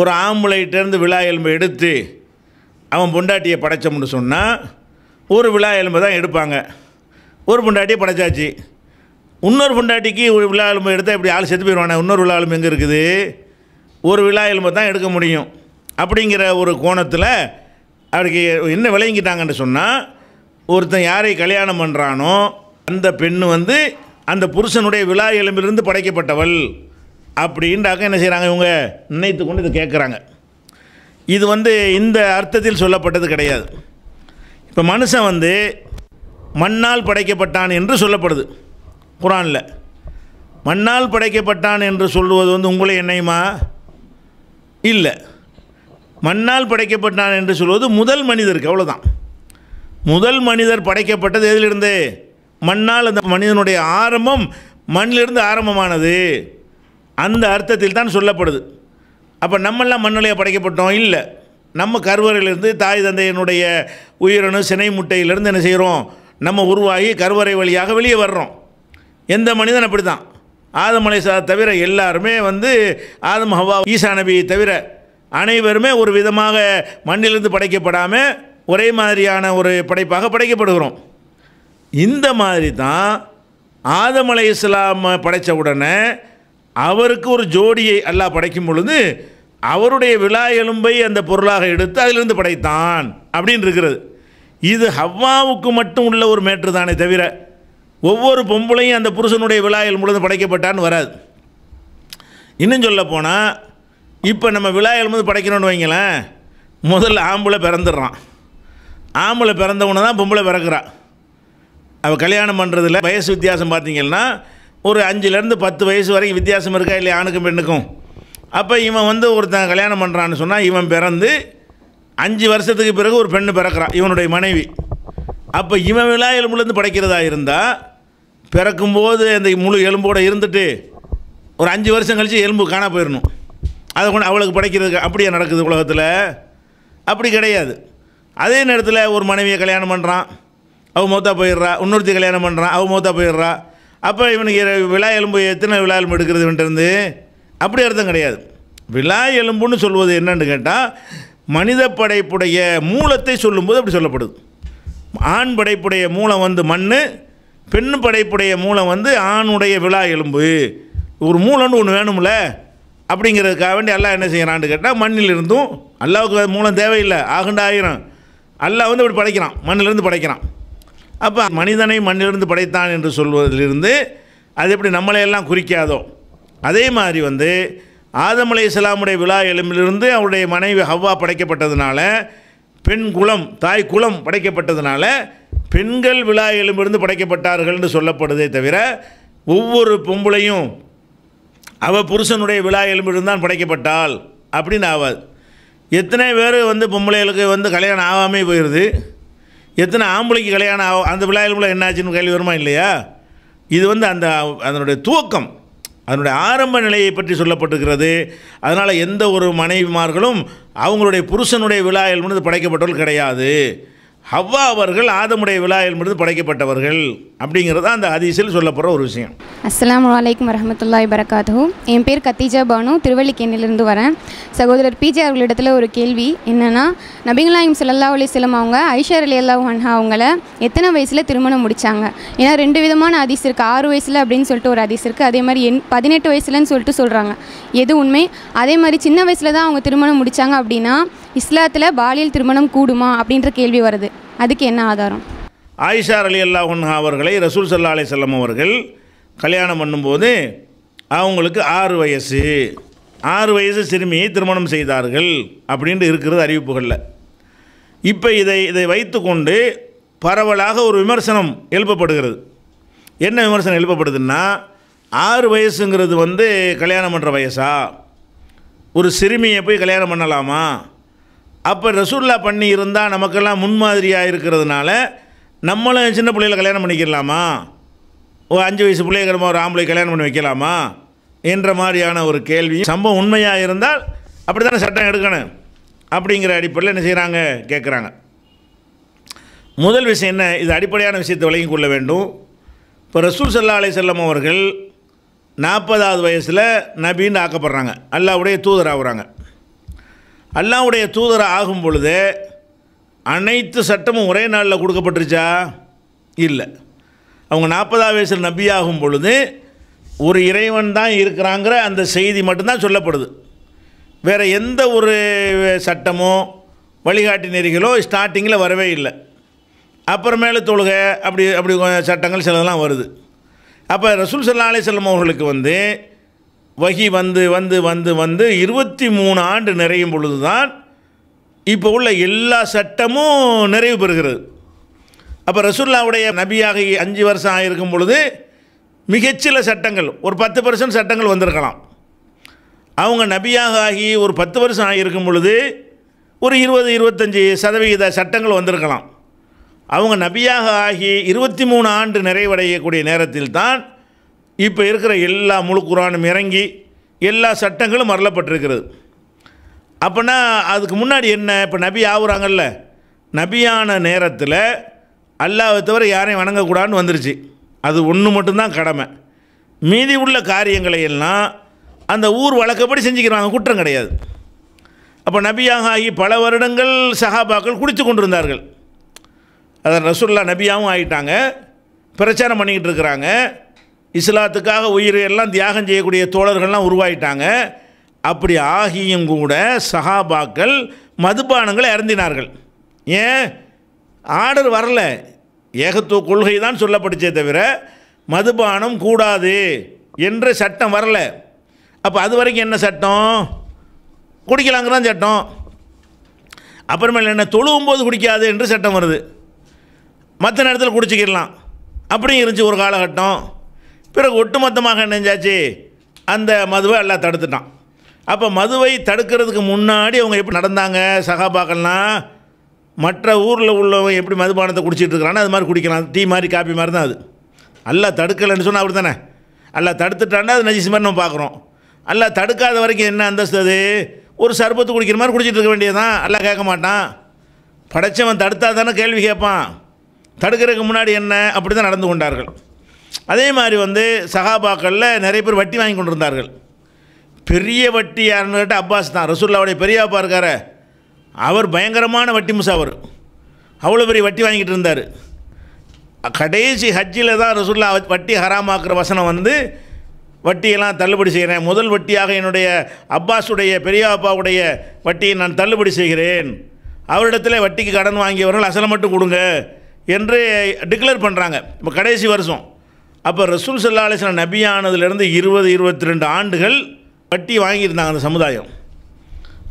ஒரு ஆம்பளைட்டேருந்து விழா எலும்பை எடுத்து அவன் பொண்டாட்டியை படைச்சோம்னு சொன்னால் ஒரு விழா எலும்பை தான் எடுப்பாங்க ஒரு பொண்டாட்டியை படைச்சாச்சு இன்னொரு பொண்டாட்டிக்கு விழா எலும்பு எடுத்தால் இப்படி ஆள் செத்து போயிடுவானே இன்னொரு விழா எலும்பு எங்கே இருக்குது ஒரு விழா எலும்பை தான் எடுக்க முடியும் அப்படிங்கிற ஒரு கோணத்தில் அவருக்கு என்ன விளங்கிட்டாங்கன்னு சொன்னால் ஒருத்தன் யாரை கல்யாணம் பண்ணுறானோ அந்த பெண்ணு வந்து அந்த புருஷனுடைய விழா எலும்பிலிருந்து படைக்கப்பட்டவள் அப்படின்றாக்க என்ன செய்கிறாங்க இவங்க நினைத்து கொண்டு இதை கேட்குறாங்க இது வந்து இந்த அர்த்தத்தில் சொல்லப்பட்டது கிடையாது இப்போ மனுஷன் வந்து மண்ணால் படைக்கப்பட்டான் என்று சொல்லப்படுது குரானில் மண்ணால் படைக்கப்பட்டான் என்று சொல்லுவது வந்து உங்களை என்னையுமா இல்லை மண்ணால் படைக்கப்பட்டான் என்று சொல்வது முதல் மனிதருக்கு அவ்வளோதான் முதல் மனிதர் படைக்கப்பட்டது எதிலிருந்து மண்ணால் அந்த மனிதனுடைய ஆரம்பம் மண்ணிலிருந்து ஆரம்பமானது அந்த அர்த்தத்தில் தான் சொல்லப்படுது அப்போ நம்மெல்லாம் மண்ணிலையாக படைக்கப்பட்டோம் இல்லை நம்ம கருவறையிலிருந்து தாய் தந்தையினுடைய உயிரணு சினை முட்டையிலிருந்து என்ன செய்கிறோம் நம்ம உருவாகி கருவறை வழியாக வெளியே வர்றோம் எந்த மனிதன் அப்படி தான் ஆதமலை தவிர எல்லாருமே வந்து ஆதம் ஹவா ஈசா நபியை தவிர அனைவருமே ஒரு விதமாக மண்ணிலிருந்து படைக்கப்படாமல் ஒரே மாதிரியான ஒரு படைப்பாக படைக்கப்படுகிறோம் இந்த மாதிரி தான் ஆதம் அலை இஸ்லாம் படைத்த உடனே அவருக்கு ஒரு ஜோடியை அல்லாஹ் படைக்கும் பொழுது அவருடைய விழா எலும்பை அந்த பொருளாக எடுத்து அதிலிருந்து படைத்தான் அப்படின்னு இருக்கிறது இது ஹவ்வாவுக்கு மட்டும் உள்ள ஒரு மேட்ரு தானே தவிர ஒவ்வொரு பொம்பளையும் அந்த புருஷனுடைய விழா எலும்புலேருந்து படைக்கப்பட்டான்னு வராது இன்னும் சொல்ல போனால் இப்போ நம்ம விழா எழுமது படைக்கணும்னு வைங்களேன் முதல்ல ஆம்பளை பிறந்துடுறான் ஆம்பளை பிறந்தவொன்னே தான் பொம்பளை பிறக்கிறான் அவள் கல்யாணம் பண்ணுறதுல வயசு வித்தியாசம் பார்த்திங்கன்னா ஒரு அஞ்சுலேருந்து பத்து வயசு வரைக்கும் வித்தியாசம் இருக்கா இல்லை ஆணுக்கும் பெண்ணுக்கும் அப்போ இவன் வந்து ஒருத்தன் கல்யாணம் பண்ணுறான்னு சொன்னால் இவன் பிறந்து அஞ்சு வருஷத்துக்கு பிறகு ஒரு பெண்ணு பிறக்கிறான் இவனுடைய மனைவி அப்போ இவன் விழா எலும்புலேருந்து படைக்கிறதா இருந்தால் பிறக்கும்போது அந்த முழு எலும்போடு இருந்துட்டு ஒரு அஞ்சு வருஷம் கழித்து எலும்பு காண போயிடணும் அதை கொண்டு அவளுக்கு படைக்கிறதுக்கு அப்படியே நடக்குது உலகத்தில் அப்படி கிடையாது அதே நேரத்தில் ஒரு மனைவியை கல்யாணம் பண்ணுறான் அவள் மூத்தா போயிடுறா இன்னொருத்தி கல்யாணம் பண்ணுறான் அவள் மூத்தா போயிடுறா அப்போ இவனுக்கு விழா எலும்பு எத்தனை விழா எலும்பு எடுக்கிறதுன்ட்டு அப்படி அர்த்தம் கிடையாது விழா எலும்புன்னு சொல்வது என்னென்னு கேட்டால் மனித படைப்புடைய மூலத்தை சொல்லும்போது அப்படி சொல்லப்படுது ஆண் படைப்புடைய மூலம் வந்து மண் பெண் படைப்புடைய மூலம் வந்து ஆணுடைய விழா எலும்பு ஒரு மூலம்னு ஒன்று வேணும்ல அப்படிங்கிறதுக்காக வேண்டி அல்லா என்ன செய்கிறான்னு கேட்டால் மண்ணிலிருந்தும் அல்லாவுக்கு மூலம் தேவையில்லை ஆகண்ட ஆயிரம் அல்லாஹ் வந்து இப்படி படைக்கிறான் மண்ணிலிருந்து படைக்கிறான் அப்போ மனிதனை மண்ணிலிருந்து படைத்தான் என்று சொல்வதிலிருந்து அது எப்படி நம்மளையெல்லாம் குறிக்காதோ அதே மாதிரி வந்து ஆதம் அலை இஸ்லாமுடைய விழா எலும்பிலிருந்து அவருடைய மனைவி ஹவ்வா படைக்கப்பட்டதுனால பெண் குளம் தாய் குளம் படைக்கப்பட்டதுனால பெண்கள் விழா எலும்பிலிருந்து படைக்கப்பட்டார்கள் என்று சொல்லப்படுதே தவிர ஒவ்வொரு பொம்பளையும் அவள் புருஷனுடைய விழா தான் படைக்கப்பட்டாள் அப்படின்னு ஆவாது எத்தனை பேர் வந்து பொம்பளைகளுக்கு வந்து கல்யாணம் ஆகாமே போயிடுது எத்தனை ஆம்பளைக்கு கல்யாணம் ஆகும் அந்த விழா எலும்புல என்னாச்சுன்னு கேள்வி வருமா இல்லையா இது வந்து அந்த அதனுடைய துவக்கம் அதனுடைய ஆரம்ப நிலையை பற்றி சொல்லப்பட்டிருக்கிறது அதனால் எந்த ஒரு மனைவிமார்களும் அவங்களுடைய புருஷனுடைய விழா எலும்பு படைக்கப்பட்டவர்கள் கிடையாது ஹவ்வா அவர்கள் ஆதமுடைய விழா என்பது படைக்கப்பட்டவர்கள் அப்படிங்கிறது அந்த அதிசயில் சொல்லப்படுற ஒரு விஷயம்
அஸ்லாம் வலைக்கம் வரமத்துல்லாய் பரகாதூ என் பேர் கத்தீஜா பானு திருவள்ளிக்கேணிலிருந்து வரேன் சகோதரர் பிஜே அவர்களிடத்தில் ஒரு கேள்வி என்னென்னா நபிங்களாயும் அலி சிலம் அவங்க ஐஷர் அலி அல்லா ஹன்ஹா அவங்கள எத்தனை வயசில் திருமணம் முடித்தாங்க ஏன்னா ரெண்டு விதமான அதிசு இருக்குது ஆறு வயசில் அப்படின்னு சொல்லிட்டு ஒரு அதிசு இருக்குது அதே மாதிரி என் பதினெட்டு வயசுலன்னு சொல்லிட்டு சொல்கிறாங்க எது உண்மை அதே மாதிரி சின்ன வயசில் தான் அவங்க திருமணம் முடித்தாங்க அப்படின்னா இஸ்லாத்தில் பாலியல் திருமணம் கூடுமா அப்படின்ற கேள்வி வருது அதுக்கு என்ன ஆதாரம்
ஆயிஷா அலி அல்லா உன்ஹா அவர்களை ரசூல் சல்லா அலி செல்லம் அவர்கள் கல்யாணம் பண்ணும்போது அவங்களுக்கு ஆறு வயசு ஆறு வயசு சிறுமியை திருமணம் செய்தார்கள் அப்படின்ட்டு இருக்கிறது அறிவிப்புகளில் இப்போ இதை இதை வைத்துக்கொண்டு பரவலாக ஒரு விமர்சனம் எழுப்பப்படுகிறது என்ன விமர்சனம் எழுப்பப்படுதுன்னா ஆறு வயசுங்கிறது வந்து கல்யாணம் பண்ணுற வயசா ஒரு சிறுமியை போய் கல்யாணம் பண்ணலாமா அப்போ ரசூல்லா பண்ணி இருந்தால் நமக்கெல்லாம் முன்மாதிரியாக இருக்கிறதுனால நம்மளும் சின்ன பிள்ளைகளை கல்யாணம் பண்ணிக்கலாமா ஓ அஞ்சு வயசு பிள்ளைகளும் ஒரு ஆம்பளை கல்யாணம் பண்ணி வைக்கலாமா என்ற மாதிரியான ஒரு கேள்வி சம்பவம் உண்மையாக இருந்தால் அப்படி தானே சட்டம் எடுக்கணும் அப்படிங்கிற அடிப்படையில் என்ன செய்கிறாங்க கேட்குறாங்க முதல் விஷயம் என்ன இது அடிப்படையான விஷயத்தை விளங்கி கொள்ள வேண்டும் இப்போ ரசூல் சல்லா அலை செல்லம் அவர்கள் நாற்பதாவது வயசில் நபின்னு ஆக்கப்படுறாங்க அல்லாவுடைய தூதர் ஆகுறாங்க அல்லாவுடைய தூதர் ஆகும் பொழுது அனைத்து சட்டமும் ஒரே நாளில் கொடுக்கப்பட்டுருச்சா இல்லை அவங்க நாற்பதாவது வயசில் நபியாகும் பொழுது ஒரு இறைவன் தான் இருக்கிறாங்கிற அந்த செய்தி மட்டும்தான் சொல்லப்படுது வேறு எந்த ஒரு சட்டமோ வழிகாட்டி நெறிகளோ ஸ்டார்டிங்கில் வரவே இல்லை அப்புறமேல தொழுகை அப்படி அப்படி சட்டங்கள் சிலதெல்லாம் வருது அப்போ ரசூல் சல்லா அலிசல்லம் அவர்களுக்கு வந்து வகி வந்து வந்து வந்து வந்து இருபத்தி மூணு ஆண்டு நிறையும் பொழுது தான் இப்போ உள்ள எல்லா சட்டமும் நிறைவு பெறுகிறது அப்போ ரசுல்லாவுடைய நபியாக அஞ்சு வருஷம் ஆகியிருக்கும் பொழுது மிகச்சில சட்டங்கள் ஒரு பத்து பர்சன்ட் சட்டங்கள் வந்திருக்கலாம் அவங்க நபியாக ஆகி ஒரு பத்து வருஷம் ஆகியிருக்கும் பொழுது ஒரு இருபது இருபத்தஞ்சி சதவிகித சட்டங்கள் வந்திருக்கலாம் அவங்க நபியாக ஆகி இருபத்தி மூணு ஆண்டு நிறைவடையக்கூடிய நேரத்தில் தான் இப்போ இருக்கிற எல்லா முழு குரானும் இறங்கி எல்லா சட்டங்களும் மரலப்பட்டிருக்கிறது அப்போனா அதுக்கு முன்னாடி என்ன இப்போ நபி ஆகுறாங்கல்ல நபியான நேரத்தில் அல்லாவை தவிர யாரையும் வணங்கக்கூடாதுன்னு வந்துருச்சு அது ஒன்று மட்டும்தான் கடமை மீதி உள்ள காரியங்களை எல்லாம் அந்த ஊர் வழக்கப்படி செஞ்சுக்கிறாங்க குற்றம் கிடையாது அப்போ நபியாக ஆகி பல வருடங்கள் சஹாபாக்கள் குடித்து கொண்டிருந்தார்கள் அதை ரசூல்லா நபியாகவும் ஆகிட்டாங்க பிரச்சாரம் பண்ணிக்கிட்டு இருக்கிறாங்க இஸ்லாத்துக்காக உயிரை எல்லாம் தியாகம் செய்யக்கூடிய தோழர்கள்லாம் உருவாயிட்டாங்க அப்படி ஆகியும் கூட சஹாபாக்கள் மதுபானங்களை அருந்தினார்கள் ஏன் ஆர்டர் வரல ஏகத்துவ கொள்கை தான் சொல்லப்பட்டுச்சே தவிர மதுபானம் கூடாது என்ற சட்டம் வரல அப்போ அது வரைக்கும் என்ன சட்டம் குடிக்கலாங்கிறான் சட்டம் அப்புறமேல என்ன தொழுவும் போது குடிக்காது என்று சட்டம் வருது மற்ற நேரத்தில் குடிச்சிக்கிடலாம் அப்படியும் இருந்துச்சு ஒரு காலகட்டம் பிறகு ஒட்டுமொத்தமாக நினைஞ்சாச்சு அந்த மதுவை எல்லாம் தடுத்துட்டான் அப்போ மதுவை தடுக்கிறதுக்கு முன்னாடி அவங்க எப்படி நடந்தாங்க சகாபாக்கள்னா மற்ற ஊரில் உள்ளவங்க எப்படி மதுபானத்தை குடிச்சிட்டு இருக்கிறானோ அது மாதிரி குடிக்கலாம் டீ மாதிரி காப்பி மாதிரி தான் அது எல்லாம் தடுக்கலைன்னு சொன்னால் அப்படி தானே எல்லாம் தடுத்துட்டான்னா அது நஜிஸ் மாதிரி நம்ம பார்க்குறோம் எல்லாம் தடுக்காத வரைக்கும் என்ன அந்தஸ்து அது ஒரு சர்பத்து குடிக்கிற மாதிரி குடிச்சிட்டு இருக்க வேண்டியதான் எல்லாம் கேட்க மாட்டான் படைச்சவன் தடுத்தா தானே கேள்வி கேட்பான் தடுக்கிறதுக்கு முன்னாடி என்ன அப்படி தான் நடந்து கொண்டார்கள் அதே மாதிரி வந்து சகாபாக்களில் நிறைய பேர் வட்டி வாங்கி கொண்டு இருந்தார்கள் பெரிய வட்டி யாருன்னு கேட்டால் அப்பாஸ் தான் ரசூல்லாவுடைய பெரியப்பா இருக்கார அவர் பயங்கரமான வட்டி முசாவர் அவ்வளோ பெரிய வட்டி வாங்கிட்டு இருந்தார் கடைசி ஹஜ்ஜில் தான் ரசூல்லா வட்டி ஹராமாக்குற வசனம் வந்து வட்டியெல்லாம் தள்ளுபடி செய்கிறேன் முதல் வட்டியாக என்னுடைய அப்பாஸுடைய பெரியாப்பாவுடைய வட்டியை நான் தள்ளுபடி செய்கிறேன் அவரிடத்தில் வட்டிக்கு கடன் வாங்கியவர்கள் அசலை மட்டும் கொடுங்க என்று டிக்ளேர் பண்ணுறாங்க இப்போ கடைசி வருஷம் அப்போ ரசூல் சல்லா அலிஸ்லாம் நபியானதுலேருந்து இருபது இருபத்தி ரெண்டு ஆண்டுகள் வட்டி வாங்கியிருந்தாங்க அந்த சமுதாயம்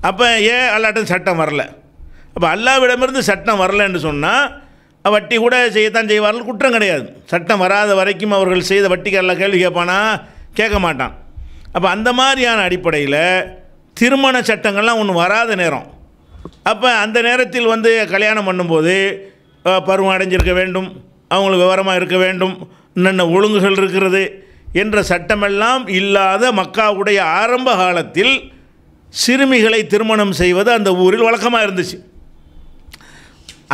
அப்போ ஏன் அல்லாட்டும் சட்டம் வரல அப்போ அல்லாவிடமிருந்து சட்டம் வரலன்னு சொன்னால் வட்டி கூட செய்யத்தான் செய்வார்கள் குற்றம் கிடையாது சட்டம் வராத வரைக்கும் அவர்கள் செய்த வட்டிக்கு கேள்வி கேட்பானா கேட்க மாட்டான் அப்போ அந்த மாதிரியான அடிப்படையில் திருமண சட்டங்கள்லாம் ஒன்று வராத நேரம் அப்போ அந்த நேரத்தில் வந்து கல்யாணம் பண்ணும்போது பருவம் அடைஞ்சிருக்க வேண்டும் அவங்களுக்கு விவரமாக இருக்க வேண்டும் என்னென்ன ஒழுங்குகள் இருக்கிறது என்ற சட்டமெல்லாம் இல்லாத மக்காவுடைய ஆரம்ப காலத்தில் சிறுமிகளை திருமணம் செய்வது அந்த ஊரில் வழக்கமாக இருந்துச்சு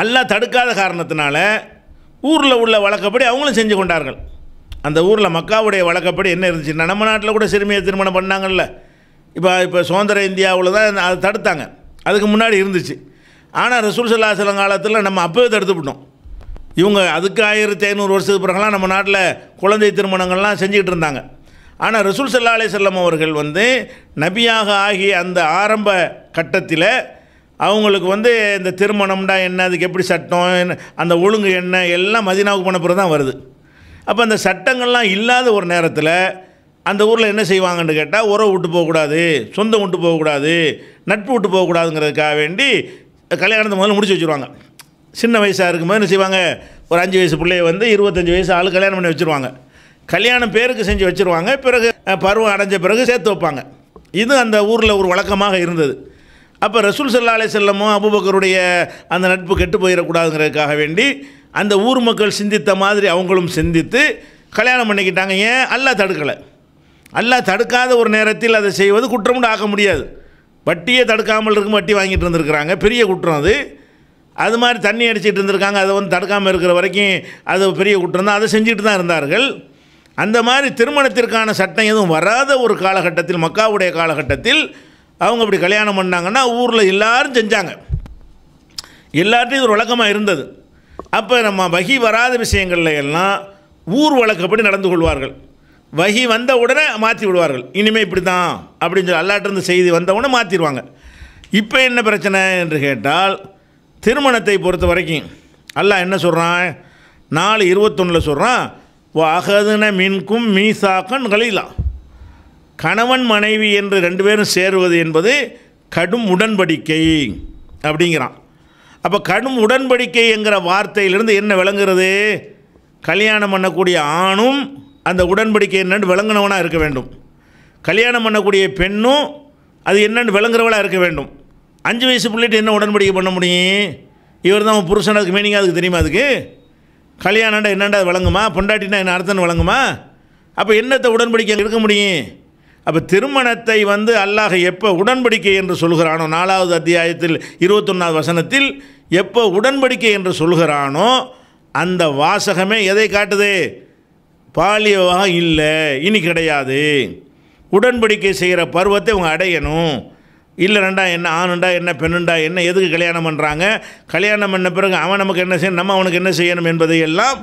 எல்லாம் தடுக்காத காரணத்தினால ஊரில் உள்ள வழக்கப்படி அவங்களும் செஞ்சு கொண்டார்கள் அந்த ஊரில் மக்காவுடைய வழக்கப்படி என்ன இருந்துச்சுன்னா நம்ம நாட்டில் கூட சிறுமியை திருமணம் பண்ணாங்கல்ல இப்போ இப்போ சுதந்திர இந்தியாவில் தான் அதை தடுத்தாங்க அதுக்கு முன்னாடி இருந்துச்சு ஆனால் ரசூல் சல்லாஹலம் காலத்தில் நம்ம அப்போவே தடுத்துவிட்டோம் இவங்க அதுக்கு ஆயிரத்தி ஐநூறு வருஷத்துக்கு பிறகுலாம் நம்ம நாட்டில் குழந்தை திருமணங்கள்லாம் செஞ்சுக்கிட்டு இருந்தாங்க ஆனால் ரசூல் சல்லா அலி செல்லம் அவர்கள் வந்து நபியாக ஆகிய அந்த ஆரம்ப கட்டத்தில் அவங்களுக்கு வந்து இந்த திருமணம்டா என்ன அதுக்கு எப்படி சட்டம் அந்த ஒழுங்கு என்ன எல்லாம் மதினாவுக்கு போன பிறகு தான் வருது அப்போ அந்த சட்டங்கள்லாம் இல்லாத ஒரு நேரத்தில் அந்த ஊரில் என்ன செய்வாங்கன்னு கேட்டால் உறவு விட்டு போகக்கூடாது சொந்தம் விட்டு போகக்கூடாது நட்பு விட்டு போகக்கூடாதுங்கிறதுக்காக வேண்டி கல்யாணத்தை முதல்ல முடிச்சு வச்சுருவாங்க சின்ன வயசாக இருக்கும்போது என்ன செய்வாங்க ஒரு அஞ்சு வயசு பிள்ளைய வந்து இருபத்தஞ்சி வயசு ஆள் கல்யாணம் பண்ணி வச்சுருவாங்க கல்யாணம் பேருக்கு செஞ்சு வச்சுருவாங்க பிறகு பருவம் அடைஞ்ச பிறகு சேர்த்து வைப்பாங்க இது அந்த ஊரில் ஒரு வழக்கமாக இருந்தது அப்போ ரசூல் சல்லா அலே செல்லமும் அபுபக்கருடைய அந்த நட்பு கெட்டு போயிடக்கூடாதுங்கிறதுக்காக வேண்டி அந்த ஊர் மக்கள் சிந்தித்த மாதிரி அவங்களும் சிந்தித்து கல்யாணம் பண்ணிக்கிட்டாங்க ஏன் அல்லா தடுக்கலை அல்லா தடுக்காத ஒரு நேரத்தில் அதை செய்வது குற்றம் ஆக்க முடியாது வட்டியே தடுக்காமல் இருக்கும் வட்டி வாங்கிட்டு வந்துருக்குறாங்க பெரிய குற்றம் அது அது மாதிரி தண்ணி அடிச்சிட்டு இருந்திருக்காங்க அதை வந்து தடுக்காமல் இருக்கிற வரைக்கும் அது பெரிய குற்றம் தான் அதை செஞ்சுட்டு தான் இருந்தார்கள் அந்த மாதிரி திருமணத்திற்கான சட்டம் எதுவும் வராத ஒரு காலகட்டத்தில் மக்காவுடைய காலகட்டத்தில் அவங்க அப்படி கல்யாணம் பண்ணாங்கன்னா ஊரில் எல்லோரும் செஞ்சாங்க எல்லார்ட்டையும் இது ஒரு வழக்கமாக இருந்தது அப்போ நம்ம வகி வராத விஷயங்கள்ல எல்லாம் ஊர் வழக்கப்படி நடந்து கொள்வார்கள் வகி வந்த உடனே மாற்றி விடுவார்கள் இனிமேல் இப்படி தான் அப்படின்னு சொல்லி அல்லாட்டிருந்து செய்தி வந்த உடனே மாற்றிடுவாங்க இப்போ என்ன பிரச்சனை என்று கேட்டால் திருமணத்தை பொறுத்த வரைக்கும் அல்ல என்ன சொல்கிறான் நாலு இருபத்தொன்னில் சொல்கிறான் அகதுன மின்கும் மீசாக்கன் கலீலா கணவன் மனைவி என்று ரெண்டு பேரும் சேருவது என்பது கடும் உடன்படிக்கை அப்படிங்கிறான் அப்போ கடும் உடன்படிக்கை என்கிற வார்த்தையிலிருந்து என்ன விளங்குறது கல்யாணம் பண்ணக்கூடிய ஆணும் அந்த உடன்படிக்கை என்னென்னு விளங்கினவனாக இருக்க வேண்டும் கல்யாணம் பண்ணக்கூடிய பெண்ணும் அது என்னென்னு விளங்குறவளாக இருக்க வேண்டும் அஞ்சு வயசு பிள்ளைகிட்ட என்ன உடன்படிக்கை பண்ண முடியும் இவர் தான் புருஷன் அதுக்கு மீனிங்காக அதுக்கு தெரியுமா அதுக்கு கல்யாணம்டா என்னண்டா வழங்குமா பொண்டாட்டினா என்ன அர்த்தம் வழங்குமா அப்போ என்னத்தை உடன்படிக்கை இருக்க முடியும் அப்போ திருமணத்தை வந்து அல்லாஹ் எப்போ உடன்படிக்கை என்று சொல்கிறானோ நாலாவது அத்தியாயத்தில் இருபத்தொன்னாவது வசனத்தில் எப்போ உடன்படிக்கை என்று சொல்கிறானோ அந்த வாசகமே எதை காட்டுது பாலியவாக இல்லை இனி கிடையாது உடன்படிக்கை செய்கிற பருவத்தை அவங்க அடையணும் இல்லை ரெண்டா என்ன ஆணுண்டா என்ன பெண்ணுண்டா என்ன எதுக்கு கல்யாணம் பண்ணுறாங்க கல்யாணம் பண்ண பிறகு அவன் நமக்கு என்ன செய்யணும் நம்ம அவனுக்கு என்ன செய்யணும் என்பதை எல்லாம்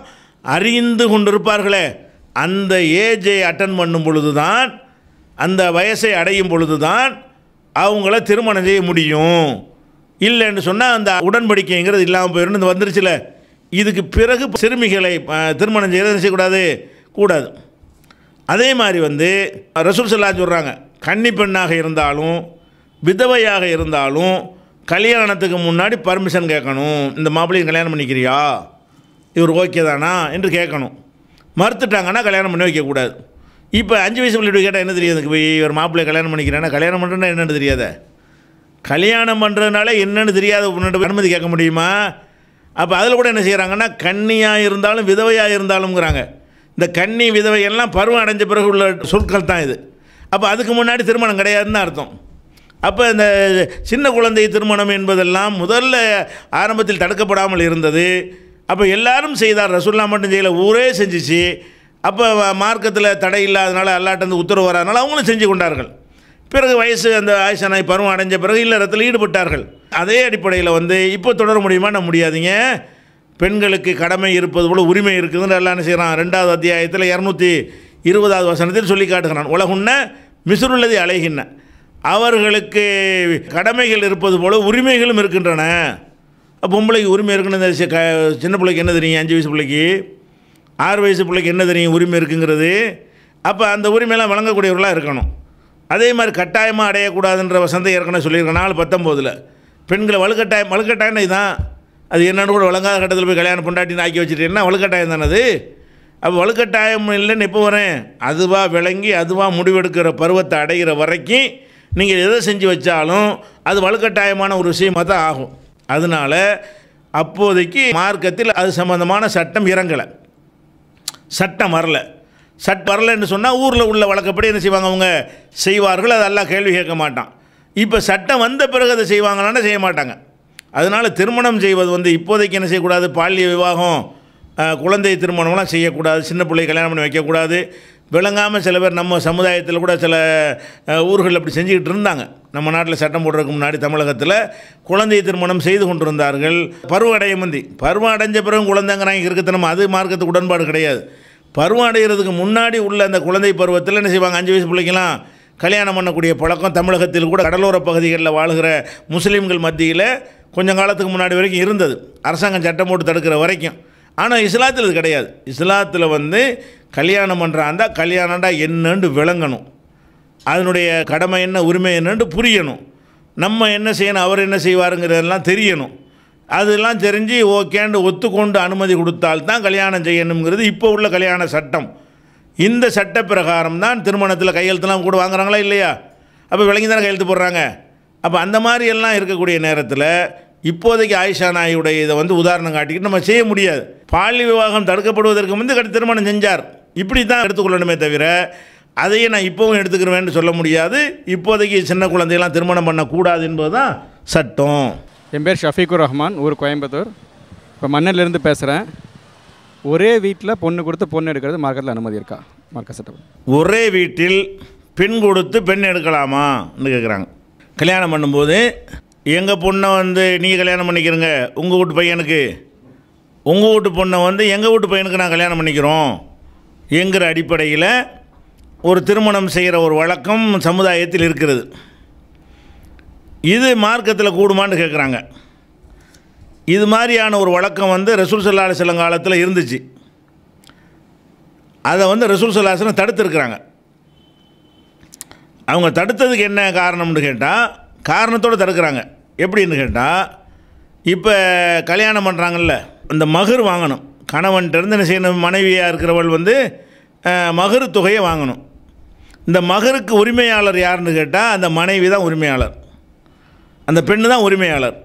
அறிந்து கொண்டிருப்பார்களே அந்த ஏஜை அட்டன் பண்ணும் பொழுது தான் அந்த வயசை அடையும் பொழுது தான் அவங்கள திருமணம் செய்ய முடியும் இல்லைன்னு சொன்னால் அந்த உடன்படிக்கைங்கிறது இல்லாமல் போயிடும் இது வந்துருச்சுல இதுக்கு பிறகு சிறுமிகளை திருமணம் செய்ய செய்யக்கூடாது கூடாது அதே மாதிரி வந்து ரசூல் சொல்லா சொல்கிறாங்க கன்னி பெண்ணாக இருந்தாலும் விதவையாக இருந்தாலும் கல்யாணத்துக்கு முன்னாடி பர்மிஷன் கேட்கணும் இந்த மாப்பிள்ளையும் கல்யாணம் பண்ணிக்கிறியா இவர் ஓகே தானா என்று கேட்கணும் மறுத்துட்டாங்கன்னா கல்யாணம் பண்ணி வைக்கக்கூடாது இப்போ அஞ்சு வயசு பிள்ளை கேட்டால் என்ன தெரியாது இவர் மாப்பிள்ளை கல்யாணம் பண்ணிக்கிறேன்னா கல்யாணம் பண்ணுறேன்னா என்னென்னு தெரியாத கல்யாணம் பண்ணுறதுனால என்னென்னு தெரியாத உன்னோட அனுமதி கேட்க முடியுமா அப்போ அதில் கூட என்ன செய்கிறாங்கன்னா கன்னியாக இருந்தாலும் விதவையாக இருந்தாலும்ங்கிறாங்க இந்த கன்னி விதவை எல்லாம் பருவம் அடைஞ்ச பிறகு உள்ள சொற்கள் தான் இது அப்போ அதுக்கு முன்னாடி திருமணம் கிடையாதுன்னு அர்த்தம் அப்போ இந்த சின்ன குழந்தை திருமணம் என்பதெல்லாம் முதல்ல ஆரம்பத்தில் தடுக்கப்படாமல் இருந்தது அப்போ எல்லாரும் செய்தார் ரசுல்லா மட்டும் செய்யலை ஊரே செஞ்சிச்சு அப்போ மார்க்கத்தில் தடை இல்லாதனால அல்லாட்டந்து உத்தரவு வராதனால அவங்களும் செஞ்சு கொண்டார்கள் பிறகு வயசு அந்த ஆயுஷ நாய் பருவம் அடைஞ்ச பிறகு இல்லறத்தில் ஈடுபட்டார்கள் அதே அடிப்படையில் வந்து இப்போ தொடர முடியுமா நம்ம முடியாதுங்க பெண்களுக்கு கடமை இருப்பது போல் உரிமை இருக்குதுன்னு எல்லாம் செய்கிறான் ரெண்டாவது அத்தியாயத்தில் இரநூத்தி இருபதாவது வசனத்தில் சொல்லி காட்டுகிறான் உலகுன்ன மிசுருள்ளதை அலைகின்ன அவர்களுக்கு கடமைகள் இருப்பது போல உரிமைகளும் இருக்கின்றன பொம்பளைக்கு உரிமை இருக்குன்னு சின்ன பிள்ளைக்கு என்ன தெரியும் அஞ்சு வயசு பிள்ளைக்கு ஆறு வயசு பிள்ளைக்கு என்ன தெரியும் உரிமை இருக்குங்கிறது அப்போ அந்த உரிமையெல்லாம் வழங்கக்கூடியவர்களாக இருக்கணும் அதே மாதிரி கட்டாயமாக அடையக்கூடாதுன்ற வசந்தை ஏற்கனவே சொல்லியிருக்கேன் நாலு பத்தொம்போதில் பெண்களை வலுக்கட்டாயம் வலுக்கட்டாயம்னா இதுதான் அது என்னென்னு கூட வழங்காத கட்டத்தில் போய் கல்யாணம் பொண்டாட்டின்னு ஆக்கி வச்சுட்டேன்னா வலுக்கட்டாயம் தானே அது அப்போ வலுக்கட்டாயம் இல்லைன்னு எப்போ வரேன் அதுவாக விளங்கி அதுவாக முடிவெடுக்கிற பருவத்தை அடைகிற வரைக்கும் நீங்கள் எதை செஞ்சு வச்சாலும் அது வலுக்கட்டாயமான ஒரு விஷயமாக தான் ஆகும் அதனால் அப்போதைக்கு மார்க்கத்தில் அது சம்மந்தமான சட்டம் இறங்கலை சட்டம் வரல சட் வரலன்னு சொன்னால் ஊரில் உள்ள வழக்கப்படி என்ன செய்வாங்க அவங்க செய்வார்கள் அது எல்லாம் கேள்வி கேட்க மாட்டான் இப்போ சட்டம் வந்த பிறகு அதை செய்வாங்களான்னு செய்ய மாட்டாங்க அதனால் திருமணம் செய்வது வந்து இப்போதைக்கு என்ன செய்யக்கூடாது பாலிய விவாகம் குழந்தை திருமணம்லாம் செய்யக்கூடாது சின்ன பிள்ளை கல்யாணம் பண்ணி வைக்கக்கூடாது விளங்காமல் சில பேர் நம்ம சமுதாயத்தில் கூட சில ஊர்கள் அப்படி செஞ்சுக்கிட்டு இருந்தாங்க நம்ம நாட்டில் சட்டம் போடுறதுக்கு முன்னாடி தமிழகத்தில் குழந்தை திருமணம் செய்து கொண்டிருந்தார்கள் பருவ அடைய முந்தி பருவம் அடைஞ்ச பிறகு குழந்தைங்கிறாங்க இருக்கத்தனம் அது மார்க்கத்துக்கு உடன்பாடு கிடையாது பருவம் அடைகிறதுக்கு முன்னாடி உள்ள அந்த குழந்தை பருவத்தில் என்ன செய்வாங்க அஞ்சு வயசு பிள்ளைக்கெல்லாம் கல்யாணம் பண்ணக்கூடிய பழக்கம் தமிழகத்தில் கூட கடலோர பகுதிகளில் வாழ்கிற முஸ்லீம்கள் மத்தியில் கொஞ்சம் காலத்துக்கு முன்னாடி வரைக்கும் இருந்தது அரசாங்கம் சட்டம் போட்டு தடுக்கிற வரைக்கும் ஆனால் இஸ்லாத்தில் இது கிடையாது இஸ்லாத்தில் வந்து கல்யாணம் பண்ணுறாந்தா கல்யாணம்டா என்னன்னு விளங்கணும் அதனுடைய கடமை என்ன உரிமை என்னன்னு புரியணும் நம்ம என்ன செய்யணும் அவர் என்ன செய்வாருங்கிறதெல்லாம் தெரியணும் அதெல்லாம் தெரிஞ்சு ஓகேண்டு ஒத்துக்கொண்டு அனுமதி கொடுத்தால்தான் கல்யாணம் செய்யணுங்கிறது இப்போ உள்ள கல்யாண சட்டம் இந்த சட்ட பிரகாரம் தான் திருமணத்தில் கையெழுத்துலாம் கூட வாங்குறாங்களா இல்லையா அப்போ விளங்கி தானே கையெழுத்து போடுறாங்க அப்போ அந்த மாதிரி எல்லாம் இருக்கக்கூடிய நேரத்தில் இப்போதைக்கு ஆயிஷா நாயுடைய இதை வந்து உதாரணம் காட்டிக்கிட்டு நம்ம செய்ய முடியாது பால் விவாகம் தடுக்கப்படுவதற்கு முந்தைய கட்ட திருமணம் செஞ்சார் இப்படி தான் எடுத்துக்கொள்ளணுமே தவிர அதையே நான் இப்போவும் எடுத்துக்கிறவேன்னு சொல்ல முடியாது இப்போதைக்கு சின்ன குழந்தைகள்லாம் திருமணம் பண்ணக்கூடாது என்பது தான் சட்டம் என் பேர் ஷஃபீக்கு ரஹ்மான் ஊர் கோயம்புத்தூர் இப்போ மண்ணிலேருந்து பேசுகிறேன் ஒரே வீட்டில் பொண்ணு கொடுத்து பொண்ணு எடுக்கிறது மார்க்கத்தில் அனுமதி இருக்கா மார்க்க சட்டம் ஒரே வீட்டில் பெண் கொடுத்து பெண் எடுக்கலாமான்னு கேட்குறாங்க கல்யாணம் பண்ணும்போது எங்கள் பொண்ணை வந்து நீங்கள் கல்யாணம் பண்ணிக்கிறங்க உங்கள் வீட்டு பையனுக்கு உங்கள் வீட்டு பொண்ணை வந்து எங்கள் வீட்டு பையனுக்கு நான் கல்யாணம் பண்ணிக்கிறோம் என்கிற அடிப்படையில் ஒரு திருமணம் செய்கிற ஒரு வழக்கம் சமுதாயத்தில் இருக்கிறது இது மார்க்கத்தில் கூடுமான்னு கேட்குறாங்க இது மாதிரியான ஒரு வழக்கம் வந்து ரசூல் சல்லாஹ் சிலம் காலத்தில் இருந்துச்சு அதை வந்து ரசூல் சல்லாஹ் தடுத்துருக்குறாங்க அவங்க தடுத்ததுக்கு என்ன காரணம்னு கேட்டால் காரணத்தோடு தடுக்கிறாங்க எப்படின்னு கேட்டால் இப்போ கல்யாணம் பண்ணுறாங்கல்ல இந்த மகர் வாங்கணும் கணவன்கிட்டருந்து என்ன செய்யணும் மனைவியாக இருக்கிறவள் வந்து மகரு தொகையை வாங்கணும் இந்த மகருக்கு உரிமையாளர் யாருன்னு கேட்டால் அந்த மனைவி தான் உரிமையாளர் அந்த பெண்ணு தான் உரிமையாளர்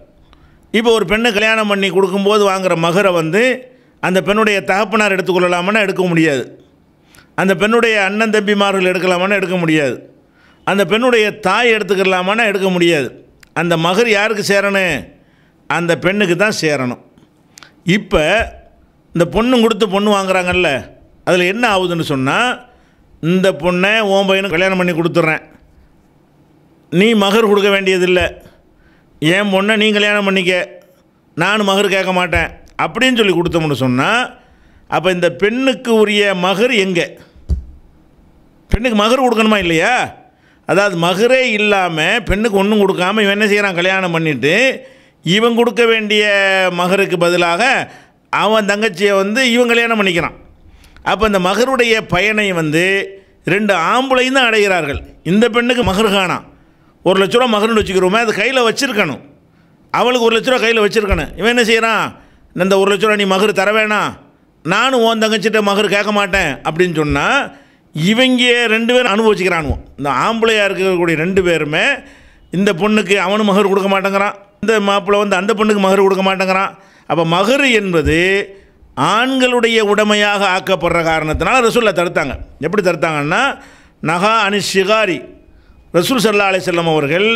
இப்போ ஒரு பெண்ணை கல்யாணம் பண்ணி கொடுக்கும்போது வாங்குகிற மகரை வந்து அந்த பெண்ணுடைய தகப்பனார் எடுத்துக்கொள்ளலாமன்னா எடுக்க முடியாது அந்த பெண்ணுடைய அண்ணன் தம்பிமார்கள் எடுக்கலாமான்னு எடுக்க முடியாது அந்த பெண்ணுடைய தாய் எடுத்துக்கலாமான்னா எடுக்க முடியாது அந்த மகர் யாருக்கு சேரணும் அந்த பெண்ணுக்கு தான் சேரணும் இப்போ இந்த பொண்ணு கொடுத்து பொண்ணு வாங்குறாங்கல்ல அதில் என்ன ஆகுதுன்னு சொன்னால் இந்த பொண்ணை ஓம் பையனும் கல்யாணம் பண்ணி கொடுத்துட்றேன் நீ மகர் கொடுக்க வேண்டியதில்லை என் பொண்ணை நீ கல்யாணம் பண்ணிக்க நான் மகர் கேட்க மாட்டேன் அப்படின்னு சொல்லி கொடுத்தோம்னு சொன்னால் அப்போ இந்த பெண்ணுக்கு உரிய மகர் எங்கே பெண்ணுக்கு மகர் கொடுக்கணுமா இல்லையா அதாவது மகரே இல்லாமல் பெண்ணுக்கு ஒன்றும் கொடுக்காமல் இவன் என்ன செய்கிறான் கல்யாணம் பண்ணிவிட்டு இவன் கொடுக்க வேண்டிய மகருக்கு பதிலாக அவன் தங்கச்சியை வந்து இவன் கல்யாணம் பண்ணிக்கிறான் அப்போ இந்த மகருடைய பயனை வந்து ரெண்டு ஆம்பளையும் தான் அடைகிறார்கள் இந்த பெண்ணுக்கு மகர் காணாம் ஒரு லட்ச ரூபா மகர்னு வச்சுக்கிறோமே அது கையில் வச்சுருக்கணும் அவளுக்கு ஒரு லட்ச ரூபா கையில் வச்சுருக்கணும் இவன் என்ன செய்கிறான் இந்த ஒரு லட்ச ரூபா நீ மகர் தர வேணாம் நானும் ஓன் தங்கச்சிட்ட மகர் கேட்க மாட்டேன் அப்படின்னு சொன்னால் இவங்க ரெண்டு பேரும் அனுபவிச்சுக்கிறானுவோம் இந்த ஆம்பளையாக இருக்கக்கூடிய ரெண்டு பேருமே இந்த பொண்ணுக்கு அவனும் மகர் கொடுக்க மாட்டேங்கிறான் இந்த மாப்பிள்ளை வந்து அந்த பொண்ணுக்கு மகர் கொடுக்க மாட்டேங்கிறான் அப்போ மகர் என்பது ஆண்களுடைய உடமையாக ஆக்கப்படுற காரணத்தினால ரசூலை தடுத்தாங்க எப்படி தடுத்தாங்கன்னா நகா அணி ஷிகாரி ரசூல் சல்லா செல்லம் அவர்கள்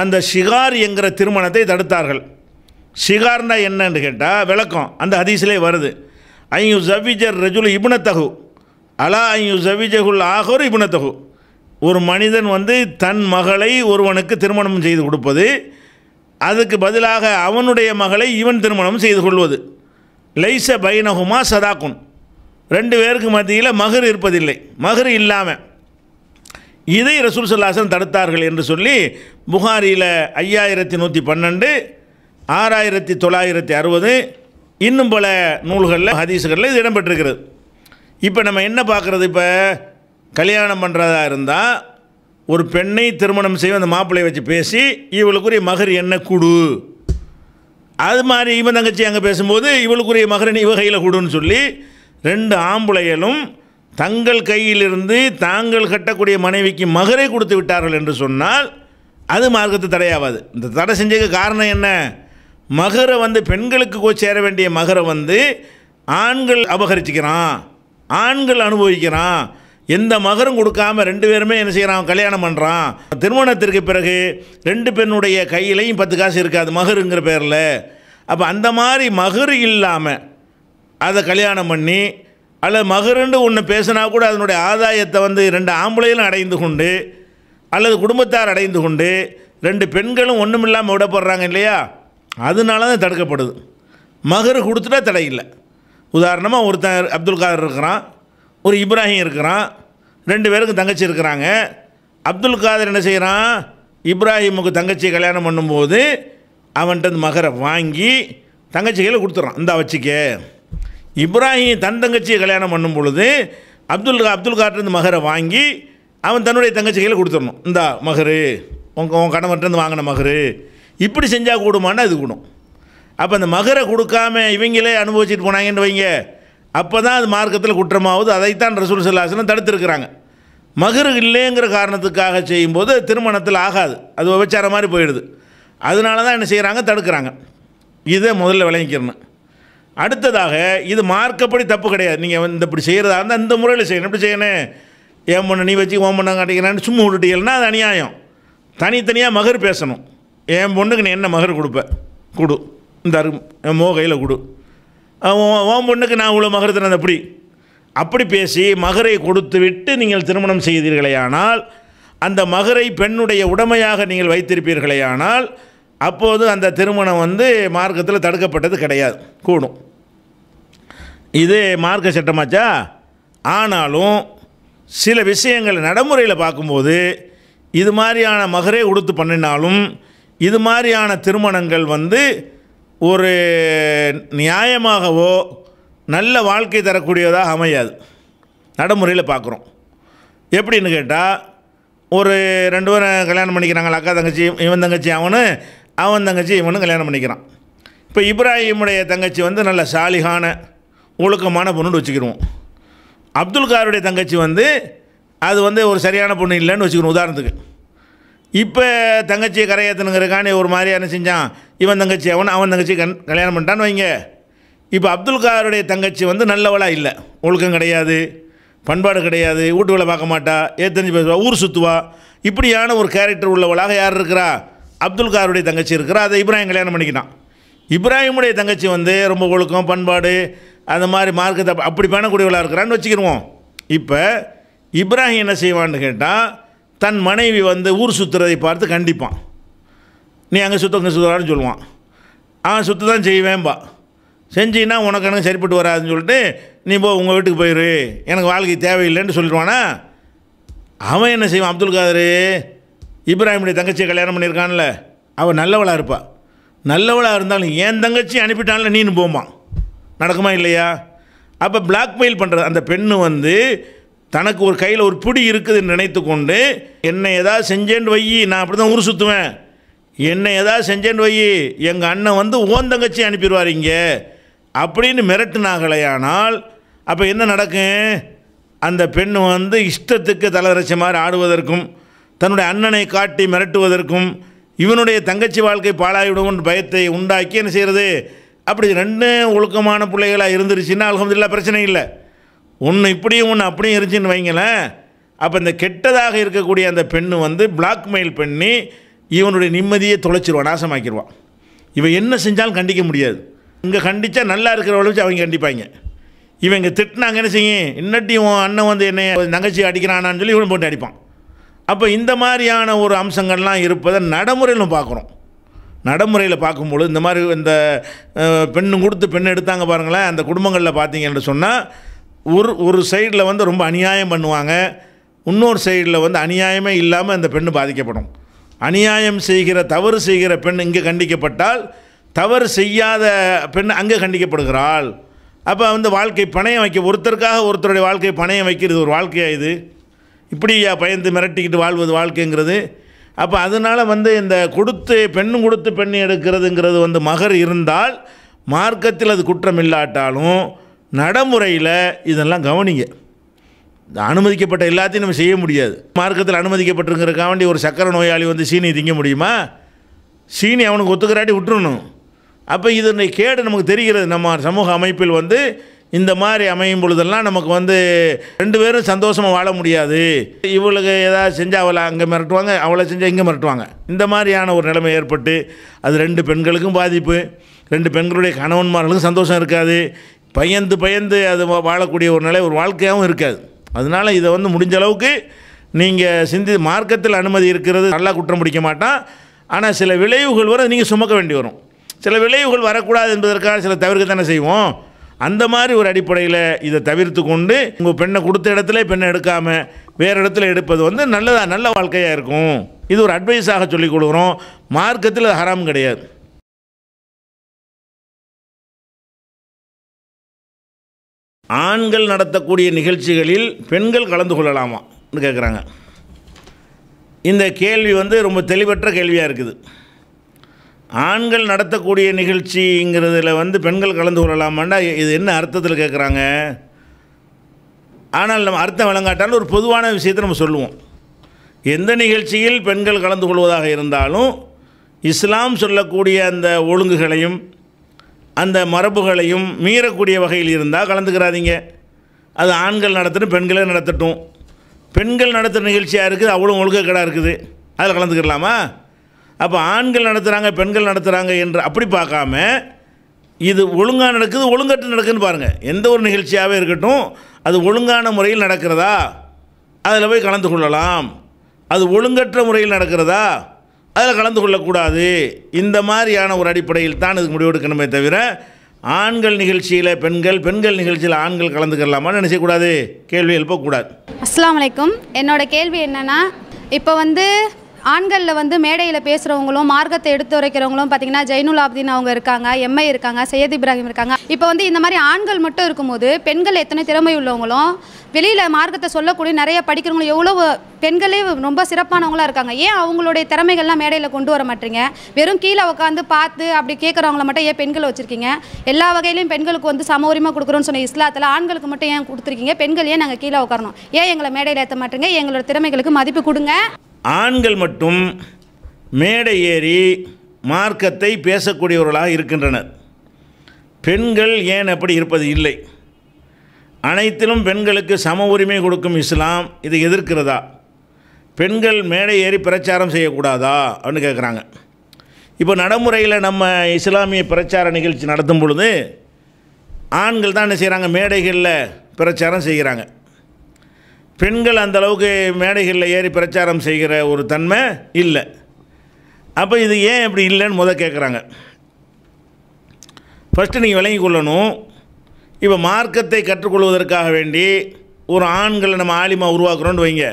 அந்த ஷிகார் என்கிற திருமணத்தை தடுத்தார்கள் ஷிகார்னா என்னன்னு கேட்டால் விளக்கம் அந்த ஹதீஸ்லேயே வருது ஐயு ஜவிஜர் ரஜுல் இபுனத்தகு அலா ஐயு ஜவிஜகுல் ஆகோர் இபுனத்தகு ஒரு மனிதன் வந்து தன் மகளை ஒருவனுக்கு திருமணம் செய்து கொடுப்பது அதுக்கு பதிலாக அவனுடைய மகளை இவன் திருமணம் செய்து கொள்வது லைச பைனகுமா சதாக்குன் ரெண்டு பேருக்கு மத்தியில் மகர் இருப்பதில்லை மகர் இல்லாமல் இதை ரசூல் சல்லாசன் தடுத்தார்கள் என்று சொல்லி புகாரியில் ஐயாயிரத்தி நூற்றி பன்னெண்டு ஆறாயிரத்தி தொள்ளாயிரத்தி அறுபது இன்னும் பல நூல்களில் ஹதீஸ்களில் இது இடம்பெற்றிருக்கிறது இப்போ நம்ம என்ன பார்க்குறது இப்போ கல்யாணம் பண்ணுறதா இருந்தால் ஒரு பெண்ணை திருமணம் செய்ய அந்த மாப்பிள்ளையை வச்சு பேசி இவளுக்குரிய மகர் என்ன கொடு அது மாதிரி இவன் தங்கச்சி அங்கே பேசும்போது இவளுக்குரிய மகரின் இவ கையில் கொடுன்னு சொல்லி ரெண்டு ஆம்புளைகளும் தங்கள் கையிலிருந்து தாங்கள் கட்டக்கூடிய மனைவிக்கு மகரை கொடுத்து விட்டார்கள் என்று சொன்னால் அது மார்க்கத்து தடையாவாது இந்த தடை செஞ்சதுக்கு காரணம் என்ன மகரை வந்து பெண்களுக்கு சேர வேண்டிய மகரை வந்து ஆண்கள் அபகரிச்சுக்கிறான் ஆண்கள் அனுபவிக்கிறான் எந்த மகரும் கொடுக்காம ரெண்டு பேருமே என்ன செய்கிறான் கல்யாணம் பண்ணுறான் திருமணத்திற்கு பிறகு ரெண்டு பெண்ணுடைய கையிலையும் பத்து காசு இருக்காது மகருங்கிற பேரில் அப்போ அந்த மாதிரி மகர் இல்லாமல் அதை கல்யாணம் பண்ணி அல்லது மகருண்டு ஒன்று பேசினா கூட அதனுடைய ஆதாயத்தை வந்து ரெண்டு ஆம்பளையிலும் அடைந்து கொண்டு அல்லது குடும்பத்தார் அடைந்து கொண்டு ரெண்டு பெண்களும் ஒன்றும் இல்லாமல் விடப்படுறாங்க இல்லையா அதனால தான் தடுக்கப்படுது மகர் கொடுத்துட்டா தடையில்லை உதாரணமாக ஒருத்தன் அப்துல் காதர் இருக்கிறான் ஒரு இப்ராஹிம் இருக்கிறான் ரெண்டு பேருக்கும் தங்கச்சி இருக்கிறாங்க அப்துல் காதர் என்ன செய்கிறான் இப்ராஹிமுக்கு தங்கச்சி கல்யாணம் பண்ணும்போது அவன்கிட்ட மகரை வாங்கி தங்கச்சி கையில் கொடுத்துட்றான் இந்த வச்சுக்க இப்ராஹிம் தன் தங்கச்சியை கல்யாணம் பண்ணும் பொழுது அப்துல் அப்துல் காட்டிருந்து மகரை வாங்கி அவன் தன்னுடைய தங்கச்சி கையில் கொடுத்துடணும் இந்த மகரு உன் உன் கணவன்கிட்டருந்து வாங்கின மகரு இப்படி செஞ்சால் கூடுமான்னு இது கூடும் அப்போ அந்த மகரை கொடுக்காம இவங்களே அனுபவிச்சுட்டு போனாங்கன்னு வைங்க அப்போ தான் அது மார்க்கத்தில் குற்றமாகுது அதைத்தான் ரசூல் சல்லாசனம் தடுத்துருக்குறாங்க மகரு இல்லைங்கிற காரணத்துக்காக செய்யும்போது திருமணத்தில் ஆகாது அது விபச்சாரம் மாதிரி போயிடுது அதனால தான் என்ன செய்கிறாங்க தடுக்கிறாங்க இதை முதல்ல விளங்கிக்கிறணும் அடுத்ததாக இது மார்க்கப்படி தப்பு கிடையாது நீங்கள் இந்த இப்படி செய்கிறதா இருந்தால் இந்த முறையில் செய்யணும் இப்படி செய்யணும் ஏன் பண்ண நீ வச்சு ஓம் பண்ண காட்டிக்கிறான்னு சும்மா விட்டுட்டீங்கன்னா அது அநியாயம் தனித்தனியாக மகர் பேசணும் என் பொண்ணுக்கு நீ என்ன மகர் கொடுப்ப கொடு தரும் என் மோ கையில் கொடு ஓம் பொண்ணுக்கு நான் இவ்வளோ மகர் தினம் அப்படி அப்படி பேசி மகரை கொடுத்து விட்டு நீங்கள் திருமணம் செய்தீர்களேயானால் அந்த மகரை பெண்ணுடைய உடமையாக நீங்கள் வைத்திருப்பீர்களேயானால் அப்போது அந்த திருமணம் வந்து மார்க்கத்தில் தடுக்கப்பட்டது கிடையாது கூடும் இது மார்க்க சட்டமாச்சா ஆனாலும் சில விஷயங்கள் நடைமுறையில் பார்க்கும்போது இது மாதிரியான மகரே உடுத்து பண்ணினாலும் இது மாதிரியான திருமணங்கள் வந்து ஒரு நியாயமாகவோ நல்ல வாழ்க்கை தரக்கூடியதாக அமையாது நடைமுறையில் பார்க்குறோம் எப்படின்னு கேட்டால் ஒரு ரெண்டு பேரும் கல்யாணம் பண்ணிக்கிறாங்களா அக்கா தங்கச்சி இவன் தங்கச்சி அவனு அவன் தங்கச்சி இவனும் கல்யாணம் பண்ணிக்கிறான் இப்போ இப்ராஹிமுடைய தங்கச்சி வந்து நல்ல சாலிகான ஒழுக்கமான பொண்ணுன்னு வச்சுக்கிடுவோம் அப்துல் காருடைய தங்கச்சி வந்து அது வந்து ஒரு சரியான பொண்ணு இல்லைன்னு வச்சுக்கணும் உதாரணத்துக்கு இப்போ தங்கச்சியை கரையேற்றணுங்கிறக்கானே ஒரு மாதிரி என்ன செஞ்சான் இவன் தங்கச்சி அவன் அவன் தங்கச்சி கண் கல்யாணம் பண்ணிட்டான்னு வைங்க இப்போ அப்துல் காருடைய தங்கச்சி வந்து நல்லவளாக இல்லை ஒழுக்கம் கிடையாது பண்பாடு கிடையாது வீட்டு வேலை பார்க்க மாட்டா ஏத்தஞ்சு பேசுவா ஊர் சுற்றுவா இப்படியான ஒரு கேரக்டர் உள்ளவளாக யார் இருக்கிறா அப்துல் காருடைய தங்கச்சி இருக்கிறா அதை இப்ராஹிம் கல்யாணம் பண்ணிக்கிட்டான் இப்ராஹிமுடைய தங்கச்சி வந்து ரொம்ப ஒழுக்கம் பண்பாடு அந்த மாதிரி மார்க்கத்தை அப்படி பண்ணக்கூடியவளாக இருக்கிறான்னு வச்சுக்கிடுவோம் இப்போ இப்ராஹிம் என்ன செய்வான்னு கேட்டால் தன் மனைவி வந்து ஊர் சுற்றுறதை பார்த்து கண்டிப்பான் நீ அங்கே சுற்ற இங்கே சுற்றுறான்னு சொல்லுவான் அவன் சுத்த தான் செய்வேன்பா செஞ்சின்னா உனக்கு எனக்கு சரிப்பட்டு வராதுன்னு சொல்லிட்டு நீ போ உங்கள் வீட்டுக்கு போயிரு எனக்கு வாழ்க்கை தேவையில்லைன்னு சொல்லிடுவானா அவன் என்ன செய்வான் அப்துல் காதர் இப்ராஹிமுடைய தங்கச்சியை கல்யாணம் பண்ணியிருக்கான்ல அவள் நல்லவளாக இருப்பாள் நல்லவளாக இருந்தாலும் என் தங்கச்சி அனுப்பிட்டான்ல நீனு போமா நடக்குமா இல்லையா அப்போ பிளாக்மெயில் பண்ணுறது அந்த பெண்ணு வந்து தனக்கு ஒரு கையில் ஒரு பிடி இருக்குதுன்னு நினைத்து கொண்டு என்னை ஏதாவது செஞ்சேன் வையி நான் அப்படி தான் ஊர் சுற்றுவேன் என்னை ஏதாவது செஞ்சேன் வையி எங்கள் அண்ணன் வந்து ஓந்தங்கச்சி அனுப்பிடுவார் இங்கே அப்படின்னு மிரட்டினாகலையானால் அப்போ என்ன நடக்கும் அந்த பெண் வந்து இஷ்டத்துக்கு தலைவரைச்ச மாதிரி ஆடுவதற்கும் தன்னுடைய அண்ணனை காட்டி மிரட்டுவதற்கும் இவனுடைய தங்கச்சி வாழ்க்கை பாழாகிவிடும்னு பயத்தை உண்டாக்கி என்ன செய்கிறது அப்படி ரெண்டு ஒழுக்கமான பிள்ளைகளாக இருந்துருச்சுன்னா இல்லை பிரச்சனை இல்லை ஒன்று இப்படியும் ஒன்று அப்படியும் இருந்துச்சுன்னு வைங்களேன் அப்போ இந்த கெட்டதாக இருக்கக்கூடிய அந்த பெண்ணு வந்து பிளாக்மெயில் பண்ணி இவனுடைய நிம்மதியை தொலைச்சிருவான் நாசமாக்கிடுவான் இவன் என்ன செஞ்சாலும் கண்டிக்க முடியாது இங்கே கண்டித்தா நல்லா இருக்கிற வச்சு அவங்க கண்டிப்பாங்க இவங்க திட்டினாங்க என்ன செய்யும் இன்னட்டி உன் அண்ணன் வந்து என்னை நகைச்சி அடிக்கிறானான்னு சொல்லி இவன் போட்டு அடிப்பான் அப்போ இந்த மாதிரியான ஒரு அம்சங்கள்லாம் இருப்பதை நடைமுறையிலும் பார்க்குறோம் நடைமுறையில் பார்க்கும்பொழுது இந்த மாதிரி இந்த பெண்ணு கொடுத்து பெண் எடுத்தாங்க பாருங்களேன் அந்த குடும்பங்களில் பார்த்தீங்கன்னு சொன்னால் ஒரு ஒரு சைடில் வந்து ரொம்ப அநியாயம் பண்ணுவாங்க இன்னொரு சைடில் வந்து அநியாயமே இல்லாமல் அந்த பெண்ணு பாதிக்கப்படும் அநியாயம் செய்கிற தவறு செய்கிற பெண் இங்கே கண்டிக்கப்பட்டால் தவறு செய்யாத பெண் அங்கே கண்டிக்கப்படுகிறாள் அப்போ வந்து வாழ்க்கை பணையம் வைக்க ஒருத்தருக்காக ஒருத்தருடைய வாழ்க்கை பணையம் வைக்கிறது ஒரு வாழ்க்கையாக இது இப்படி பயந்து மிரட்டிக்கிட்டு வாழ்வது வாழ்க்கைங்கிறது அப்போ அதனால் வந்து இந்த கொடுத்து பெண்ணும் கொடுத்து பெண்ணு எடுக்கிறதுங்கிறது வந்து மகர் இருந்தால் மார்க்கத்தில் அது குற்றம் இல்லாட்டாலும் நடைமுறையில் இதெல்லாம் கவனிங்க அனுமதிக்கப்பட்ட எல்லாத்தையும் நம்ம செய்ய முடியாது மார்க்கத்தில் வேண்டி ஒரு சக்கரை நோயாளி வந்து சீனி திங்க முடியுமா சீனி அவனுக்கு ஒத்துக்கிறாட்டி விட்டுறணும் அப்போ இதனை கேடு நமக்கு தெரிகிறது நம்ம சமூக அமைப்பில் வந்து இந்த மாதிரி அமையும் பொழுதெல்லாம் நமக்கு வந்து ரெண்டு பேரும் சந்தோஷமாக வாழ முடியாது இவளுக்கு ஏதாவது செஞ்சால் அவளை அங்கே மிரட்டுவாங்க அவளை செஞ்சால் இங்கே மிரட்டுவாங்க இந்த மாதிரியான ஒரு நிலைமை ஏற்பட்டு அது ரெண்டு பெண்களுக்கும் பாதிப்பு ரெண்டு பெண்களுடைய கணவன்மார்களுக்கும் சந்தோஷம் இருக்காது பயந்து பயந்து அது வாழக்கூடிய ஒரு நிலை ஒரு வாழ்க்கையாகவும் இருக்காது அதனால் இதை வந்து முடிஞ்ச அளவுக்கு நீங்கள் சிந்தி மார்க்கத்தில் அனுமதி இருக்கிறது நல்லா குற்றம் பிடிக்க மாட்டான் ஆனால் சில விளைவுகள் வரும் நீங்கள் சுமக்க வேண்டி வரும் சில விளைவுகள் வரக்கூடாது என்பதற்காக சில தவிர்க்க தானே செய்வோம் அந்த மாதிரி ஒரு அடிப்படையில் இதை தவிர்த்து கொண்டு உங்கள் பெண்ணை கொடுத்த இடத்துல பெண்ணை எடுக்காமல் வேறு இடத்துல எடுப்பது வந்து நல்லதாக நல்ல வாழ்க்கையாக இருக்கும் இது ஒரு அட்வைஸாக சொல்லிக் கொடுக்குறோம் மார்க்கத்தில் அது ஹராம் கிடையாது ஆண்கள் நடத்தக்கூடிய நிகழ்ச்சிகளில் பெண்கள் கலந்து கொள்ளலாமா கேட்குறாங்க இந்த கேள்வி வந்து ரொம்ப தெளிவற்ற கேள்வியாக இருக்குது ஆண்கள் நடத்தக்கூடிய நிகழ்ச்சிங்கிறதுல வந்து பெண்கள் கலந்து கொள்ளலாமான்னா இது என்ன அர்த்தத்தில் கேட்குறாங்க ஆனால் நம்ம அர்த்தம் விளங்காட்டாலும் ஒரு பொதுவான விஷயத்தை நம்ம சொல்லுவோம் எந்த நிகழ்ச்சியில் பெண்கள் கலந்து கொள்வதாக இருந்தாலும் இஸ்லாம் சொல்லக்கூடிய அந்த ஒழுங்குகளையும் அந்த மரபுகளையும் மீறக்கூடிய வகையில் இருந்தால் கலந்துக்கிறாதீங்க அது ஆண்கள் நடத்தணும் பெண்களே நடத்தட்டும் பெண்கள் நடத்துகிற நிகழ்ச்சியாக இருக்குது அவ்வளோ ஒழுக்கக்கேடாக இருக்குது அதில் கலந்துக்கிடலாமா அப்போ ஆண்கள் நடத்துகிறாங்க பெண்கள் நடத்துகிறாங்க என்று அப்படி பார்க்காம இது ஒழுங்காக நடக்குது ஒழுங்கற்று நடக்குதுன்னு பாருங்கள் எந்த ஒரு நிகழ்ச்சியாகவே இருக்கட்டும் அது ஒழுங்கான முறையில் நடக்கிறதா அதில் போய் கலந்து கொள்ளலாம் அது ஒழுங்கற்ற முறையில் நடக்கிறதா அதில் கலந்து கொள்ளக்கூடாது இந்த மாதிரியான ஒரு அடிப்படையில் தான் இதுக்கு முடிவெடுக்கணுமே தவிர ஆண்கள் நிகழ்ச்சியில் பெண்கள் பெண்கள் நிகழ்ச்சியில் ஆண்கள் கலந்துக்கலாமான்னு நினைச்சக்கூடாது கேள்வி எழுப்பக்கூடாது
அஸ்லாம் வலைக்கும் என்னோட கேள்வி என்னென்னா இப்போ வந்து ஆண்களில் வந்து மேடையில் பேசுகிறவங்களும் மார்க்கத்தை எடுத்து வரைக்கிறவங்களும் பார்த்தீங்கன்னா ஜெயினுல் அப்தீன் அவங்க இருக்காங்க எம்ஐ இருக்காங்க சையத் இப்ராஹிம் இருக்காங்க இப்போ வந்து இந்த மாதிரி ஆண்கள் மட்டும் இருக்கும்போது பெண்கள் எத்தனை திறமை உள்ளவங்களும் வெளியில் மார்க்கத்தை சொல்லக்கூடிய நிறைய படிக்கிறவங்களும் எவ்வளோ பெண்களே ரொம்ப சிறப்பானவங்களாக இருக்காங்க ஏன் அவங்களுடைய திறமைகள்லாம் மேடையில் கொண்டு வர மாட்டீங்க வெறும் கீழே உட்காந்து பார்த்து அப்படி கேட்குறவங்கள மட்டும் ஏன் பெண்களை வச்சுருக்கீங்க எல்லா வகையிலையும் பெண்களுக்கு வந்து சம உரிமை கொடுக்குறோன்னு சொன்ன இஸ்லாத்தில் ஆண்களுக்கு மட்டும் ஏன் கொடுத்துருக்கீங்க பெண்கள் ஏன் நாங்கள் கீழே உட்காரணும் ஏன் எங்களை மேடையில் ஏற்ற மாட்டேங்க எங்களோட திறமைகளுக்கு மதிப்பு கொடுங்க
ஆண்கள் மட்டும் மேடை ஏறி மார்க்கத்தை பேசக்கூடியவர்களாக இருக்கின்றனர் பெண்கள் ஏன் அப்படி இருப்பது இல்லை அனைத்திலும் பெண்களுக்கு சம உரிமை கொடுக்கும் இஸ்லாம் இது எதிர்க்கிறதா பெண்கள் மேடை ஏறி பிரச்சாரம் செய்யக்கூடாதா அப்படின்னு கேட்குறாங்க இப்போ நடைமுறையில் நம்ம இஸ்லாமிய பிரச்சார நிகழ்ச்சி நடத்தும் பொழுது ஆண்கள் தான் என்ன செய்கிறாங்க மேடைகளில் பிரச்சாரம் செய்கிறாங்க பெண்கள் அந்த அளவுக்கு மேடைகளில் ஏறி பிரச்சாரம் செய்கிற ஒரு தன்மை இல்லை அப்போ இது ஏன் இப்படி இல்லைன்னு முத கேட்குறாங்க ஃபஸ்ட்டு நீங்கள் விளங்கி கொள்ளணும் இப்போ மார்க்கத்தை கற்றுக்கொள்வதற்காக வேண்டி ஒரு ஆண்களை நம்ம ஆலிமாக உருவாக்குறோன்னு வைங்க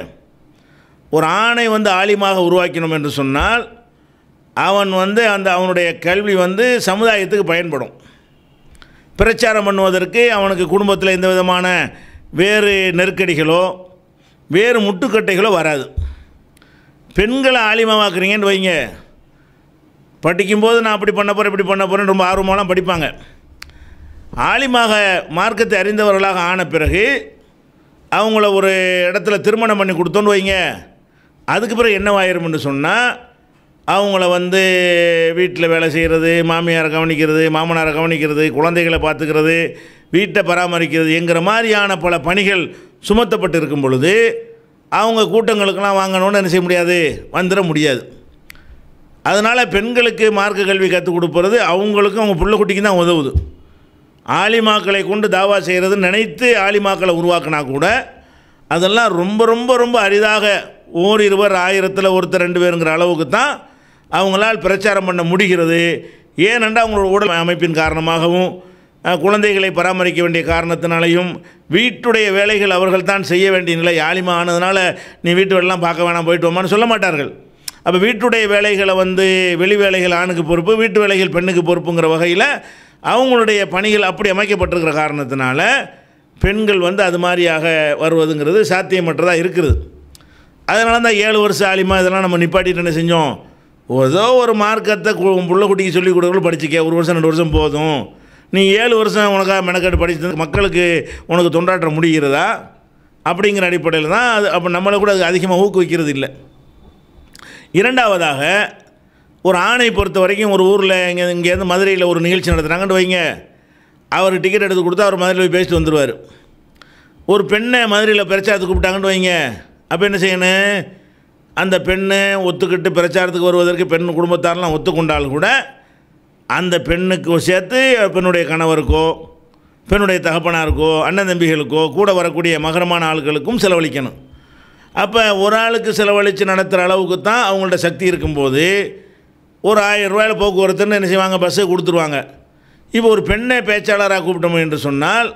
ஒரு ஆணை வந்து ஆலிமாக உருவாக்கணும் என்று சொன்னால் அவன் வந்து அந்த அவனுடைய கல்வி வந்து சமுதாயத்துக்கு பயன்படும் பிரச்சாரம் பண்ணுவதற்கு அவனுக்கு குடும்பத்தில் எந்த விதமான வேறு நெருக்கடிகளோ வேறு முட்டுக்கட்டைகளோ வராது பெண்களை ஆலிமமாக்குறீங்கன்னு வைங்க படிக்கும்போது நான் அப்படி பண்ண போகிறேன் இப்படி பண்ண போகிறேன் ரொம்ப ஆர்வமாகலாம் படிப்பாங்க ஆலிமாக மார்க்கத்தை அறிந்தவர்களாக ஆன பிறகு அவங்கள ஒரு இடத்துல திருமணம் பண்ணி கொடுத்தோன்னு வைங்க அதுக்கு பிறகு என்னவாயிரும்னு சொன்னால் அவங்கள வந்து வீட்டில் வேலை செய்கிறது மாமியாரை கவனிக்கிறது மாமனாரை கவனிக்கிறது குழந்தைகளை பார்த்துக்கிறது வீட்டை பராமரிக்கிறது என்கிற மாதிரியான பல பணிகள் சுமத்தப்பட்டு இருக்கும் பொழுது அவங்க கூட்டங்களுக்கெல்லாம் வாங்கணும்னு என்ன செய்ய முடியாது வந்துட முடியாது அதனால் பெண்களுக்கு மார்க்க கல்வி கற்றுக் கொடுப்பறது அவங்களுக்கும் அவங்க பிள்ளை குட்டிக்கு தான் உதவுது ஆலிமாக்களை கொண்டு தாவா செய்கிறதுன்னு நினைத்து ஆலிமாக்களை உருவாக்கினா கூட அதெல்லாம் ரொம்ப ரொம்ப ரொம்ப அரிதாக ஓர் இருவர் ஆயிரத்தில் ஒருத்தர் ரெண்டு பேருங்கிற அளவுக்கு தான் அவங்களால் பிரச்சாரம் பண்ண முடிகிறது ஏனென்றால் அவங்களோட உடல் அமைப்பின் காரணமாகவும் குழந்தைகளை பராமரிக்க வேண்டிய காரணத்தினாலையும் வீட்டுடைய வேலைகள் அவர்கள் தான் செய்ய வேண்டிய நிலை ஆலிமா ஆனதுனால நீ வீட்டு வேலைலாம் பார்க்க வேணாம் போயிட்டு வாமான்னு சொல்ல மாட்டார்கள் அப்போ வீட்டுடைய வேலைகளை வந்து வெளி வேலைகள் ஆணுக்கு பொறுப்பு வீட்டு வேலைகள் பெண்ணுக்கு பொறுப்புங்கிற வகையில் அவங்களுடைய பணிகள் அப்படி அமைக்கப்பட்டிருக்கிற காரணத்தினால பெண்கள் வந்து அது மாதிரியாக வருவதுங்கிறது சாத்தியமற்றதாக இருக்குது அதனால தான் ஏழு வருஷம் ஆலிமா இதெல்லாம் நம்ம நிப்பாட்டிட்டு என்ன செஞ்சோம் ஏதோ ஒரு மார்க்கத்தை பிள்ளை குட்டிக்கு சொல்லிக் கொடுக்குறது படிச்சுக்க ஒரு வருஷம் ரெண்டு வருஷம் போதும் நீ ஏழு வருஷம் உனக்காக மெனக்கெட்டு படித்து மக்களுக்கு உனக்கு தொண்டாற்ற முடிகிறதா அப்படிங்கிற அடிப்படையில் தான் அது அப்போ நம்மளை கூட அது அதிகமாக ஊக்குவிக்கிறது இல்லை இரண்டாவதாக ஒரு ஆணை பொறுத்த வரைக்கும் ஒரு ஊரில் இங்கே இங்கேருந்து மதுரையில் ஒரு நிகழ்ச்சி நடத்துகிறாங்கன்னு வைங்க அவர் டிக்கெட் எடுத்து கொடுத்தா அவர் மதுரையில் போய் பேசிட்டு வந்துடுவார் ஒரு பெண்ணை மதுரையில் பிரச்சாரத்துக்கு கூப்பிட்டாங்கன்னு வைங்க அப்போ என்ன செய்யணும் அந்த பெண்ணை ஒத்துக்கிட்டு பிரச்சாரத்துக்கு வருவதற்கு பெண் குடும்பத்தாரெலாம் ஒத்துக்கொண்டாலும் கூட அந்த பெண்ணுக்கு சேர்த்து பெண்ணுடைய கணவருக்கோ பெண்ணுடைய தகப்பனாருக்கோ அண்ணன் தம்பிகளுக்கோ கூட வரக்கூடிய மகரமான ஆள்களுக்கும் செலவழிக்கணும் அப்போ ஒரு ஆளுக்கு செலவழித்து நடத்துகிற அளவுக்கு தான் அவங்கள்ட்ட சக்தி இருக்கும்போது ஒரு ஆயிரம் ரூபாயில் போக்குவரத்துன்னு என்ன செய்வாங்க பஸ்ஸு கொடுத்துருவாங்க இப்போ ஒரு பெண்ணை பேச்சாளராக கூப்பிட்டோம் என்று சொன்னால்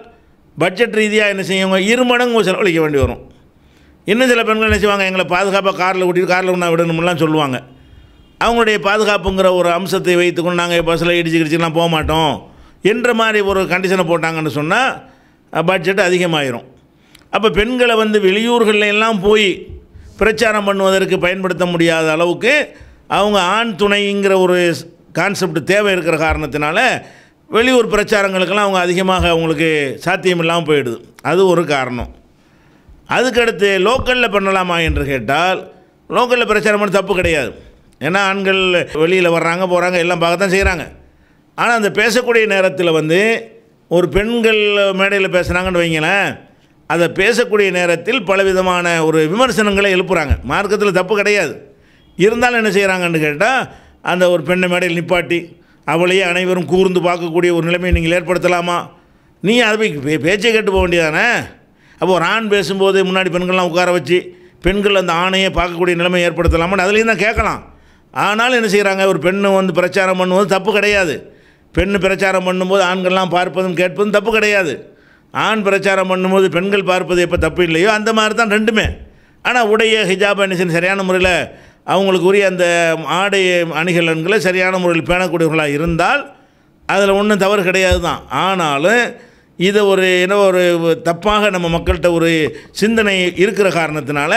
பட்ஜெட் ரீதியாக என்ன செய்வாங்க இரு மடங்கு செலவழிக்க வேண்டி வரும் இன்னும் சில பெண்கள் என்ன செய்வாங்க எங்களை பாதுகாப்பாக காரில் ஓட்டிட்டு காரில் ஒன்றா விடணும்லாம் சொல்லுவாங்க அவங்களுடைய பாதுகாப்புங்கிற ஒரு அம்சத்தை வைத்துக்கொண்டு நாங்கள் பஸ்ஸில் இடிச்சு கிடிச்சுலாம் போக மாட்டோம் என்ற மாதிரி ஒரு கண்டிஷனை போட்டாங்கன்னு சொன்னால் பட்ஜெட் அதிகமாயிரும் அப்போ பெண்களை வந்து வெளியூர்களில் எல்லாம் போய் பிரச்சாரம் பண்ணுவதற்கு பயன்படுத்த முடியாத அளவுக்கு அவங்க ஆண் துணைங்கிற ஒரு கான்செப்ட் தேவை இருக்கிற காரணத்தினால வெளியூர் பிரச்சாரங்களுக்கெல்லாம் அவங்க அதிகமாக அவங்களுக்கு சாத்தியம் இல்லாமல் போயிடுது அது ஒரு காரணம் அதுக்கடுத்து லோக்கலில் பண்ணலாமா என்று கேட்டால் லோக்கலில் பிரச்சாரம் பண்ண தப்பு கிடையாது ஏன்னா ஆண்கள் வெளியில் வர்றாங்க போகிறாங்க எல்லாம் பார்க்க தான் செய்கிறாங்க ஆனால் அந்த பேசக்கூடிய நேரத்தில் வந்து ஒரு பெண்கள் மேடையில் பேசுகிறாங்கன்னு வைங்களேன் அதை பேசக்கூடிய நேரத்தில் பலவிதமான ஒரு விமர்சனங்களை எழுப்புகிறாங்க மார்க்கத்தில் தப்பு கிடையாது இருந்தாலும் என்ன செய்கிறாங்கன்னு கேட்டால் அந்த ஒரு பெண்ணை மேடையில் நிப்பாட்டி அவளையே அனைவரும் கூர்ந்து பார்க்கக்கூடிய ஒரு நிலைமையை நீங்கள் ஏற்படுத்தலாமா நீ அதை போய் பே பேச்சை கேட்டு போக வேண்டியதானே அப்போ ஒரு ஆண் பேசும்போது முன்னாடி பெண்கள்லாம் உட்கார வச்சு பெண்கள் அந்த ஆணையை பார்க்கக்கூடிய நிலைமை ஏற்படுத்தலாமான்னு அதுலேயும் தான் கேட்கலாம் ஆனாலும் என்ன செய்கிறாங்க ஒரு பெண்ணு வந்து பிரச்சாரம் பண்ணும்போது தப்பு கிடையாது பெண்ணு பிரச்சாரம் பண்ணும்போது ஆண்கள்லாம் பார்ப்பதும் கேட்பதும் தப்பு கிடையாது ஆண் பிரச்சாரம் பண்ணும்போது பெண்கள் பார்ப்பது எப்போ தப்பு இல்லையோ அந்த மாதிரி தான் ரெண்டுமே ஆனால் உடைய ஹிஜாப் அணிசன் சரியான முறையில் அவங்களுக்கு உரிய அந்த ஆடை அணிகலன்களை சரியான முறையில் பேணக்கூடியவர்களாக இருந்தால் அதில் ஒன்றும் தவறு கிடையாது தான் ஆனாலும் இதை ஒரு என்ன ஒரு தப்பாக நம்ம மக்கள்கிட்ட ஒரு சிந்தனை இருக்கிற காரணத்தினால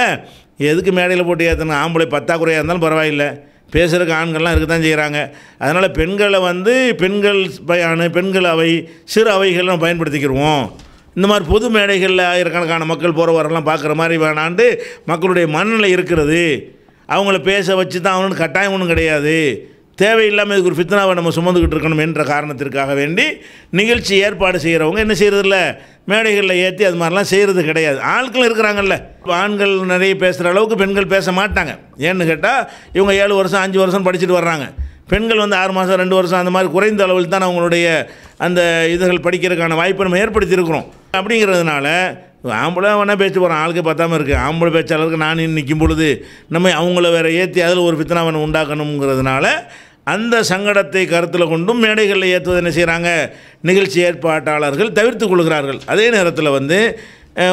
எதுக்கு மேடையில் போட்டு ஏற்றணும் ஆம்பளை பத்தாக்குறையாக இருந்தாலும் பரவாயில்லை பேசுகிறக்கு ஆண்கள்லாம் இருக்க தான் செய்கிறாங்க அதனால் பெண்களை வந்து பெண்கள் பயான பெண்கள் அவை சிறு அவைகள்லாம் பயன்படுத்திக்கிடுவோம் இந்த மாதிரி பொது மேடைகளில் ஆயிரக்கணக்கான மக்கள் போகிற வரலாம் பார்க்குற மாதிரி வேணாண்டு மக்களுடைய மனநிலை இருக்கிறது அவங்கள பேச வச்சு தான் அவனு கட்டாயம் ஒன்றும் கிடையாது தேவையில்லாமல் இதுக்கு ஒரு ஃபித்னாவை நம்ம சுமந்துக்கிட்டு இருக்கணும் என்ற காரணத்திற்காக வேண்டி நிகழ்ச்சி ஏற்பாடு செய்கிறவங்க என்ன செய்கிறதில்ல மேடைகளில் ஏற்றி அது மாதிரிலாம் செய்கிறது கிடையாது ஆட்கள் இருக்கிறாங்கல்ல ஆண்கள் நிறைய பேசுகிற அளவுக்கு பெண்கள் பேச மாட்டாங்க ஏன்னு கேட்டால் இவங்க ஏழு வருஷம் அஞ்சு வருஷம் படிச்சுட்டு வர்றாங்க பெண்கள் வந்து ஆறு மாதம் ரெண்டு வருஷம் அந்த மாதிரி குறைந்த அளவில் தான் அவங்களுடைய அந்த இதுகள் படிக்கிறதுக்கான வாய்ப்பை நம்ம ஏற்படுத்தியிருக்கிறோம் அப்படிங்கிறதுனால ஆம்பளை வேணால் பேச்சு போகிறோம் ஆளுக்கு பத்தாமல் இருக்குது ஆம்பளை பேச்சாளருக்கு நான் நிற்கும் பொழுது நம்ம அவங்கள வேறு ஏற்றி அதில் ஒரு பித்தனாவனை உண்டாக்கணுங்கிறதுனால அந்த சங்கடத்தை கருத்தில் கொண்டும் மேடைகளில் ஏற்றுவது என்ன செய்கிறாங்க நிகழ்ச்சி ஏற்பாட்டாளர்கள் தவிர்த்து கொள்கிறார்கள் அதே நேரத்தில் வந்து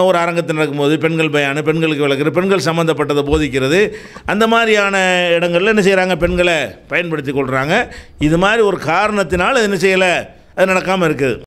ஒரு அரங்கத்தில் நடக்கும்போது பெண்கள் பயானு பெண்களுக்கு விளக்குறது பெண்கள் சம்மந்தப்பட்டதை போதிக்கிறது அந்த மாதிரியான இடங்களில் என்ன செய்கிறாங்க பெண்களை பயன்படுத்தி கொள்கிறாங்க இது மாதிரி ஒரு காரணத்தினால் என்ன செய்யலை அது நடக்காமல் இருக்குது